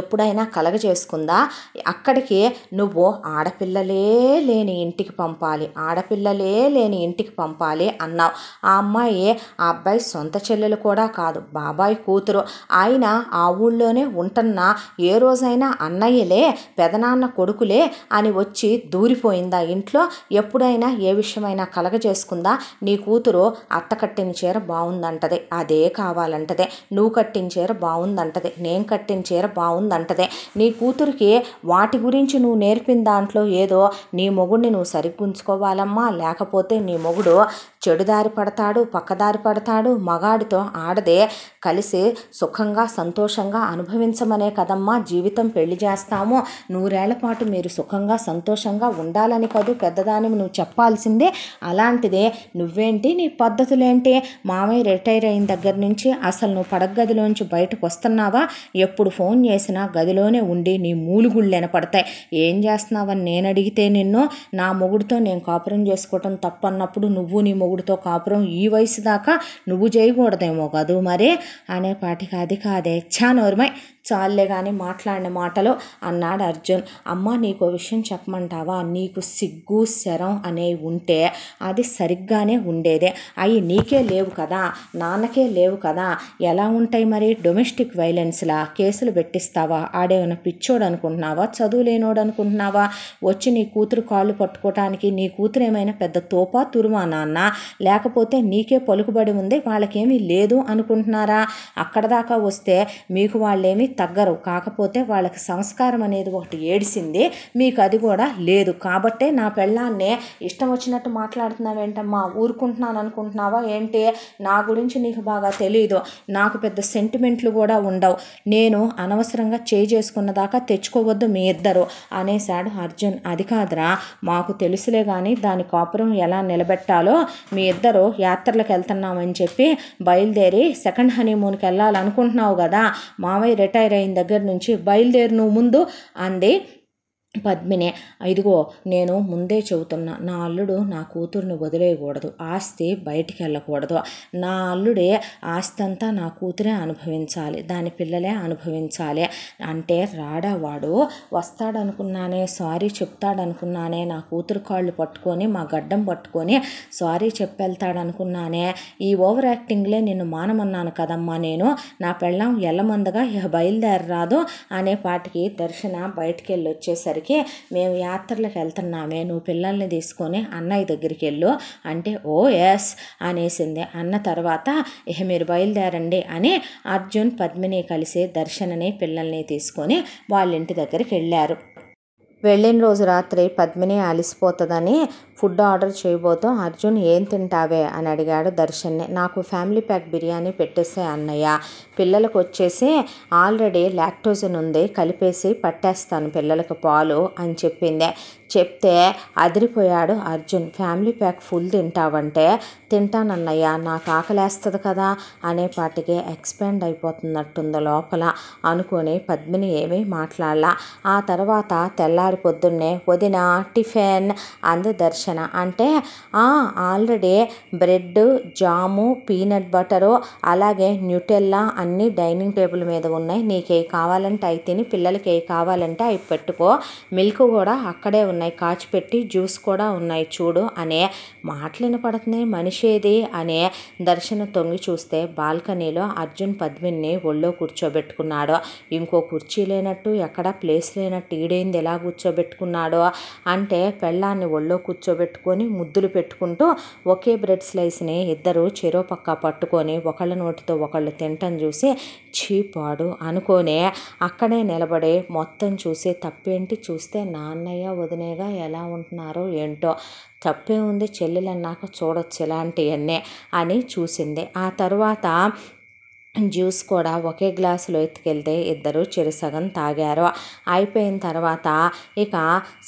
ఎప్పుడైనా కలగ చేసుకుందా అక్కడికి నువ్వు ఆడపిల్లలే లేని ఇంటికి పంపాలి ఆడపిల్లలే లేని ఇంటికి పంపాలి అన్నావు ఆ అమ్మాయి ఆ అబ్బాయి సొంత చెల్లెలు కూడా కాదు బాబాయ్ కూతురు ఆయన ఆ ఊళ్ళోనే ఉంటున్న ఏ రోజైనా అన్నయ్యలే పెదనాన్న కొడుకులే అని వచ్చి దూరిపోయిందా ఇంట్లో ఎప్పుడైనా ఏ విషయమైనా కలగ చేసుకుందా నీ కూతురు అత్త కట్టిన చీర బాగుందంటది అదే కావాలంటది నువ్వు కట్టిన చీర బాగుందంటది నేను కట్టిన చీర బాగుంది ఉందంటదే నీ కూతురికి వాటి గురించి నువ్వు నేర్పిన దాంట్లో ఏదో నీ మొగుడిని నువ్వు సరిపుంచుకోవాలమ్మా లేకపోతే నీ మొగుడు చెడుదారి పడతాడు పక్కదారి పడతాడు మగాడితో ఆడదే కలిసి సుఖంగా సంతోషంగా అనుభవించమనే కదమ్మా జీవితం పెళ్లి చేస్తాము నూరేళ్ల పాటు మీరు సుఖంగా సంతోషంగా ఉండాలని కదూ పెద్దదాని నువ్వు చెప్పాల్సిందే అలాంటిదే నువ్వేంటి నీ పద్ధతులేంటి మామయ్య రిటైర్ అయిన దగ్గర నుంచి అసలు నువ్వు పడగదిలోంచి బయటకు వస్తున్నావా ఎప్పుడు ఫోన్ చేసి చేసినా గదిలోనే ఉండి నీ మూలుగుళ్ళు వినపడతాయి ఏం చేస్తున్నావని నేను అడిగితే నిన్ను నా మొగుడితో నేను కాపురం చేసుకోవటం తప్పన్నప్పుడు నువ్వు నీ మొగుడితో కాపురం ఈ వయసు దాకా నువ్వు చేయకూడదేమో గదు మరి అనే పాటికి అది కాదే ఛా నోరుమై చాలే కానీ మాట్లాడిన మాటలో అన్నాడు అర్జున్ అమ్మ నీకు విషయం చెప్పమంటావా నీకు సిగ్గు శరం అనేవి ఉంటే అది సరిగ్గానే ఉండేదే అవి నీకే లేవు కదా నాన్నకే లేవు కదా ఎలా ఉంటాయి మరి డొమెస్టిక్ వైలెన్స్లా కేసులు పెట్టిస్తావా ఆడేమైనా పిచ్చోడు అనుకుంటున్నావా చదువు లేనోడు అనుకుంటున్నావా వచ్చి నీ కూతురు కాళ్ళు పట్టుకోవటానికి నీ కూతురు ఏమైనా పెద్ద తోపా తురుమా నాన్న లేకపోతే నీకే పలుకుబడి ఉంది వాళ్ళకేమీ లేదు అనుకుంటున్నారా అక్కడ దాకా వస్తే మీకు వాళ్ళేమీ తగ్గరు కాకపోతే వాళ్ళకి సంస్కారం అనేది ఒకటి ఏడిసింది మీకు అది కూడా లేదు కాబట్టే నా పెళ్ళాన్నే ఇష్టం వచ్చినట్టు మాట్లాడుతున్నావేంటమ్మా ఊరుకుంటున్నాను అనుకుంటున్నావా ఏంటి నా గురించి నీకు బాగా తెలియదు నాకు పెద్ద సెంటిమెంట్లు కూడా ఉండవు నేను అనవసరంగా చేయి చేసుకున్న దాకా తెచ్చుకోవద్దు మీ ఇద్దరు అనేశాడు అర్జున్ అది కాదురా మాకు తెలుసులే కానీ దాని కాపురం ఎలా నిలబెట్టాలో మీ ఇద్దరు యాత్రలకు వెళ్తున్నామని చెప్పి బయలుదేరి సెకండ్ హనీమూన్కి వెళ్ళాలనుకుంటున్నావు కదా మావయ్య రిటైర్ రిటైర్ అయిన దగ్గర నుంచి బయలుదేరిన ముందు అందే పద్మిని ఇదిగో నేను ముందే చెబుతున్నా నా అల్లుడు నా కూతుర్ని వదిలేయకూడదు ఆస్తి బయటికి వెళ్ళకూడదు నా అల్లుడే ఆస్తి అంతా నా కూతురే అనుభవించాలి దాని పిల్లలే అనుభవించాలి అంటే రాడావాడు వస్తాడనుకున్నానే సారీ చెప్తాడనుకున్నానే నా కూతురు కాళ్ళు పట్టుకొని మా గడ్డం పట్టుకొని సారీ చెప్పెళ్తాడనుకున్నానే ఈ ఓవర్ యాక్టింగ్లే నిన్ను మానమన్నాను కదమ్మా నేను నా పెళ్ళం ఎల్లమందగా బయలుదేరరాదు అనే పాటికి దర్శన బయటికి వెళ్ళి వచ్చేసరికి వచ్చేసరికి మేము యాత్రలకు వెళ్తున్నామే నువ్వు పిల్లల్ని తీసుకొని అన్నయ్య దగ్గరికి వెళ్ళు అంటే ఓ ఎస్ అనేసింది అన్న తర్వాత ఇహ మీరు బయలుదేరండి అని అర్జున్ పద్మిని కలిసి దర్శనని పిల్లల్ని తీసుకొని వాళ్ళ ఇంటి దగ్గరికి వెళ్ళారు వెళ్ళిన రోజు రాత్రి పద్మిని అలిసిపోతుందని ఫుడ్ ఆర్డర్ చేయబోతూ అర్జున్ ఏం తింటావే అని అడిగాడు దర్శన్ని నాకు ఫ్యామిలీ ప్యాక్ బిర్యానీ పెట్టేసే అన్నయ్య పిల్లలకు వచ్చేసి ఆల్రెడీ లాక్టోజన్ ఉంది కలిపేసి పట్టేస్తాను పిల్లలకు పాలు అని చెప్పింది చెప్తే అదిరిపోయాడు అర్జున్ ఫ్యామిలీ ప్యాక్ ఫుల్ తింటావంటే తింటానన్నయ్య నాకు ఆకలేస్తుంది కదా అనే అనేపాటికి ఎక్స్పాండ్ అయిపోతున్నట్టుంది లోపల అనుకొని పద్మిని ఏమీ మాట్లాడాల ఆ తర్వాత తెల్లారి పొద్దున్నే వదిన టిఫిన్ అంది దర్శన్ ఆలోచన అంటే already bread jam peanut butter అలాగే న్యూటెల్లా అన్నీ డైనింగ్ టేబుల్ మీద ఉన్నాయి నీకు ఏ కావాలంటే అవి తిని పిల్లలకి ఏ కావాలంటే అవి పెట్టుకో మిల్క్ కూడా అక్కడే ఉన్నాయి కాచిపెట్టి జ్యూస్ కూడా ఉన్నాయి చూడు అనే మాటలు పడుతున్నాయి మనిషేది అనే దర్శన తొంగి చూస్తే బాల్కనీలో అర్జున్ పద్మిని ఒళ్ళో కూర్చోబెట్టుకున్నాడు ఇంకో కుర్చీ లేనట్టు ఎక్కడ ప్లేస్ లేనట్టు ఈడైంది ఎలా కూర్చోబెట్టుకున్నాడో అంటే పెళ్ళాన్ని ఒళ్ళో కూర్చో పెట్టుకొని ముద్దులు పెట్టుకుంటూ ఒకే బ్రెడ్ స్లైస్ని ఇద్దరు చెరో పక్క పట్టుకొని ఒకళ్ళ నోటితో ఒకళ్ళు తినటం చూసి చీపాడు అనుకోనే అక్కడే నిలబడే మొత్తం చూసి తప్పేంటి చూస్తే నాన్నయ్య వదినేగా ఎలా ఉంటున్నారో ఏంటో తప్పే ఉంది చెల్లెలన్నాక చూడొచ్చు ఇలాంటివన్నీ అని చూసింది ఆ తర్వాత జ్యూస్ కూడా ఒకే గ్లాసులో ఎత్తుకెళ్తే ఇద్దరు సగం తాగారు అయిపోయిన తర్వాత ఇక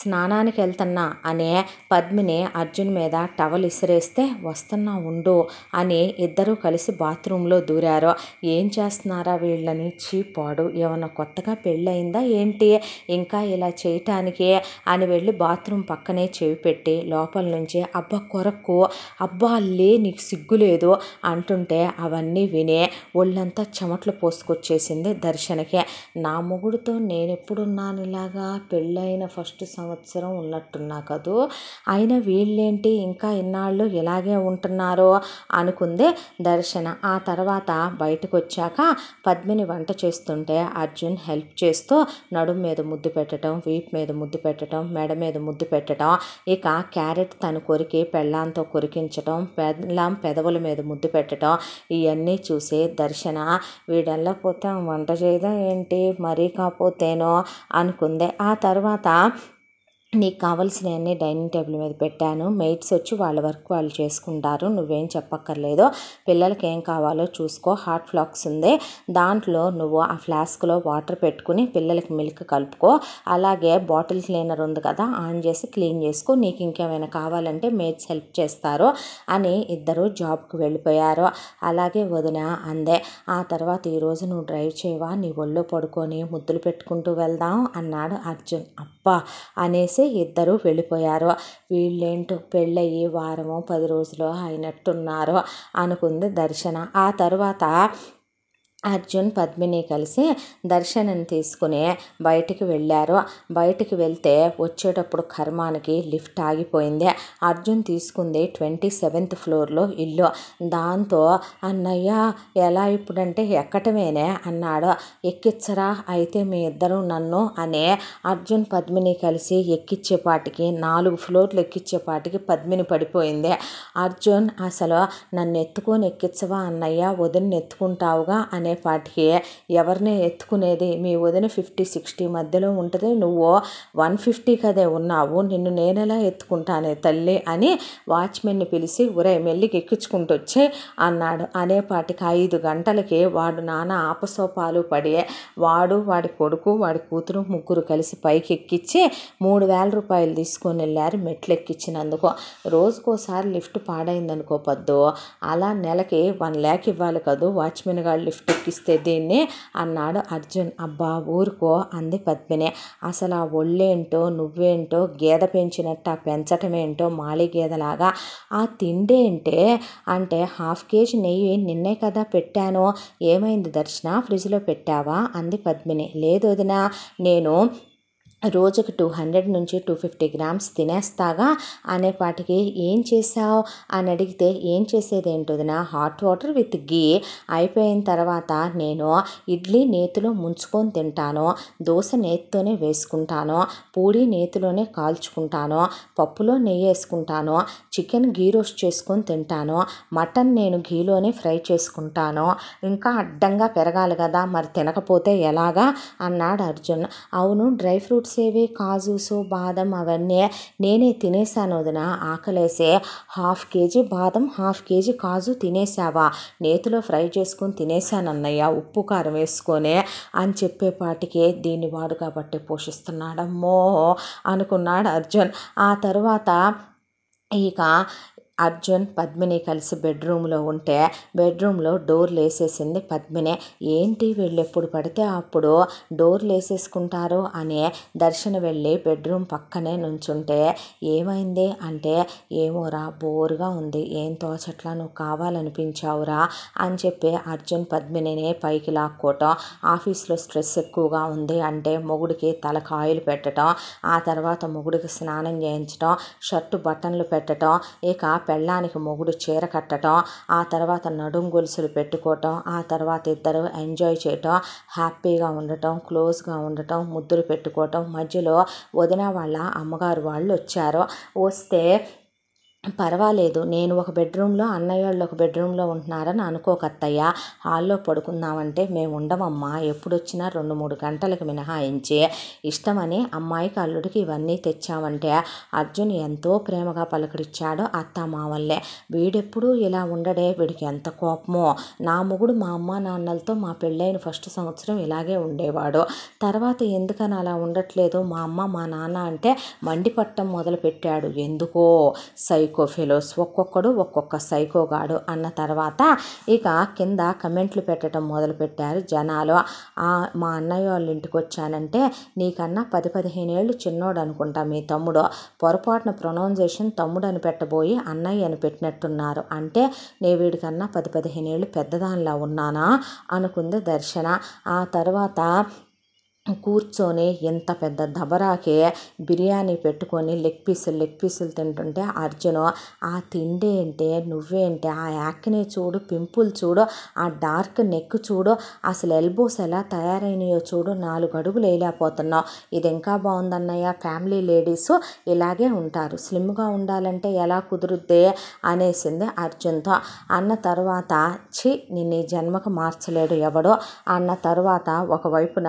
స్నానానికి వెళ్తున్నా అనే పద్మిని అర్జున్ మీద టవల్ ఇసిరేస్తే వస్తున్నా ఉండు అని ఇద్దరు కలిసి బాత్రూంలో దూరారు ఏం చేస్తున్నారా వీళ్ళని చీపాడు ఏమన్నా కొత్తగా పెళ్ళయిందా ఏంటి ఇంకా ఇలా చేయటానికి అని వెళ్ళి బాత్రూమ్ పక్కనే చెవి పెట్టి లోపల నుంచి అబ్బా కొరకు అబ్బా లే నీకు సిగ్గులేదు అంటుంటే అవన్నీ వినే ఒళ్ళు ఒళ్ళంతా చెమట్లు పోసుకొచ్చేసింది దర్శనకే నా మొగుడుతో నేనెప్పుడున్నాను ఇలాగా పెళ్ళైన ఫస్ట్ సంవత్సరం ఉన్నట్టున్నా కదూ అయినా వీళ్ళేంటి ఇంకా ఇన్నాళ్ళు ఇలాగే ఉంటున్నారో అనుకుంది దర్శన ఆ తర్వాత బయటకు వచ్చాక పద్మిని వంట చేస్తుంటే అర్జున్ హెల్ప్ చేస్తూ నడుము మీద ముద్దు పెట్టడం వీపు మీద ముద్దు పెట్టడం మెడ మీద ముద్దు పెట్టడం ఇక క్యారెట్ తను కొరికి పెళ్ళాంతో కొరికించడం పెళ్ళం పెదవుల మీద ముద్దు పెట్టడం ఇవన్నీ చూసి దర్శన ఆలోచన వీడల్లా వంట చేయదా ఏంటి మరీ కాకపోతేనో అనుకుంది ఆ తర్వాత నీకు అన్ని డైనింగ్ టేబుల్ మీద పెట్టాను మెయిట్స్ వచ్చి వాళ్ళ వర్క్ వాళ్ళు చేసుకుంటారు నువ్వేం చెప్పక్కర్లేదో పిల్లలకి ఏం కావాలో చూసుకో హాట్ ఫ్లాక్స్ ఉంది దాంట్లో నువ్వు ఆ ఫ్లాస్క్లో వాటర్ పెట్టుకుని పిల్లలకి మిల్క్ కలుపుకో అలాగే బాటిల్ క్లీనర్ ఉంది కదా ఆన్ చేసి క్లీన్ చేసుకో నీకు ఇంకేమైనా కావాలంటే మెయిట్స్ హెల్ప్ చేస్తారు అని ఇద్దరు జాబ్కి వెళ్ళిపోయారు అలాగే వదిన అందే ఆ తర్వాత ఈరోజు నువ్వు డ్రైవ్ చేయవా నీ ఒళ్ళో పడుకొని ముద్దులు పెట్టుకుంటూ వెళ్దాం అన్నాడు అర్జున్ అప్ప అనేసి చేసి ఇద్దరు వెళ్ళిపోయారు వీళ్ళేంటో పెళ్ళయి వారము పది రోజులు అయినట్టున్నారు అనుకుంది దర్శన ఆ తర్వాత అర్జున్ పద్మిని కలిసి దర్శనం తీసుకుని బయటికి వెళ్ళారు బయటికి వెళ్తే వచ్చేటప్పుడు కర్మానికి లిఫ్ట్ ఆగిపోయింది అర్జున్ తీసుకుంది ట్వంటీ సెవెంత్ ఫ్లోర్లో ఇల్లు దాంతో అన్నయ్య ఎలా ఇప్పుడంటే ఎక్కటమేనే అన్నాడు ఎక్కిచ్చరా అయితే మీ ఇద్దరు నన్ను అనే అర్జున్ పద్మిని కలిసి ఎక్కిచ్చేపాటికి నాలుగు ఫ్లోర్లు ఎక్కిచ్చేపాటికి పద్మిని పడిపోయింది అర్జున్ అసలు నన్ను ఎత్తుకొని ఎక్కించవా అన్నయ్య వదిలిని ఎత్తుకుంటావుగా అనే పాటికి ఎవరిని ఎత్తుకునేది మీ వదిన ఫిఫ్టీ సిక్స్టీ మధ్యలో ఉంటుంది నువ్వు వన్ ఫిఫ్టీ కదే ఉన్నావు నిన్ను నేనెలా ఎత్తుకుంటానే తల్లి అని వాచ్మెన్ని పిలిచి ఉరే మెల్లికి ఎక్కించుకుంటూ వచ్చే అన్నాడు అనేపాటికి ఐదు గంటలకి వాడు నానా ఆపసోపాలు పడి వాడు వాడి కొడుకు వాడి కూతురు ముగ్గురు కలిసి పైకి ఎక్కించి మూడు వేల రూపాయలు తీసుకొని వెళ్ళారు మెట్లు ఎక్కించినందుకు రోజుకోసారి లిఫ్ట్ పాడైందనుకో అలా నెలకి వన్ ల్యాక్ ఇవ్వాలి కదూ వాచ్మెన్ గారు లిఫ్ట్ చూపిస్తే దీన్ని అన్నాడు అర్జున్ అబ్బా ఊరుకో అంది పద్మిని అసలు ఆ ఒళ్ళేంటో నువ్వేంటో గేద పెంచినట్టు ఆ పెంచటమేంటో మాలి గేదలాగా ఆ తిండి ఏంటే అంటే హాఫ్ కేజీ నెయ్యి నిన్నే కదా పెట్టాను ఏమైంది దర్శన ఫ్రిడ్జ్లో పెట్టావా అంది పద్మిని లేదు వదిన నేను రోజుకు టూ హండ్రెడ్ నుంచి టూ ఫిఫ్టీ గ్రామ్స్ తినేస్తాగా అనేపాటికి ఏం చేసావు అని అడిగితే ఏం చేసేది ఏంటోదిన హాట్ వాటర్ విత్ గీ అయిపోయిన తర్వాత నేను ఇడ్లీ నేతిలో ముంచుకొని తింటాను దోశ నేతితోనే వేసుకుంటాను పూడి నేతిలోనే కాల్చుకుంటాను పప్పులో నెయ్యి వేసుకుంటాను చికెన్ గీ రోస్ట్ చేసుకొని తింటాను మటన్ నేను గీలోనే ఫ్రై చేసుకుంటాను ఇంకా అడ్డంగా పెరగాలి కదా మరి తినకపోతే ఎలాగా అన్నాడు అర్జున్ అవును డ్రై ఫ్రూట్స్ ఫ్రూట్స్ ఏవి కాజూసు బాదం అవన్నీ నేనే తినేసాను వదిన ఆకలేసే హాఫ్ కేజీ బాదం హాఫ్ కేజీ కాజు తినేసావా నేతిలో ఫ్రై చేసుకొని తినేసాను అన్నయ్య ఉప్పు కారం వేసుకొని అని చెప్పేపాటికి దీన్ని వాడు కాబట్టి పోషిస్తున్నాడమ్మో అనుకున్నాడు అర్జున్ ఆ తర్వాత ఇక అర్జున్ పద్మిని కలిసి బెడ్రూమ్లో ఉంటే బెడ్రూమ్లో డోర్లు వేసేసింది పద్మిని ఏంటి వీళ్ళు ఎప్పుడు పడితే అప్పుడు డోర్లు వేసేసుకుంటారు అనే దర్శన వెళ్ళి బెడ్రూమ్ పక్కనే నుంచుంటే ఏమైంది అంటే ఏమోరా బోరుగా ఉంది ఏం తోచట్లా నువ్వు కావాలనిపించావురా అని చెప్పి అర్జున్ పద్మినినే పైకి లాక్కోవటం ఆఫీస్లో స్ట్రెస్ ఎక్కువగా ఉంది అంటే మొగుడికి తలకు ఆయిల్ పెట్టడం ఆ తర్వాత మొగుడికి స్నానం చేయించడం షర్టు బటన్లు పెట్టడం ఇక పెళ్ళానికి మొగుడు చీర కట్టడం ఆ తర్వాత నడుం గొలుసులు పెట్టుకోవటం ఆ తర్వాత ఇద్దరు ఎంజాయ్ చేయటం హ్యాపీగా ఉండటం క్లోజ్గా ఉండటం ముద్దులు పెట్టుకోవటం మధ్యలో వదిన వాళ్ళ అమ్మగారు వాళ్ళు వచ్చారు వస్తే పర్వాలేదు నేను ఒక బెడ్రూమ్లో అన్నయ్య వాళ్ళు ఒక బెడ్రూమ్లో ఉంటున్నారని అనుకోకు అత్తయ్య హాల్లో పడుకుందామంటే మేము ఉండమమ్మా ఎప్పుడొచ్చినా రెండు మూడు గంటలకు మినహాయించి ఇష్టమని అమ్మాయికి అల్లుడికి ఇవన్నీ తెచ్చామంటే అర్జున్ ఎంతో ప్రేమగా పలకడిచ్చాడో అత్త మావల్లే వీడెప్పుడు ఇలా ఉండడే వీడికి ఎంత కోపమో నా మొగుడు మా అమ్మ నాన్నలతో మా పెళ్ళైన ఫస్ట్ సంవత్సరం ఇలాగే ఉండేవాడు తర్వాత ఎందుకని అలా ఉండట్లేదు మా అమ్మ మా నాన్న అంటే మండిపట్టం పెట్టాడు ఎందుకో సైకో సైకో ఫెలోస్ ఒక్కొక్కడు ఒక్కొక్క సైకోగాడు అన్న తర్వాత ఇక కింద కమెంట్లు పెట్టడం మొదలుపెట్టారు జనాలు మా అన్నయ్య వాళ్ళ ఇంటికి వచ్చానంటే నీకన్నా పది పదిహేను ఏళ్ళు చిన్నోడు అనుకుంటా మీ తమ్ముడు పొరపాటున ప్రొనౌన్సేషన్ తమ్ముడు అని పెట్టబోయి అన్నయ్య అని పెట్టినట్టున్నారు అంటే నే వీడికన్నా పది పదిహేను ఏళ్ళు పెద్దదానిలా ఉన్నానా అనుకుంది దర్శన ఆ తర్వాత కూర్చొని ఎంత పెద్ద దబరాకి బిర్యానీ పెట్టుకొని లెగ్ పీసులు లెగ్ పీసులు తింటుంటే అర్జును ఆ తిండి ఏంటి నువ్వేంటే ఆ యాక్నే చూడు పింపుల్ చూడు ఆ డార్క్ నెక్ చూడు అసలు ఎల్బోస్ ఎలా తయారైనయో చూడు నాలుగు అడుగులు వేయలేకపోతున్నావు ఇది ఇంకా బాగుందన్నయ్య ఫ్యామిలీ లేడీస్ ఇలాగే ఉంటారు స్లిమ్గా ఉండాలంటే ఎలా కుదురుద్ది అనేసింది అర్జున్తో అన్న తర్వాత చి నిన్ను జన్మకు మార్చలేడు ఎవడో అన్న తర్వాత ఒకవైపున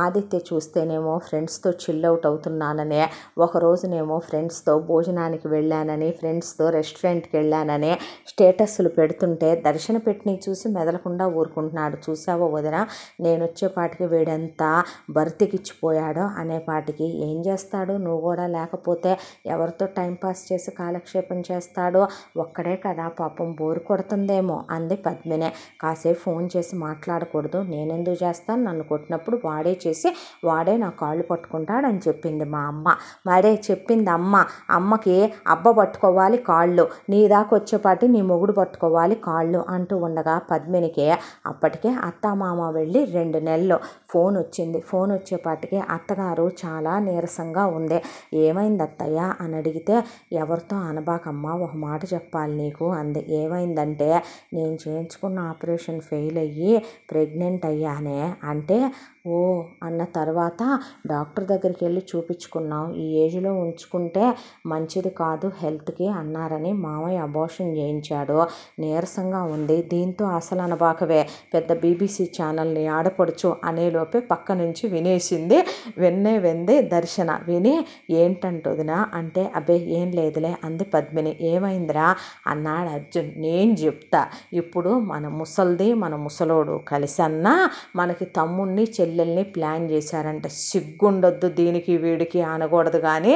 ఆది ఆదిత్య చూస్తేనేమో ఫ్రెండ్స్తో చిల్అవుట్ అవుతున్నాననే ఒకరోజునేమో ఫ్రెండ్స్తో భోజనానికి వెళ్ళానని ఫ్రెండ్స్తో రెస్టారెంట్కి వెళ్ళానని స్టేటస్లు పెడుతుంటే దర్శన పెట్టిని చూసి మెదలకుండా ఊరుకుంటున్నాడు చూసావో వదిన నేను వచ్చేపాటికి వీడంతా బర్తికిచ్చిపోయాడో అనేపాటికి ఏం చేస్తాడు నువ్వు కూడా లేకపోతే ఎవరితో టైంపాస్ చేసి కాలక్షేపం చేస్తాడో ఒక్కడే కదా పాపం బోరు కొడుతుందేమో అంది పద్మినే కాసేపు ఫోన్ చేసి మాట్లాడకూడదు నేనెందుకు చేస్తాను నన్ను కొట్టినప్పుడు వాడే చేసి చేసి వాడే నా కాళ్ళు పట్టుకుంటాడని చెప్పింది మా అమ్మ మరే చెప్పింది అమ్మ అమ్మకి అబ్బ పట్టుకోవాలి కాళ్ళు నీ దాకా వచ్చేపాటి నీ మొగుడు పట్టుకోవాలి కాళ్ళు అంటూ ఉండగా పద్మినికి అప్పటికే అత్త మామ వెళ్ళి రెండు నెలలు ఫోన్ వచ్చింది ఫోన్ వచ్చేపాటికి అత్తగారు చాలా నీరసంగా ఉంది ఏమైంది అత్తయ్య అని అడిగితే ఎవరితో అనబాకమ్మ ఒక మాట చెప్పాలి నీకు అంది ఏమైందంటే నేను చేయించుకున్న ఆపరేషన్ ఫెయిల్ అయ్యి ప్రెగ్నెంట్ అయ్యానే అంటే ఓ అన్న తర్వాత డాక్టర్ దగ్గరికి వెళ్ళి చూపించుకున్నాం ఈ ఏజ్లో ఉంచుకుంటే మంచిది కాదు హెల్త్కి అన్నారని మామయ్య అబోషన్ చేయించాడు నీరసంగా ఉంది దీంతో అసలు అనబాకవే పెద్ద బీబీసీ ఛానల్ని ఆడపడుచు అనేలోపే పక్క నుంచి వినేసింది వెన్నే వెంది దర్శన విని ఏంటంటుందినా అంటే అబ్బే ఏం లేదులే అంది పద్మిని ఏమైందిరా అన్నాడు అర్జున్ నేను చెప్తా ఇప్పుడు మన ముసల్ది మన ముసలోడు కలిసన్నా మనకి తమ్ముణ్ణి చెల్లి పెళ్ళిళ్ళని ప్లాన్ చేశారంట సిగ్గుండొద్దు దీనికి వీడికి అనకూడదు కానీ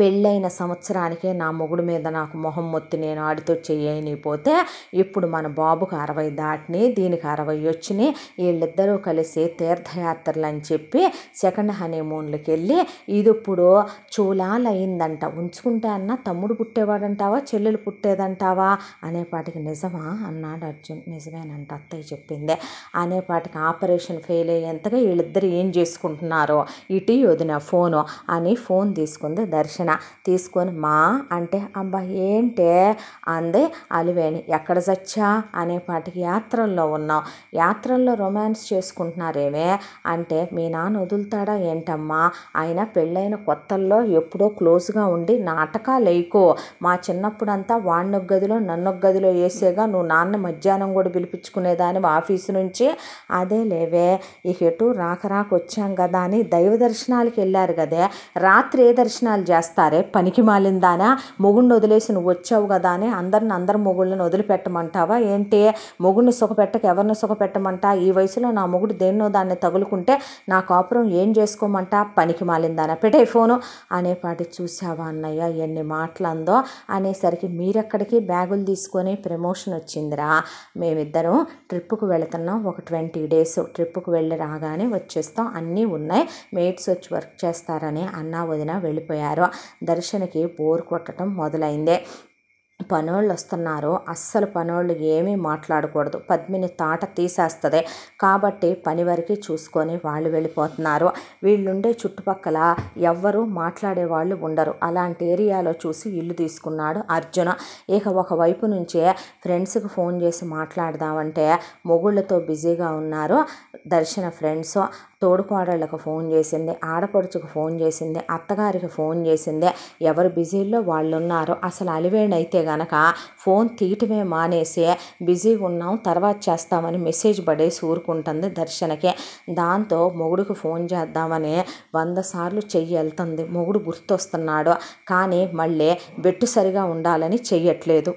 పెళ్ళైన సంవత్సరానికే నా మొగుడు మీద నాకు మొహం మొత్తి నేను ఆడితో చేయని పోతే ఇప్పుడు మన బాబుకు అరవై దాటిని దీనికి అరవై వచ్చినాయి వీళ్ళిద్దరూ కలిసి తీర్థయాత్రలు అని చెప్పి సెకండ్ హనీమూన్లకి వెళ్ళి ఇది ఇప్పుడు అయిందంట ఉంచుకుంటే అన్న తమ్ముడు పుట్టేవాడంటావా చెల్లెలు పుట్టేదంటావా అనేపాటికి నిజమా అన్నాడు అర్జున్ నిజమేనంట అత్తయ్య చెప్పిందే అనేపాటికి ఆపరేషన్ ఫెయిల్ అయ్యేంతగా వీళ్ళిద్దరు ఏం చేసుకుంటున్నారో ఇటీ వదిన ఫోను అని ఫోన్ తీసుకుంది దర్శనం దక్షిణ తీసుకొని మా అంటే అబ్బా ఏంటే అంది అలివేణి ఎక్కడ చచ్చా అనే పాటికి యాత్రల్లో ఉన్నాం యాత్రల్లో రొమాన్స్ చేసుకుంటున్నారేమే అంటే మీ నాన్న వదులుతాడా ఏంటమ్మా ఆయన పెళ్ళైన కొత్తల్లో ఎప్పుడో క్లోజ్గా ఉండి నాటకాలు వేయకో మా చిన్నప్పుడంతా వాడినొక గదిలో నన్ను గదిలో వేసేగా నువ్వు నాన్న మధ్యాహ్నం కూడా పిలిపించుకునేదాని ఆఫీసు నుంచి అదే లేవే ఇక ఎటు రాక రాక వచ్చాం కదా అని దైవ దర్శనాలకి వెళ్ళారు కదే రాత్రి ఏ దర్శనాలు చేస్తారు చేస్తారే పనికి మాలిందానా మొగుడిని వదిలేసి నువ్వు వచ్చావు కదా అని అందరిని అందరు మొగుళ్ళని వదిలిపెట్టమంటావా ఏంటి మొగుడిని సుఖపెట్టక ఎవరిని సుఖపెట్టమంటా ఈ వయసులో నా మొగుడు దేన్నో దాన్ని తగులుకుంటే నా కాపురం ఏం చేసుకోమంటా పనికి మాలిందానా పెట్టే ఫోను అనేపాటి చూసావా అన్నయ్య ఎన్ని మాటలందో అనేసరికి మీరెక్కడికి బ్యాగులు తీసుకొని ప్రమోషన్ వచ్చిందిరా మేమిద్దరం ట్రిప్పుకు వెళుతున్నాం ఒక ట్వంటీ డేస్ ట్రిప్పుకు వెళ్ళి రాగానే వచ్చేస్తాం అన్నీ ఉన్నాయి మేట్స్ వచ్చి వర్క్ చేస్తారని అన్నా వదిన వెళ్ళిపోయారు దర్శనకి బోర్ కొట్టడం మొదలైందే పనోళ్ళు వస్తున్నారు అస్సలు పనోళ్ళు ఏమీ మాట్లాడకూడదు పద్మిని తాట తీసేస్తుంది కాబట్టి పని వరకు చూసుకొని వాళ్ళు వెళ్ళిపోతున్నారు వీళ్ళుండే చుట్టుపక్కల ఎవ్వరూ మాట్లాడే వాళ్ళు ఉండరు అలాంటి ఏరియాలో చూసి ఇల్లు తీసుకున్నాడు అర్జున ఇక ఒకవైపు నుంచే ఫ్రెండ్స్కి ఫోన్ చేసి మాట్లాడదామంటే మొగుళ్ళతో బిజీగా ఉన్నారు దర్శన ఫ్రెండ్స్ తోడుకోడళ్ళకు ఫోన్ చేసింది ఆడపడుచుకు ఫోన్ చేసింది అత్తగారికి ఫోన్ చేసింది ఎవరు బిజీల్లో వాళ్ళు ఉన్నారు అసలు అలివేడైతే గనక ఫోన్ తీయటమే మానేసి బిజీగా ఉన్నాం తర్వాత చేస్తామని మెసేజ్ పడేసి ఊరుకుంటుంది దర్శనకి దాంతో మొగుడికి ఫోన్ చేద్దామని వంద సార్లు చెయ్యి వెళ్తుంది మొగుడు గుర్తొస్తున్నాడు కానీ మళ్ళీ బెట్టు సరిగా ఉండాలని చెయ్యట్లేదు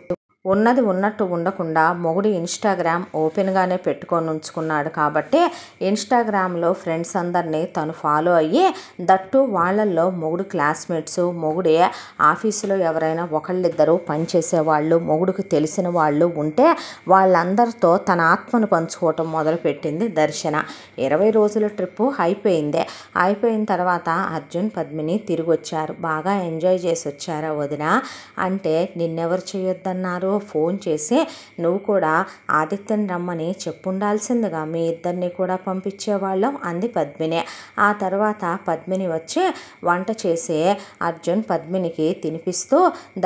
ఉన్నది ఉన్నట్టు ఉండకుండా మొగుడు ఇన్స్టాగ్రామ్ ఓపెన్గానే పెట్టుకొని ఉంచుకున్నాడు కాబట్టి ఇన్స్టాగ్రామ్లో ఫ్రెండ్స్ అందరినీ తను ఫాలో అయ్యి దట్టు వాళ్ళల్లో మొగుడు క్లాస్మేట్స్ మొగుడే ఆఫీసులో ఎవరైనా ఒకళ్ళిద్దరూ వాళ్ళు మొగుడుకు తెలిసిన వాళ్ళు ఉంటే వాళ్ళందరితో తన ఆత్మను పంచుకోవటం మొదలుపెట్టింది దర్శన ఇరవై రోజుల ట్రిప్పు అయిపోయిందే అయిపోయిన తర్వాత అర్జున్ పద్మిని తిరిగి వచ్చారు బాగా ఎంజాయ్ చేసి వచ్చారా వదిన అంటే నిన్నెవరు చేయొద్దన్నారు ఫోన్ చేసి నువ్వు కూడా ఆదిత్యని రమ్మని చెప్పుండాల్సిందిగా మీ ఇద్దరిని కూడా పంపించేవాళ్ళం అంది పద్మిని ఆ తర్వాత పద్మిని వచ్చి వంట చేసి అర్జున్ పద్మినికి తినిపిస్తూ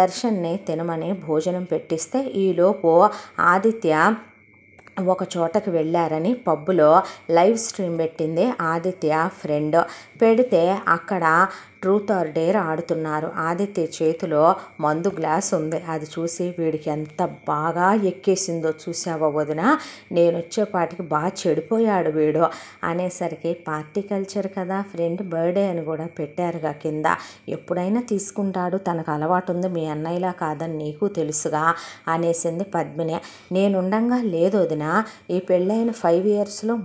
దర్శన్ని తినమని భోజనం పెట్టిస్తే ఈలోపు ఆదిత్య ఒక చోటకి వెళ్ళారని పబ్బులో లైవ్ స్ట్రీమ్ పెట్టింది ఆదిత్య ఫ్రెండ్ పెడితే అక్కడ ట్రూత్ ఆర్ డేర్ ఆడుతున్నారు ఆదిత్య చేతిలో మందు గ్లాస్ ఉంది అది చూసి వీడికి ఎంత బాగా ఎక్కేసిందో చూసావా వదిన నేను వచ్చేపాటికి బాగా చెడిపోయాడు వీడు అనేసరికి పార్టీ కల్చర్ కదా ఫ్రెండ్ బర్త్డే అని కూడా పెట్టారుగా కింద ఎప్పుడైనా తీసుకుంటాడు తనకు అలవాటు ఉంది మీ అన్నయ్యలా కాదని నీకు తెలుసుగా అనేసింది పద్మిని నేనుండంగా లేదు వదిన ఈ పెళ్ళైన ఫైవ్ ఇయర్స్లో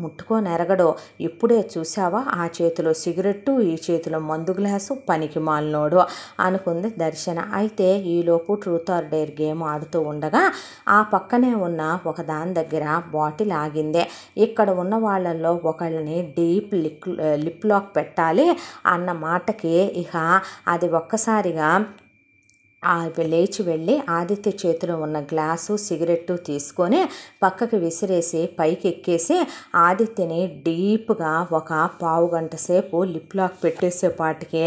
ఎరగడో ఇప్పుడే చూసావా ఆ చేతిలో సిగరెట్టు ఈ చేతిలో మందు గ్లాస్ మనసు పనికి మాలినోడు అనుకుంది దర్శన అయితే ఈలోపు ట్రూత్ ఆర్ డేర్ గేమ్ ఆడుతూ ఉండగా ఆ పక్కనే ఉన్న ఒక దాని దగ్గర బాటిల్ ఆగిందే ఇక్కడ ఉన్న వాళ్ళల్లో ఒకళ్ళని డీప్ లిక్ లిప్ లాక్ పెట్టాలి అన్న మాటకి ఇక అది ఒక్కసారిగా లేచి వెళ్ళి ఆదిత్య చేతిలో ఉన్న గ్లాసు సిగరెట్టు తీసుకొని పక్కకి విసిరేసి పైకి ఎక్కేసి ఆదిత్యని డీప్గా ఒక పావు గంట సేపు లిప్ లాక్ పెట్టేసేపాటికే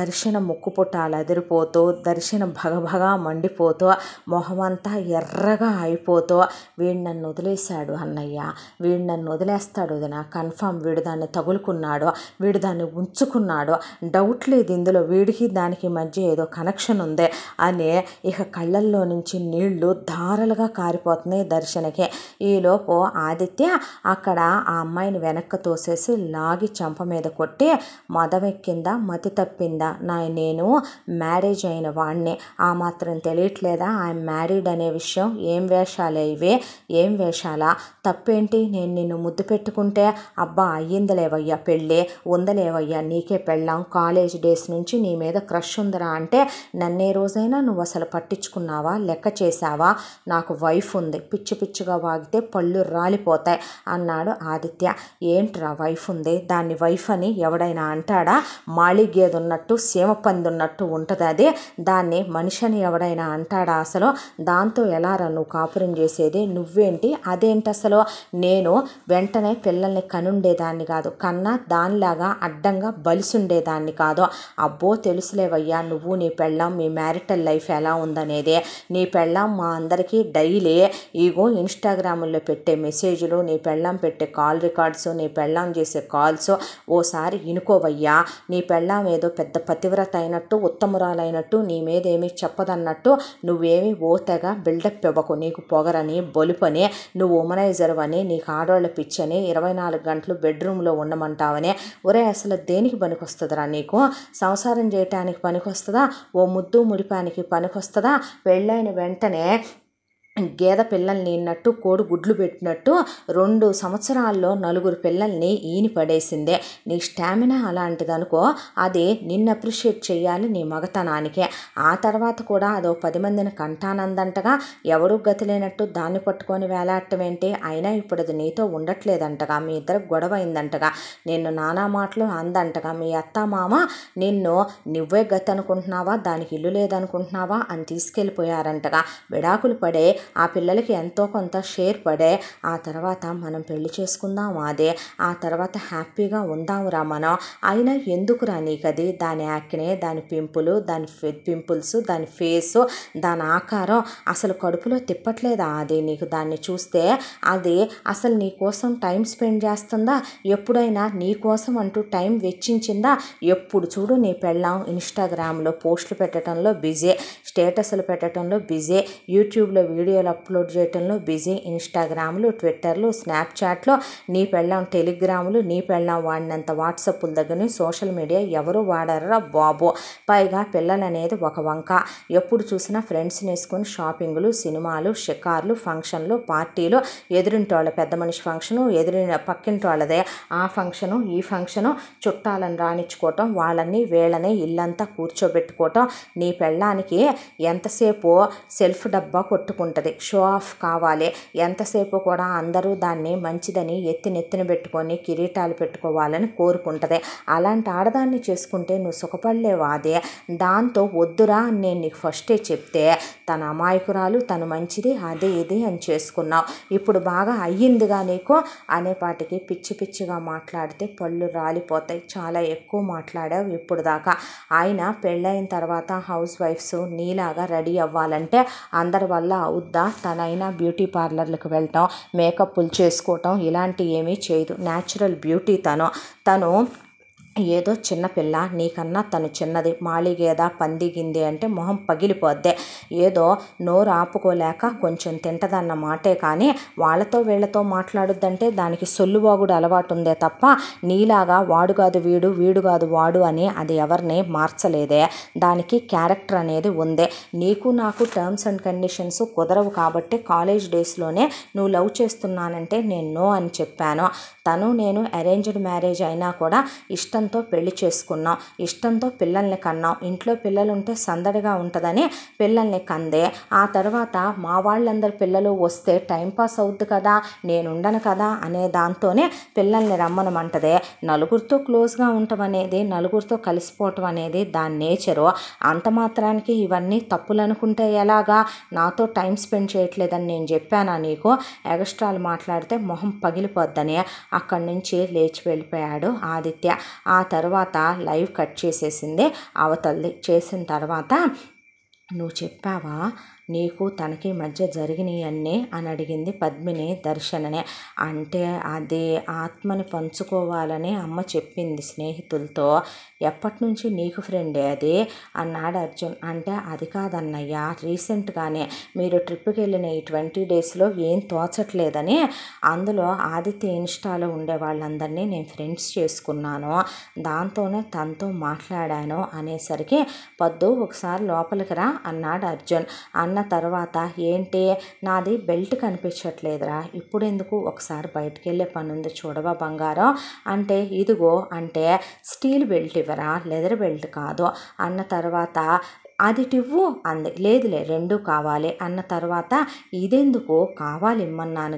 దర్శన ముక్కుపుటాలు అదిరిపోతూ దర్శన భగభగా మండిపోతూ మొహమంతా ఎర్రగా అయిపోతూ వీడు నన్ను వదిలేశాడు అన్నయ్య వీడు నన్ను వదిలేస్తాడు వదిన కన్ఫామ్ వీడు దాన్ని తగులుకున్నాడు వీడు దాన్ని ఉంచుకున్నాడు డౌట్ లేదు ఇందులో వీడికి దానికి మధ్య ఏదో కనెక్షన్ ఉంది అని ఇక కళ్ళల్లో నుంచి నీళ్లు ధారలుగా కారిపోతున్నాయి దర్శనకి ఈలోపు ఆదిత్య అక్కడ ఆ అమ్మాయిని వెనక్కి తోసేసి లాగి చంప మీద కొట్టి మదవెక్కిందా మతి తప్పింది అయిందా నా నేను మ్యారేజ్ అయిన వాడినే ఆ మాత్రం తెలియట్లేదా ఐఎమ్ మ్యారీడ్ అనే విషయం ఏం వేషాలే ఇవే ఏం వేషాలా తప్పేంటి నేను నిన్ను ముద్దు పెట్టుకుంటే అబ్బా అయ్యిందలేవయ్యా పెళ్ళే ఉందలేవయ్యా నీకే పెళ్ళాం కాలేజ్ డేస్ నుంచి నీ మీద క్రష్ ఉందిరా అంటే నన్నే రోజైనా నువ్వు అసలు పట్టించుకున్నావా లెక్క చేశావా నాకు వైఫ్ ఉంది పిచ్చి పిచ్చిగా వాగితే పళ్ళు రాలిపోతాయి అన్నాడు ఆదిత్య ఏంట్రా వైఫ్ ఉంది దాన్ని వైఫ్ అని ఎవడైనా అంటాడా మాళిగేది ఉన్నట్టు ఉన్నట్టు సీమ పందున్నట్టు ఉంటుంది అది దాన్ని మనిషిని ఎవడైనా అంటాడా అసలు దాంతో ఎలా రన్ను కాపురం చేసేది నువ్వేంటి అదేంటి అసలు నేను వెంటనే పిల్లల్ని కనుండేదాన్ని కాదు కన్నా దానిలాగా అడ్డంగా బలిసుండేదాన్ని కాదు అబ్బో తెలుసులేవయ్యా నువ్వు నీ పెళ్ళాం మీ మ్యారిటల్ లైఫ్ ఎలా ఉందనేది నీ పెళ్ళాం మా అందరికీ డైలీ ఈగో ఇన్స్టాగ్రామ్లో పెట్టే మెసేజ్లు నీ పెళ్ళాం పెట్టే కాల్ రికార్డ్స్ నీ పెళ్ళాం చేసే కాల్స్ ఓసారి ఇనుకోవయ్యా నీ పెళ్ళాం ఏదో పెద్ద పెద్ద పతివ్రత అయినట్టు ఉత్తమురాలైనట్టు నీ మీద చెప్పదన్నట్టు నువ్వేమి ఓతగా బిల్డప్ ఇవ్వకు నీకు పొగరని బొలుపని నువ్వు ఉమనైజర్ అని నీకు ఆడవాళ్ళ పిచ్చని ఇరవై నాలుగు గంటలు బెడ్రూమ్లో ఉండమంటావని ఒరే అసలు దేనికి పనికొస్తుందిరా నీకు సంసారం చేయటానికి పనికొస్తుందా ఓ ముద్దు ముడిపానికి పనికొస్తుందా పెళ్ళైన వెంటనే గేద పిల్లల్ని ఇన్నట్టు కోడి గుడ్లు పెట్టినట్టు రెండు సంవత్సరాల్లో నలుగురు పిల్లల్ని ఈని పడేసిందే నీ స్టామినా అలాంటిదనుకో అది నిన్ను అప్రిషియేట్ చేయాలి నీ మగతనానికి ఆ తర్వాత కూడా అదో పది మందిని కంటానందంటగా ఎవరు గతి లేనట్టు దాన్ని పట్టుకొని వేలాడటం ఏంటి అయినా ఇప్పుడు అది నీతో ఉండట్లేదంటగా మీ ఇద్దరు గొడవ అయిందంటగా నిన్ను నానా మాటలు అందంటగా మీ అత్త మామ నిన్ను నువ్వే గతి అనుకుంటున్నావా దానికి ఇల్లు లేదనుకుంటున్నావా అని తీసుకెళ్ళిపోయారంటగా విడాకులు పడే ఆ పిల్లలకి ఎంతో కొంత షేర్ పడే ఆ తర్వాత మనం పెళ్లి చేసుకుందాం అదే ఆ తర్వాత హ్యాపీగా ఉందాంరా మనం అయినా ఎందుకురా నీకది దాని యాక్నే దాని పింపులు దాని పింపుల్స్ దాని ఫేసు దాని ఆకారం అసలు కడుపులో తిప్పట్లేదా అది నీకు దాన్ని చూస్తే అది అసలు నీ కోసం టైం స్పెండ్ చేస్తుందా ఎప్పుడైనా నీ కోసం అంటూ టైం వెచ్చించిందా ఎప్పుడు చూడు నీ పెళ్ళాం ఇన్స్టాగ్రామ్లో పోస్టులు పెట్టడంలో బిజీ స్టేటస్లు పెట్టడంలో బిజీ యూట్యూబ్లో వీడియో వీడియోలు అప్లోడ్ చేయటంలో బిజీ ఇన్స్టాగ్రామ్లు ట్విట్టర్లు స్నాప్చాట్లో నీ పెళ్ళాం టెలిగ్రాములు నీ పెళ్ళాం వాడినంత వాట్సాప్ల దగ్గర సోషల్ మీడియా ఎవరు వాడరా బాబు పైగా పిల్లలు అనేది ఒక వంక ఎప్పుడు చూసినా ఫ్రెండ్స్ని వేసుకొని షాపింగ్లు సినిమాలు షికార్లు ఫంక్షన్లు పార్టీలు వాళ్ళ పెద్ద మనిషి ఫంక్షను ఎదురి వాళ్ళదే ఆ ఫంక్షను ఈ ఫంక్షను చుట్టాలను రాణించుకోవటం వాళ్ళని వీళ్ళని ఇల్లంతా కూర్చోబెట్టుకోవటం నీ పెళ్ళానికి ఎంతసేపు సెల్ఫ్ డబ్బా కొట్టుకుంటారు ఉంటుంది షో ఆఫ్ కావాలి ఎంతసేపు కూడా అందరూ దాన్ని మంచిదని ఎత్తి నెత్తిన పెట్టుకొని కిరీటాలు పెట్టుకోవాలని కోరుకుంటుంది అలాంటి ఆడదాన్ని చేసుకుంటే నువ్వు సుఖపడలేవాది దాంతో వద్దురా నేను నీకు ఫస్టే చెప్తే తన అమాయకురాలు తను మంచిది అదే ఇది అని చేసుకున్నావు ఇప్పుడు బాగా అయ్యిందిగా నీకు అనేపాటికి పిచ్చి పిచ్చిగా మాట్లాడితే పళ్ళు రాలిపోతాయి చాలా ఎక్కువ మాట్లాడావు ఇప్పుడు దాకా ఆయన పెళ్ళైన తర్వాత హౌస్ వైఫ్స్ నీలాగా రెడీ అవ్వాలంటే అందరి వల్ల ముద్ద తనైన బ్యూటీ పార్లర్లకు వెళ్ళటం మేకప్లు చేసుకోవటం ఇలాంటివి ఏమీ చేయదు న్యాచురల్ బ్యూటీ తను తను ఏదో చిన్నపిల్ల నీకన్నా తను చిన్నది మాలిగేదా పందిగింది అంటే మొహం పగిలిపోద్దే ఏదో నోరు ఆపుకోలేక కొంచెం తింటదన్న మాటే కానీ వాళ్ళతో వీళ్ళతో మాట్లాడుద్దంటే దానికి సొల్లుబాగుడు అలవాటు ఉందే తప్ప నీలాగా వాడు కాదు వీడు వీడు కాదు వాడు అని అది ఎవరిని మార్చలేదే దానికి క్యారెక్టర్ అనేది ఉందే నీకు నాకు టర్మ్స్ అండ్ కండిషన్స్ కుదరవు కాబట్టి కాలేజ్ డేస్లోనే నువ్వు లవ్ చేస్తున్నానంటే నేను నో అని చెప్పాను తను నేను అరేంజ్డ్ మ్యారేజ్ అయినా కూడా ఇష్టంతో పెళ్లి చేసుకున్నాం ఇష్టంతో పిల్లల్ని కన్నాం ఇంట్లో పిల్లలు ఉంటే సందడిగా ఉంటుందని పిల్లల్ని కందే ఆ తర్వాత మా వాళ్ళందరి పిల్లలు వస్తే టైంపాస్ అవుద్ది కదా నేనుండను కదా అనే దాంతోనే పిల్లల్ని రమ్మనమంటదే నలుగురితో క్లోజ్గా ఉండటం అనేది నలుగురితో కలిసిపోవటం అనేది దాని నేచరు అంత మాత్రానికి ఇవన్నీ తప్పులు అనుకుంటే ఎలాగా నాతో టైం స్పెండ్ చేయట్లేదని నేను చెప్పానా నీకు ఎగస్ట్రాలు మాట్లాడితే మొహం పగిలిపోద్దని అక్కడి నుంచి లేచి వెళ్ళిపోయాడు ఆదిత్య ఆ తర్వాత లైవ్ కట్ చేసేసింది అవతల్ది చేసిన తర్వాత నువ్వు చెప్పావా నీకు తనకి మధ్య జరిగినవన్నీ అని అడిగింది పద్మిని దర్శననే అంటే అది ఆత్మని పంచుకోవాలని అమ్మ చెప్పింది స్నేహితులతో ఎప్పటి నుంచి నీకు ఫ్రెండే అది అన్నాడు అర్జున్ అంటే అది కాదన్నయ్య రీసెంట్గానే మీరు ట్రిప్కి వెళ్ళిన ఈ ట్వంటీ డేస్లో ఏం తోచట్లేదని అందులో ఆదిత్య ఇన్స్టాలో ఉండే వాళ్ళందరినీ నేను ఫ్రెండ్స్ చేసుకున్నాను దాంతోనే తనతో మాట్లాడాను అనేసరికి పొద్దు ఒకసారి లోపలికి రా అన్నాడు అర్జున్ అన్న తర్వాత ఏంటి నాది బెల్ట్ కనిపించట్లేదురా ఇప్పుడెందుకు ఒకసారి బయటకు వెళ్ళే పని చూడవా బంగారం అంటే ఇదిగో అంటే స్టీల్ బెల్ట్ రిసీవరా లెదర్ బెల్ట్ కాదు అన్న తర్వాత అదిటివ్వు అంది లేదులే రెండు కావాలి అన్న తర్వాత ఇదెందుకు కావాలి ఇమ్మన్నాను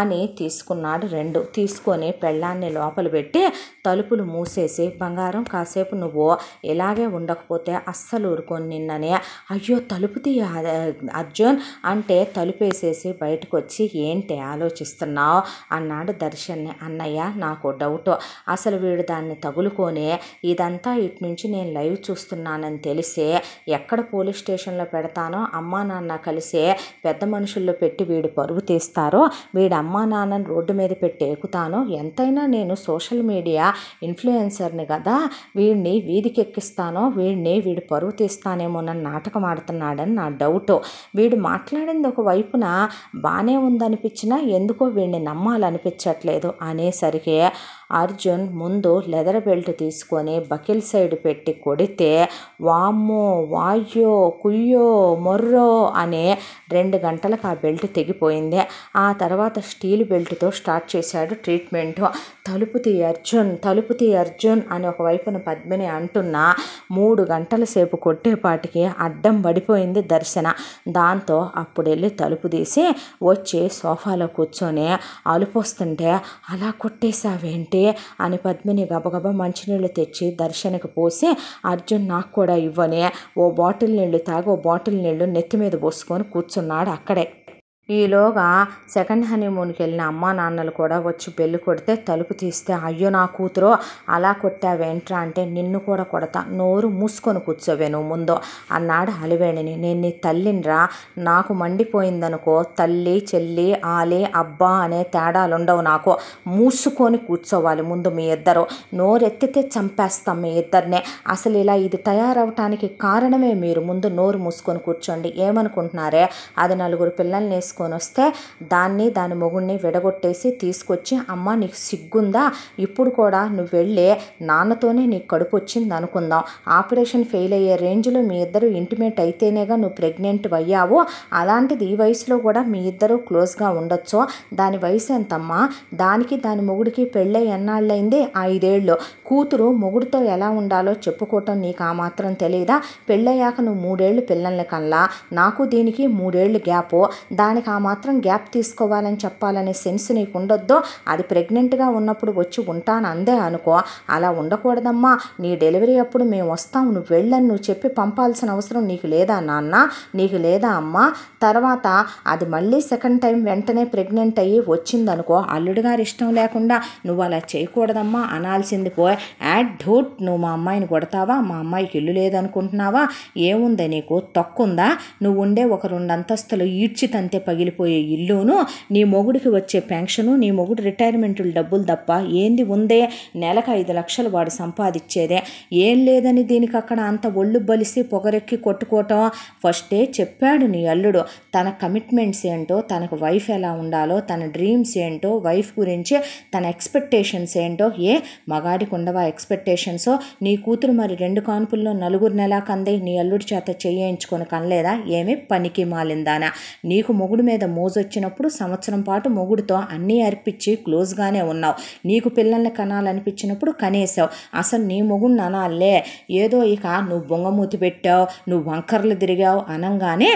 అని తీసుకున్నాడు రెండు తీసుకొని పెళ్ళాన్ని లోపల పెట్టి తలుపులు మూసేసి బంగారం కాసేపు నువ్వు ఇలాగే ఉండకపోతే అస్సలు ఊరుకొని నిన్ననే అయ్యో తలుపు తీయ అర్జున్ అంటే తలుపేసేసి బయటకు వచ్చి ఏంటి ఆలోచిస్తున్నావు అన్నాడు దర్శన్ని అన్నయ్య నాకు డౌట్ అసలు వీడు దాన్ని తగులుకొని ఇదంతా ఇటు నుంచి నేను లైవ్ చూస్తున్నానని తెలిసే ఎక్కడ పోలీస్ స్టేషన్లో పెడతానో అమ్మా నాన్న కలిసే పెద్ద మనుషుల్లో పెట్టి వీడు పరుగు తీస్తారో వీడు అమ్మా నాన్నని రోడ్డు మీద పెట్టి ఎక్కుతాను ఎంతైనా నేను సోషల్ మీడియా ఇన్ఫ్లుయెన్సర్ని కదా వీడిని వీధికి ఎక్కిస్తానో వీడిని వీడు పరుగు తీస్తానేమోనని నాటకం ఆడుతున్నాడని నా డౌట్ వీడు మాట్లాడింది ఒక వైపున బాగానే ఉందనిపించినా ఎందుకో వీడిని నమ్మాలనిపించట్లేదు అనేసరికి అర్జున్ ముందు లెదర్ బెల్ట్ తీసుకొని బకిల్ సైడ్ పెట్టి కొడితే వామ్మో వాయ్యో కుయ్యో మొర్రో అనే రెండు గంటలకు ఆ బెల్ట్ తెగిపోయింది ఆ తర్వాత స్టీల్ బెల్ట్తో స్టార్ట్ చేశాడు ట్రీట్మెంట్ తలుపుతి అర్జున్ తలుపుతి అర్జున్ అని ఒకవైపున పద్మిని అంటున్న మూడు గంటల సేపు కొట్టేపాటికి అడ్డం పడిపోయింది దర్శన దాంతో అప్పుడు వెళ్ళి తలుపు తీసి వచ్చి సోఫాలో కూర్చొని వస్తుంటే అలా కొట్టేశావేంటి అయితే అని పద్మిని గబగబ మంచినీళ్ళు తెచ్చి దర్శనకు పోసి అర్జున్ నాకు కూడా ఇవ్వని ఓ బాటిల్ నీళ్లు తాగి ఓ బాటిల్ నీళ్లు నెత్తి మీద పోసుకొని కూర్చున్నాడు అక్కడే ఈలోగా సెకండ్ హనీమూన్కి వెళ్ళిన అమ్మా నాన్నలు కూడా వచ్చి బెల్లు కొడితే తలుపు తీస్తే అయ్యో నా కూతురు అలా కొట్టావేంట్రా అంటే నిన్ను కూడా కొడతా నోరు మూసుకొని కూర్చోవే నువ్వు ముందో అన్నాడు అలివేణిని నేను నీ తల్లినిరా నాకు మండిపోయిందనుకో తల్లి చెల్లి ఆలి అబ్బా అనే తేడాలుండవు నాకు మూసుకొని కూర్చోవాలి ముందు మీ ఇద్దరు నోరెత్తితే చంపేస్తాం మీ ఇద్దరినే అసలు ఇలా ఇది తయారవటానికి కారణమే మీరు ముందు నోరు మూసుకొని కూర్చోండి ఏమనుకుంటున్నారే అది నలుగురు పిల్లల్ని వేసుకొని తీసుకొని వస్తే దాన్ని దాని మొగుడిని విడగొట్టేసి తీసుకొచ్చి అమ్మ నీకు సిగ్గుందా ఇప్పుడు కూడా నువ్వు వెళ్ళే నాన్నతోనే నీకు కడుపు వచ్చింది అనుకుందాం ఆపరేషన్ ఫెయిల్ అయ్యే రేంజ్లో మీ ఇద్దరు ఇంటిమేట్ అయితేనేగా నువ్వు ప్రెగ్నెంట్ అయ్యావు అలాంటిది ఈ వయసులో కూడా మీ ఇద్దరు క్లోజ్గా ఉండొచ్చు దాని వయసు ఎంతమ్మా దానికి దాని మొగుడికి పెళ్ళై ఎన్నాళ్ళైంది ఐదేళ్ళు కూతురు మొగుడితో ఎలా ఉండాలో చెప్పుకోవటం నీకు ఆ మాత్రం తెలియదా పెళ్ళయ్యాక నువ్వు మూడేళ్ళు పిల్లల్ని కల్లా నాకు దీనికి మూడేళ్ళు గ్యాపు దానికి ఆ మాత్రం గ్యాప్ తీసుకోవాలని చెప్పాలనే సెన్స్ నీకు ఉండొద్దో అది ప్రెగ్నెంట్గా ఉన్నప్పుడు వచ్చి ఉంటాను అందే అనుకో అలా ఉండకూడదమ్మా నీ డెలివరీ అప్పుడు మేము వస్తాం నువ్వు వెళ్ళని నువ్వు చెప్పి పంపాల్సిన అవసరం నీకు లేదా నాన్న నీకు లేదా అమ్మ తర్వాత అది మళ్ళీ సెకండ్ టైం వెంటనే ప్రెగ్నెంట్ అయ్యి వచ్చిందనుకో అల్లుడు గారు ఇష్టం లేకుండా నువ్వు అలా చేయకూడదమ్మా అనాల్సింది పో యాడ్ ఢూట్ నువ్వు మా అమ్మాయిని కొడతావా మా అమ్మాయికి ఇల్లు లేదనుకుంటున్నావా ఏముంది నీకు తక్కువ ఉందా నువ్వు ఉండే ఒక రెండు అంతస్తులు ఈడ్చి తంతే పగిలిపోయే ఇల్లును నీ మొగుడికి వచ్చే పెన్షను నీ మొగుడు రిటైర్మెంట్ డబ్బులు తప్ప ఏంది ఉందే నెలకు ఐదు లక్షలు వాడు సంపాదించేదే ఏం లేదని దీనికి అక్కడ అంత ఒళ్ళు బలిసి పొగరెక్కి కొట్టుకోవటం ఫస్టే చెప్పాడు నీ అల్లుడు తన కమిట్మెంట్స్ ఏంటో తనకు వైఫ్ ఎలా ఉండాలో తన డ్రీమ్స్ ఏంటో వైఫ్ గురించి తన ఎక్స్పెక్టేషన్స్ ఏంటో ఏ మగాడికి ఉండవా ఎక్స్పెక్టేషన్స్ నీ కూతురు మరి రెండు కాన్పుల్లో నలుగురు నెలా కందే నీ అల్లుడి చేత చేయించుకొని కనలేదా ఏమి పనికి మాలిందానా నీకు మొగుడు మీద మోజొచ్చినప్పుడు సంవత్సరం పాటు మొగుడితో అన్నీ అర్పించి క్లోజ్గానే ఉన్నావు నీకు పిల్లల్ని కనాలనిపించినప్పుడు కనేసావు అసలు నీ మొగుడు ననాలే ఏదో ఇక నువ్వు బొంగమూతి పెట్టావు నువ్వు వంకర్లు తిరిగావు అనంగానే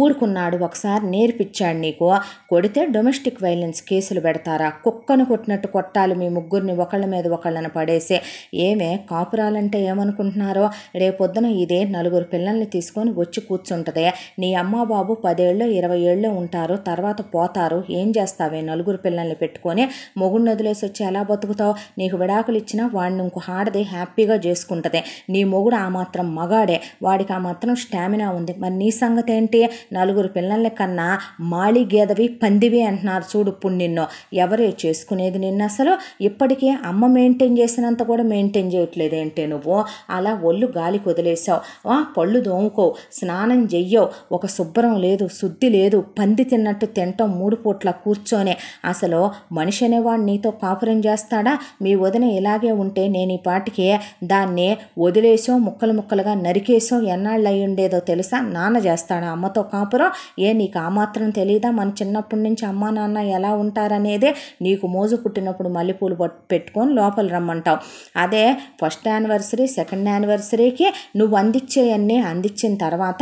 ఊరుకున్నాడు ఒకసారి నేర్పించాడు నీకు కొడితే డొమెస్టిక్ వైలెన్స్ కేసులు పెడతారా కుక్కను కొట్టినట్టు కొట్టాలి మీ ముగ్గురిని ఒకళ్ళ మీద ఒకళ్ళని పడేసే ఏమే కాపురాలంటే ఏమనుకుంటున్నారో రేపొద్దున ఇదే నలుగురు పిల్లల్ని తీసుకొని వచ్చి కూర్చుంటుంది నీ అమ్మాబాబు బాబు పదేళ్ళు ఇరవై ఏళ్ళు ఉంటారు తర్వాత పోతారు ఏం చేస్తావే నలుగురు పిల్లల్ని పెట్టుకొని మొగుడిని వదిలేసి వచ్చి ఎలా బతుకుతావు నీకు విడాకులు ఇచ్చినా వాడిని ఇంకో హాడదే హ్యాపీగా చేసుకుంటుంది నీ మొగుడు ఆ మాత్రం మగాడే వాడికి ఆ మాత్రం స్టామినా ఉంది మరి నీ సంగతి ఏంటి నలుగురు పిల్లల్ని కన్నా మాళి గేదవి పందివి అంటున్నారు చూడు పుణ్యన్నో నిన్ను చేసుకునేది నిన్ను అసలు ఇప్పటికే అమ్మ మెయింటైన్ చేసినంత కూడా మెయింటైన్ చేయట్లేదేంటే నువ్వు అలా ఒళ్ళు గాలికి వదిలేసావు పళ్ళు దోముకోవు స్నానం చెయ్యవు ఒక శుభ్రం లేదు శుద్ధి లేదు పంది తిన్నట్టు తింటాం మూడు పూట్ల కూర్చొనే అసలు మనిషి అనేవాడు నీతో కాపురం చేస్తాడా మీ వదిన ఇలాగే ఉంటే నేను ఈ పాటికి దాన్ని వదిలేసో ముక్కలు ముక్కలుగా నరికేసో ఎన్నాళ్ళు అయ్యి ఉండేదో తెలుసా నాన్న చేస్తాడా అమ్మతో వాళ్ళతో కాపురం ఏ నీకు ఆ మాత్రం తెలియదా మన చిన్నప్పటి నుంచి అమ్మా నాన్న ఎలా ఉంటారనేదే నీకు మోజు పుట్టినప్పుడు మల్లెపూలు పెట్టుకొని లోపల రమ్మంటావు అదే ఫస్ట్ యానివర్సరీ సెకండ్ యానివర్సరీకి నువ్వు అందించేయన్నీ అందించిన తర్వాత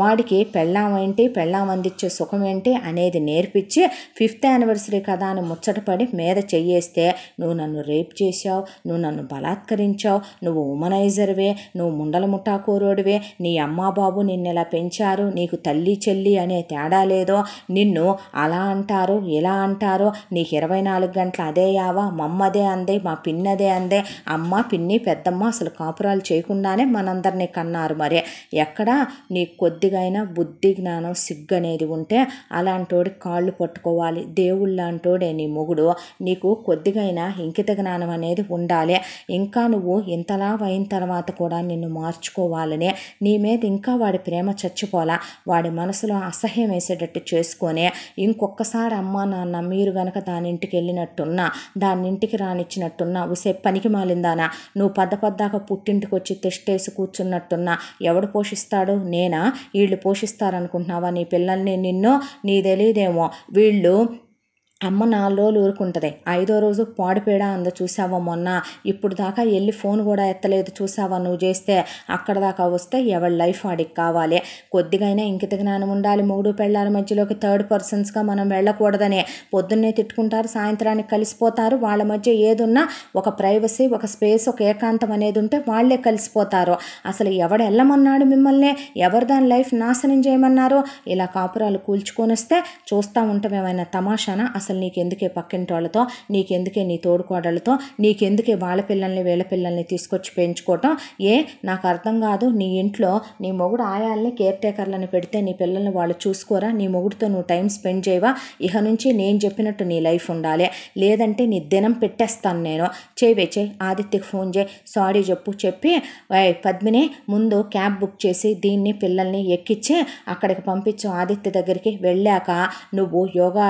వాడికి పెళ్ళాం ఏంటి పెళ్ళాం అందించే సుఖం ఏంటి అనేది నేర్పించి ఫిఫ్త్ యానివర్సరీ కదా అని ముచ్చటపడి మీద చెయ్యేస్తే నువ్వు నన్ను రేప్ చేశావు నువ్వు నన్ను బలాత్కరించావు నువ్వు ఉమనైజర్వే నువ్వు ముండల ముఠాకూరుడివే నీ అమ్మా బాబు నిన్ను ఇలా పెంచారు నీకు తల్లి తల్లి చెల్లి అనే తేడా లేదో నిన్ను అలా అంటారు ఇలా అంటారు నీకు ఇరవై నాలుగు గంటలు అదే యావా మమ్మదే అందే మా పిన్నదే అందే అమ్మ పిన్ని పెద్దమ్మ అసలు కాపురాలు చేయకుండానే మనందరినీ కన్నారు మరి ఎక్కడ నీకు కొద్దిగైనా బుద్ధి జ్ఞానం సిగ్గు అనేది ఉంటే అలాంటోడి కాళ్ళు పట్టుకోవాలి దేవుళ్ళు లాంటోడే నీ మొగుడు నీకు కొద్దిగైనా ఇంకిత జ్ఞానం అనేది ఉండాలి ఇంకా నువ్వు ఇంతలా అయిన తర్వాత కూడా నిన్ను మార్చుకోవాలని నీ మీద ఇంకా వాడి ప్రేమ చచ్చిపోలా వాడి మనసులో అసహ్యం వేసేటట్టు చేసుకొని ఇంకొకసారి అమ్మ నాన్న మీరు గనక దాని ఇంటికి వెళ్ళినట్టున్నా దాని ఇంటికి రానిచ్చినట్టున్నా ఉసే పనికి మాలిందానా నువ్వు పద్ద పద్దాక పుట్టింటికి వచ్చి తెష్టేసి కూర్చున్నట్టున్నా ఎవడు పోషిస్తాడు నేనా వీళ్ళు పోషిస్తారనుకుంటున్నావా నీ పిల్లల్ని నిన్ను నీ తెలియదేమో వీళ్ళు అమ్మ నాలో రోజులు ఊరుకుంటుంది ఐదో రోజు పాడిపేడా అంద చూసావా మొన్న ఇప్పుడు దాకా వెళ్ళి ఫోన్ కూడా ఎత్తలేదు చూసావా నువ్వు చేస్తే అక్కడ దాకా వస్తే ఎవరి లైఫ్ వాడికి కావాలి కొద్దిగైనా ఇంకిత జ్ఞానం ఉండాలి మూడు పెళ్ళాల మధ్యలోకి థర్డ్ పర్సన్స్గా మనం వెళ్ళకూడదని పొద్దున్నే తిట్టుకుంటారు సాయంత్రానికి కలిసిపోతారు వాళ్ళ మధ్య ఏదున్నా ఒక ప్రైవసీ ఒక స్పేస్ ఒక ఏకాంతం అనేది ఉంటే వాళ్ళే కలిసిపోతారు అసలు ఎవడు వెళ్ళమన్నాడు మిమ్మల్ని ఎవరు దాని లైఫ్ నాశనం చేయమన్నారు ఇలా కాపురాలు కూల్చుకొని వస్తే చూస్తూ ఉంటాం ఏమైనా తమాషానా అసలు నీకెందుకే పక్కింటోళ్ళతో నీకెందుకే నీ తోడుకోడలతో నీకెందుకే వాళ్ళ పిల్లల్ని వీళ్ళ పిల్లల్ని తీసుకొచ్చి పెంచుకోవటం ఏ నాకు అర్థం కాదు నీ ఇంట్లో నీ మొగుడు ఆయాల్ని కేర్ టేకర్లను పెడితే నీ పిల్లల్ని వాళ్ళు చూసుకోరా నీ మొగుడితో నువ్వు టైం స్పెండ్ చేయవా ఇహ నుంచి నేను చెప్పినట్టు నీ లైఫ్ ఉండాలి లేదంటే నీ దినం పెట్టేస్తాను నేను చేయవే చే ఆదిత్యకి ఫోన్ చేయి సారీ చెప్పు చెప్పి పద్మిని ముందు క్యాబ్ బుక్ చేసి దీన్ని పిల్లల్ని ఎక్కిచ్చి అక్కడికి పంపించు ఆదిత్య దగ్గరికి వెళ్ళాక నువ్వు యోగా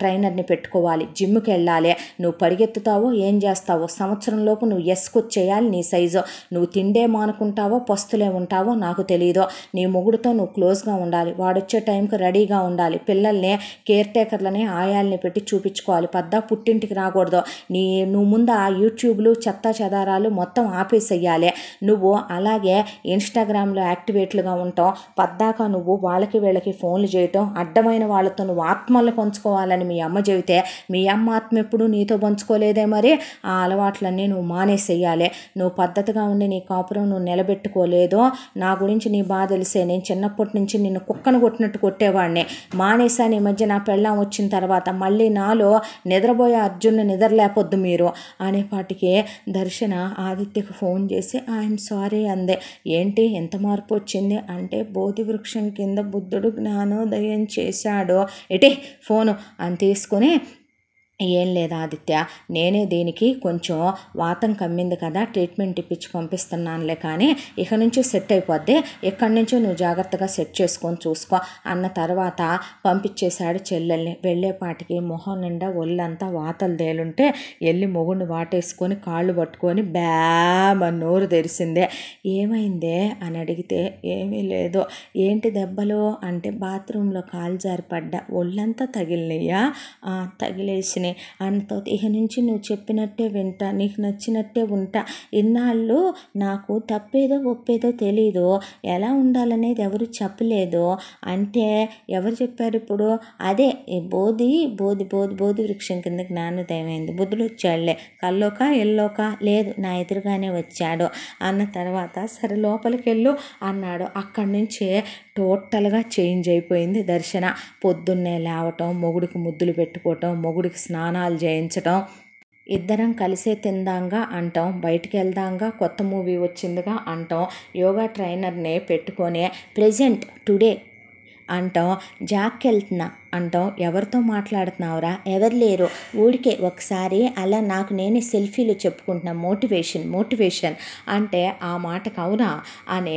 ట్రైన్ ట్రైనర్ని పెట్టుకోవాలి జిమ్కి వెళ్ళాలి నువ్వు పరిగెత్తుతావో ఏం చేస్తావో సంవత్సరంలోపు నువ్వు ఎస్కొచ్చేయాలి నీ సైజు నువ్వు తిండే మానుకుంటావో పస్తులే ఉంటావో నాకు తెలియదు నీ మొగుడుతో నువ్వు క్లోజ్గా ఉండాలి వాడొచ్చే టైంకి రెడీగా ఉండాలి పిల్లల్ని కేర్ టేకర్లని ఆయాల్ని పెట్టి చూపించుకోవాలి పద్దా పుట్టింటికి రాకూడదు నీ నువ్వు ముందు ఆ యూట్యూబ్లు చెత్త చెదారాలు మొత్తం ఆపేసేయాలి నువ్వు అలాగే ఇన్స్టాగ్రామ్లో యాక్టివేట్లుగా ఉంటావు పద్దాక నువ్వు వాళ్ళకి వీళ్ళకి ఫోన్లు చేయటం అడ్డమైన వాళ్ళతో నువ్వు ఆత్మలు పంచుకోవాలని మీ అమ్మ చెబితే మీ అమ్మ ఆత్మ ఎప్పుడు నీతో పంచుకోలేదే మరి ఆ అలవాట్లన్నీ నువ్వు మానేసేయాలి నువ్వు పద్ధతిగా ఉండి నీ కాపురం నువ్వు నిలబెట్టుకోలేదో నా గురించి నీ బాధ తెలిసే నేను చిన్నప్పటి నుంచి నిన్ను కుక్కను కొట్టినట్టు కొట్టేవాడిని మానేసాను ఈ మధ్య నా పెళ్ళం వచ్చిన తర్వాత మళ్ళీ నాలో నిద్రపోయే అర్జున్ను నిద్రలేపొద్దు మీరు అనేపాటికి దర్శన ఆదిత్యకు ఫోన్ చేసి ఐఎమ్ సారీ అందే ఏంటి ఎంత మార్పు వచ్చింది అంటే బోధి వృక్షం కింద బుద్ధుడు జ్ఞానోదయం చేశాడో ఎటే ఫోను అంతే వేసుకునే ఏం లేదా ఆదిత్య నేనే దీనికి కొంచెం వాతం కమ్మింది కదా ట్రీట్మెంట్ ఇప్పించి పంపిస్తున్నానులే కానీ ఇక నుంచి సెట్ అయిపోద్ది ఇక్కడి నుంచో నువ్వు జాగ్రత్తగా సెట్ చేసుకొని చూసుకో అన్న తర్వాత పంపించేశాడు చెల్లెల్ని వెళ్ళేపాటికి మొహం నిండా ఒళ్ళంతా వాతలు తేలుంటే వెళ్ళి మొగుడిని వాటేసుకొని కాళ్ళు పట్టుకొని బ్యామ నోరు తెరిసిందే ఏమైందే అని అడిగితే ఏమీ లేదు ఏంటి దెబ్బలు అంటే బాత్రూంలో కాలు జారిపడ్డా ఒళ్ళంతా తగిలినయ్యా తగిలేసిన మనిషిని అంత ఇక నుంచి నువ్వు చెప్పినట్టే వింటా నీకు నచ్చినట్టే ఉంటా ఇన్నాళ్ళు నాకు తప్పేదో ఒప్పేదో తెలీదు ఎలా ఉండాలనేది ఎవరు చెప్పలేదు అంటే ఎవరు చెప్పారు ఇప్పుడు అదే బోధి బోధి బోధి బోధి వృక్షం కింద జ్ఞానోదయమైంది అయింది బుద్ధుడు వచ్చాడులే కల్లోక ఎల్లోక లేదు నా ఎదురుగానే వచ్చాడు అన్న తర్వాత సరే లోపలికి వెళ్ళు అన్నాడు అక్కడి నుంచి టోటల్గా చేంజ్ అయిపోయింది దర్శన పొద్దున్నే లేవటం మొగుడికి ముద్దులు పెట్టుకోవటం మొగుడికి స్నానాలు చేయించటం ఇద్దరం కలిసే తిందాంగా అంటాం బయటికి వెళ్దాంగా కొత్త మూవీ వచ్చిందిగా అంటాం యోగా ట్రైనర్నే పెట్టుకొని ప్రజెంట్ టుడే అంటాం జాక్కి వెళ్తున్నా అంటాం ఎవరితో మాట్లాడుతున్నావురా ఎవరు లేరు ఊరికే ఒకసారి అలా నాకు నేనే సెల్ఫీలు చెప్పుకుంటున్నా మోటివేషన్ మోటివేషన్ అంటే ఆ మాట అవునా అనే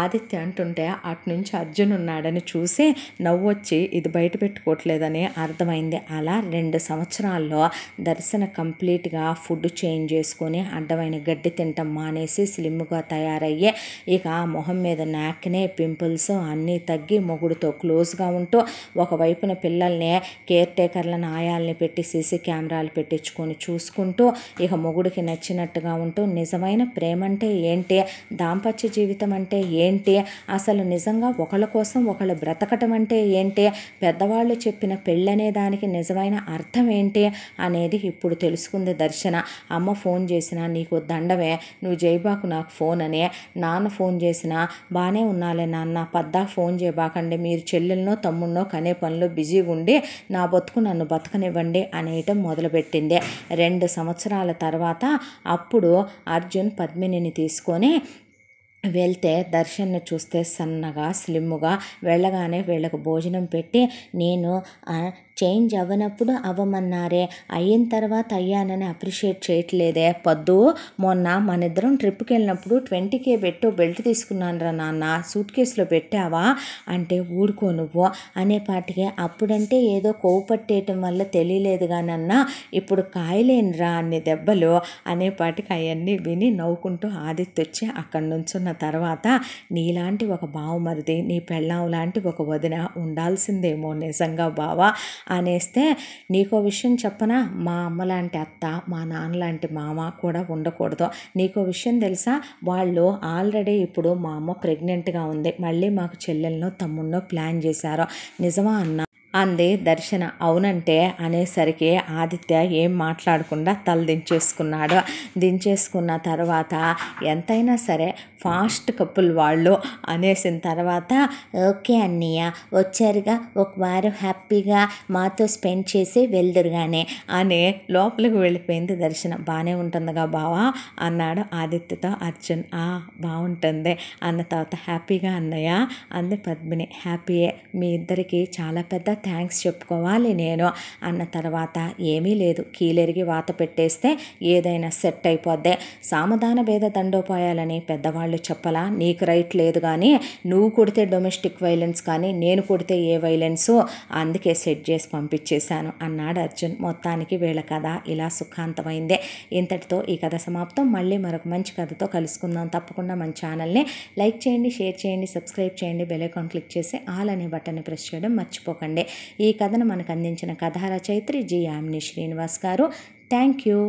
ఆదిత్య అంటుంటే అటు నుంచి అర్జున్ ఉన్నాడని చూసి నవ్వొచ్చి ఇది బయట పెట్టుకోవట్లేదని అర్థమైంది అలా రెండు సంవత్సరాల్లో దర్శన కంప్లీట్గా ఫుడ్ చేంజ్ చేసుకొని అడ్డమైన గడ్డి తింటాం మానేసి స్లిమ్గా తయారయ్యే ఇక మొహం మీద నాక్నే పింపుల్స్ అన్నీ తగ్గి మొగుడుతో క్లోజ్గా ఉంటూ ఒకవైపున పిల్లల్ని కేర్ టేకర్ల నాయాలని పెట్టి సీసీ కెమెరాలు పెట్టించుకొని చూసుకుంటూ ఇక మొగుడికి నచ్చినట్టుగా ఉంటూ నిజమైన ప్రేమ అంటే ఏంటి దాంపత్య జీవితం అంటే ఏంటి అసలు నిజంగా ఒకళ్ళ కోసం ఒకళ్ళు బ్రతకటం అంటే ఏంటి పెద్దవాళ్ళు చెప్పిన పెళ్ళనే దానికి నిజమైన అర్థం ఏంటి అనేది ఇప్పుడు తెలుసుకుంది దర్శన అమ్మ ఫోన్ చేసినా నీకు దండమే నువ్వు జైబాకు నాకు ఫోన్ అని నాన్న ఫోన్ చేసినా బాగానే ఉన్నాలే నాన్న పద్దా ఫోన్ చేయబాకండి మీరు మీరు చెల్లెలనో తమ్ముడినో కనే పనిలో బిజీగా ఉండి నా బతుకు నన్ను బతకనివ్వండి అనేయటం మొదలుపెట్టింది రెండు సంవత్సరాల తర్వాత అప్పుడు అర్జున్ పద్మినిని తీసుకొని వెళ్తే దర్శన్ను చూస్తే సన్నగా స్లిమ్గా వెళ్ళగానే వీళ్ళకు భోజనం పెట్టి నేను చేంజ్ అవ్వనప్పుడు అవ్వమన్నారే అయిన తర్వాత అయ్యానని అప్రిషియేట్ చేయట్లేదే పొద్దు మొన్న మన ఇద్దరం ట్రిప్కి వెళ్ళినప్పుడు ట్వంటీకే పెట్టు బెల్ట్ తీసుకున్నాను రా నాన్న సూట్ కేసులో పెట్టావా అంటే ఊడుకో నువ్వు అనే పాటికే అప్పుడంటే ఏదో కొవ్వు పట్టేయటం వల్ల తెలియలేదు కానన్నా ఇప్పుడు కాయలేనురా అన్ని దెబ్బలు అనే పాటికి అవన్నీ విని నవ్వుకుంటూ ఆదిత్య వచ్చి అక్కడి నుంచున్న తర్వాత నీలాంటి ఒక బావమరిది నీ పెళ్ళాం లాంటి ఒక వదిన ఉండాల్సిందేమో నిజంగా బావా అనేస్తే నీకు విషయం చెప్పనా మా అమ్మ లాంటి అత్త మా నాన్న లాంటి మామ కూడా ఉండకూడదు నీకో విషయం తెలుసా వాళ్ళు ఆల్రెడీ ఇప్పుడు మా అమ్మ ప్రెగ్నెంట్గా ఉంది మళ్ళీ మాకు చెల్లెలను తమ్ముళ్ళో ప్లాన్ చేశారు నిజమా అన్న అంది దర్శన అవునంటే అనేసరికి ఆదిత్య ఏం మాట్లాడకుండా తల దించేసుకున్నాడు దించేసుకున్న తర్వాత ఎంతైనా సరే ఫాస్ట్ కపుల్ వాళ్ళు అనేసిన తర్వాత ఓకే అన్నయ్య వచ్చారుగా ఒక వారం హ్యాపీగా మాతో స్పెండ్ చేసి వెళ్దురుగానే అని లోపలికి వెళ్ళిపోయింది దర్శనం బాగానే ఉంటుందిగా బావా అన్నాడు ఆదిత్యతో అర్జున్ ఆ బాగుంటుంది అన్న తర్వాత హ్యాపీగా అన్నయ్య అంది పద్మిని హ్యాపీయే మీ ఇద్దరికి చాలా పెద్ద థ్యాంక్స్ చెప్పుకోవాలి నేను అన్న తర్వాత ఏమీ లేదు కీలెరిగి వాత పెట్టేస్తే ఏదైనా సెట్ అయిపోద్ది సామధాన భేద దండోపాయాలని పెద్దవాళ్ళు వాళ్ళు చెప్పలా నీకు రైట్ లేదు కానీ నువ్వు కొడితే డొమెస్టిక్ వైలెన్స్ కానీ నేను కొడితే ఏ వైలెన్సు అందుకే సెట్ చేసి పంపించేశాను అన్నాడు అర్జున్ మొత్తానికి వీళ్ళ కథ ఇలా సుఖాంతమైందే ఇంతటితో ఈ కథ సమాప్తం మళ్ళీ మరొక మంచి కథతో కలుసుకుందాం తప్పకుండా మన ఛానల్ని లైక్ చేయండి షేర్ చేయండి సబ్స్క్రైబ్ చేయండి బెలైకాన్ క్లిక్ చేసి ఆల్ అనే బటన్ని ప్రెస్ చేయడం మర్చిపోకండి ఈ కథను మనకు అందించిన కథ రచయిత్రి జి యామిని శ్రీనివాస్ గారు థ్యాంక్ యూ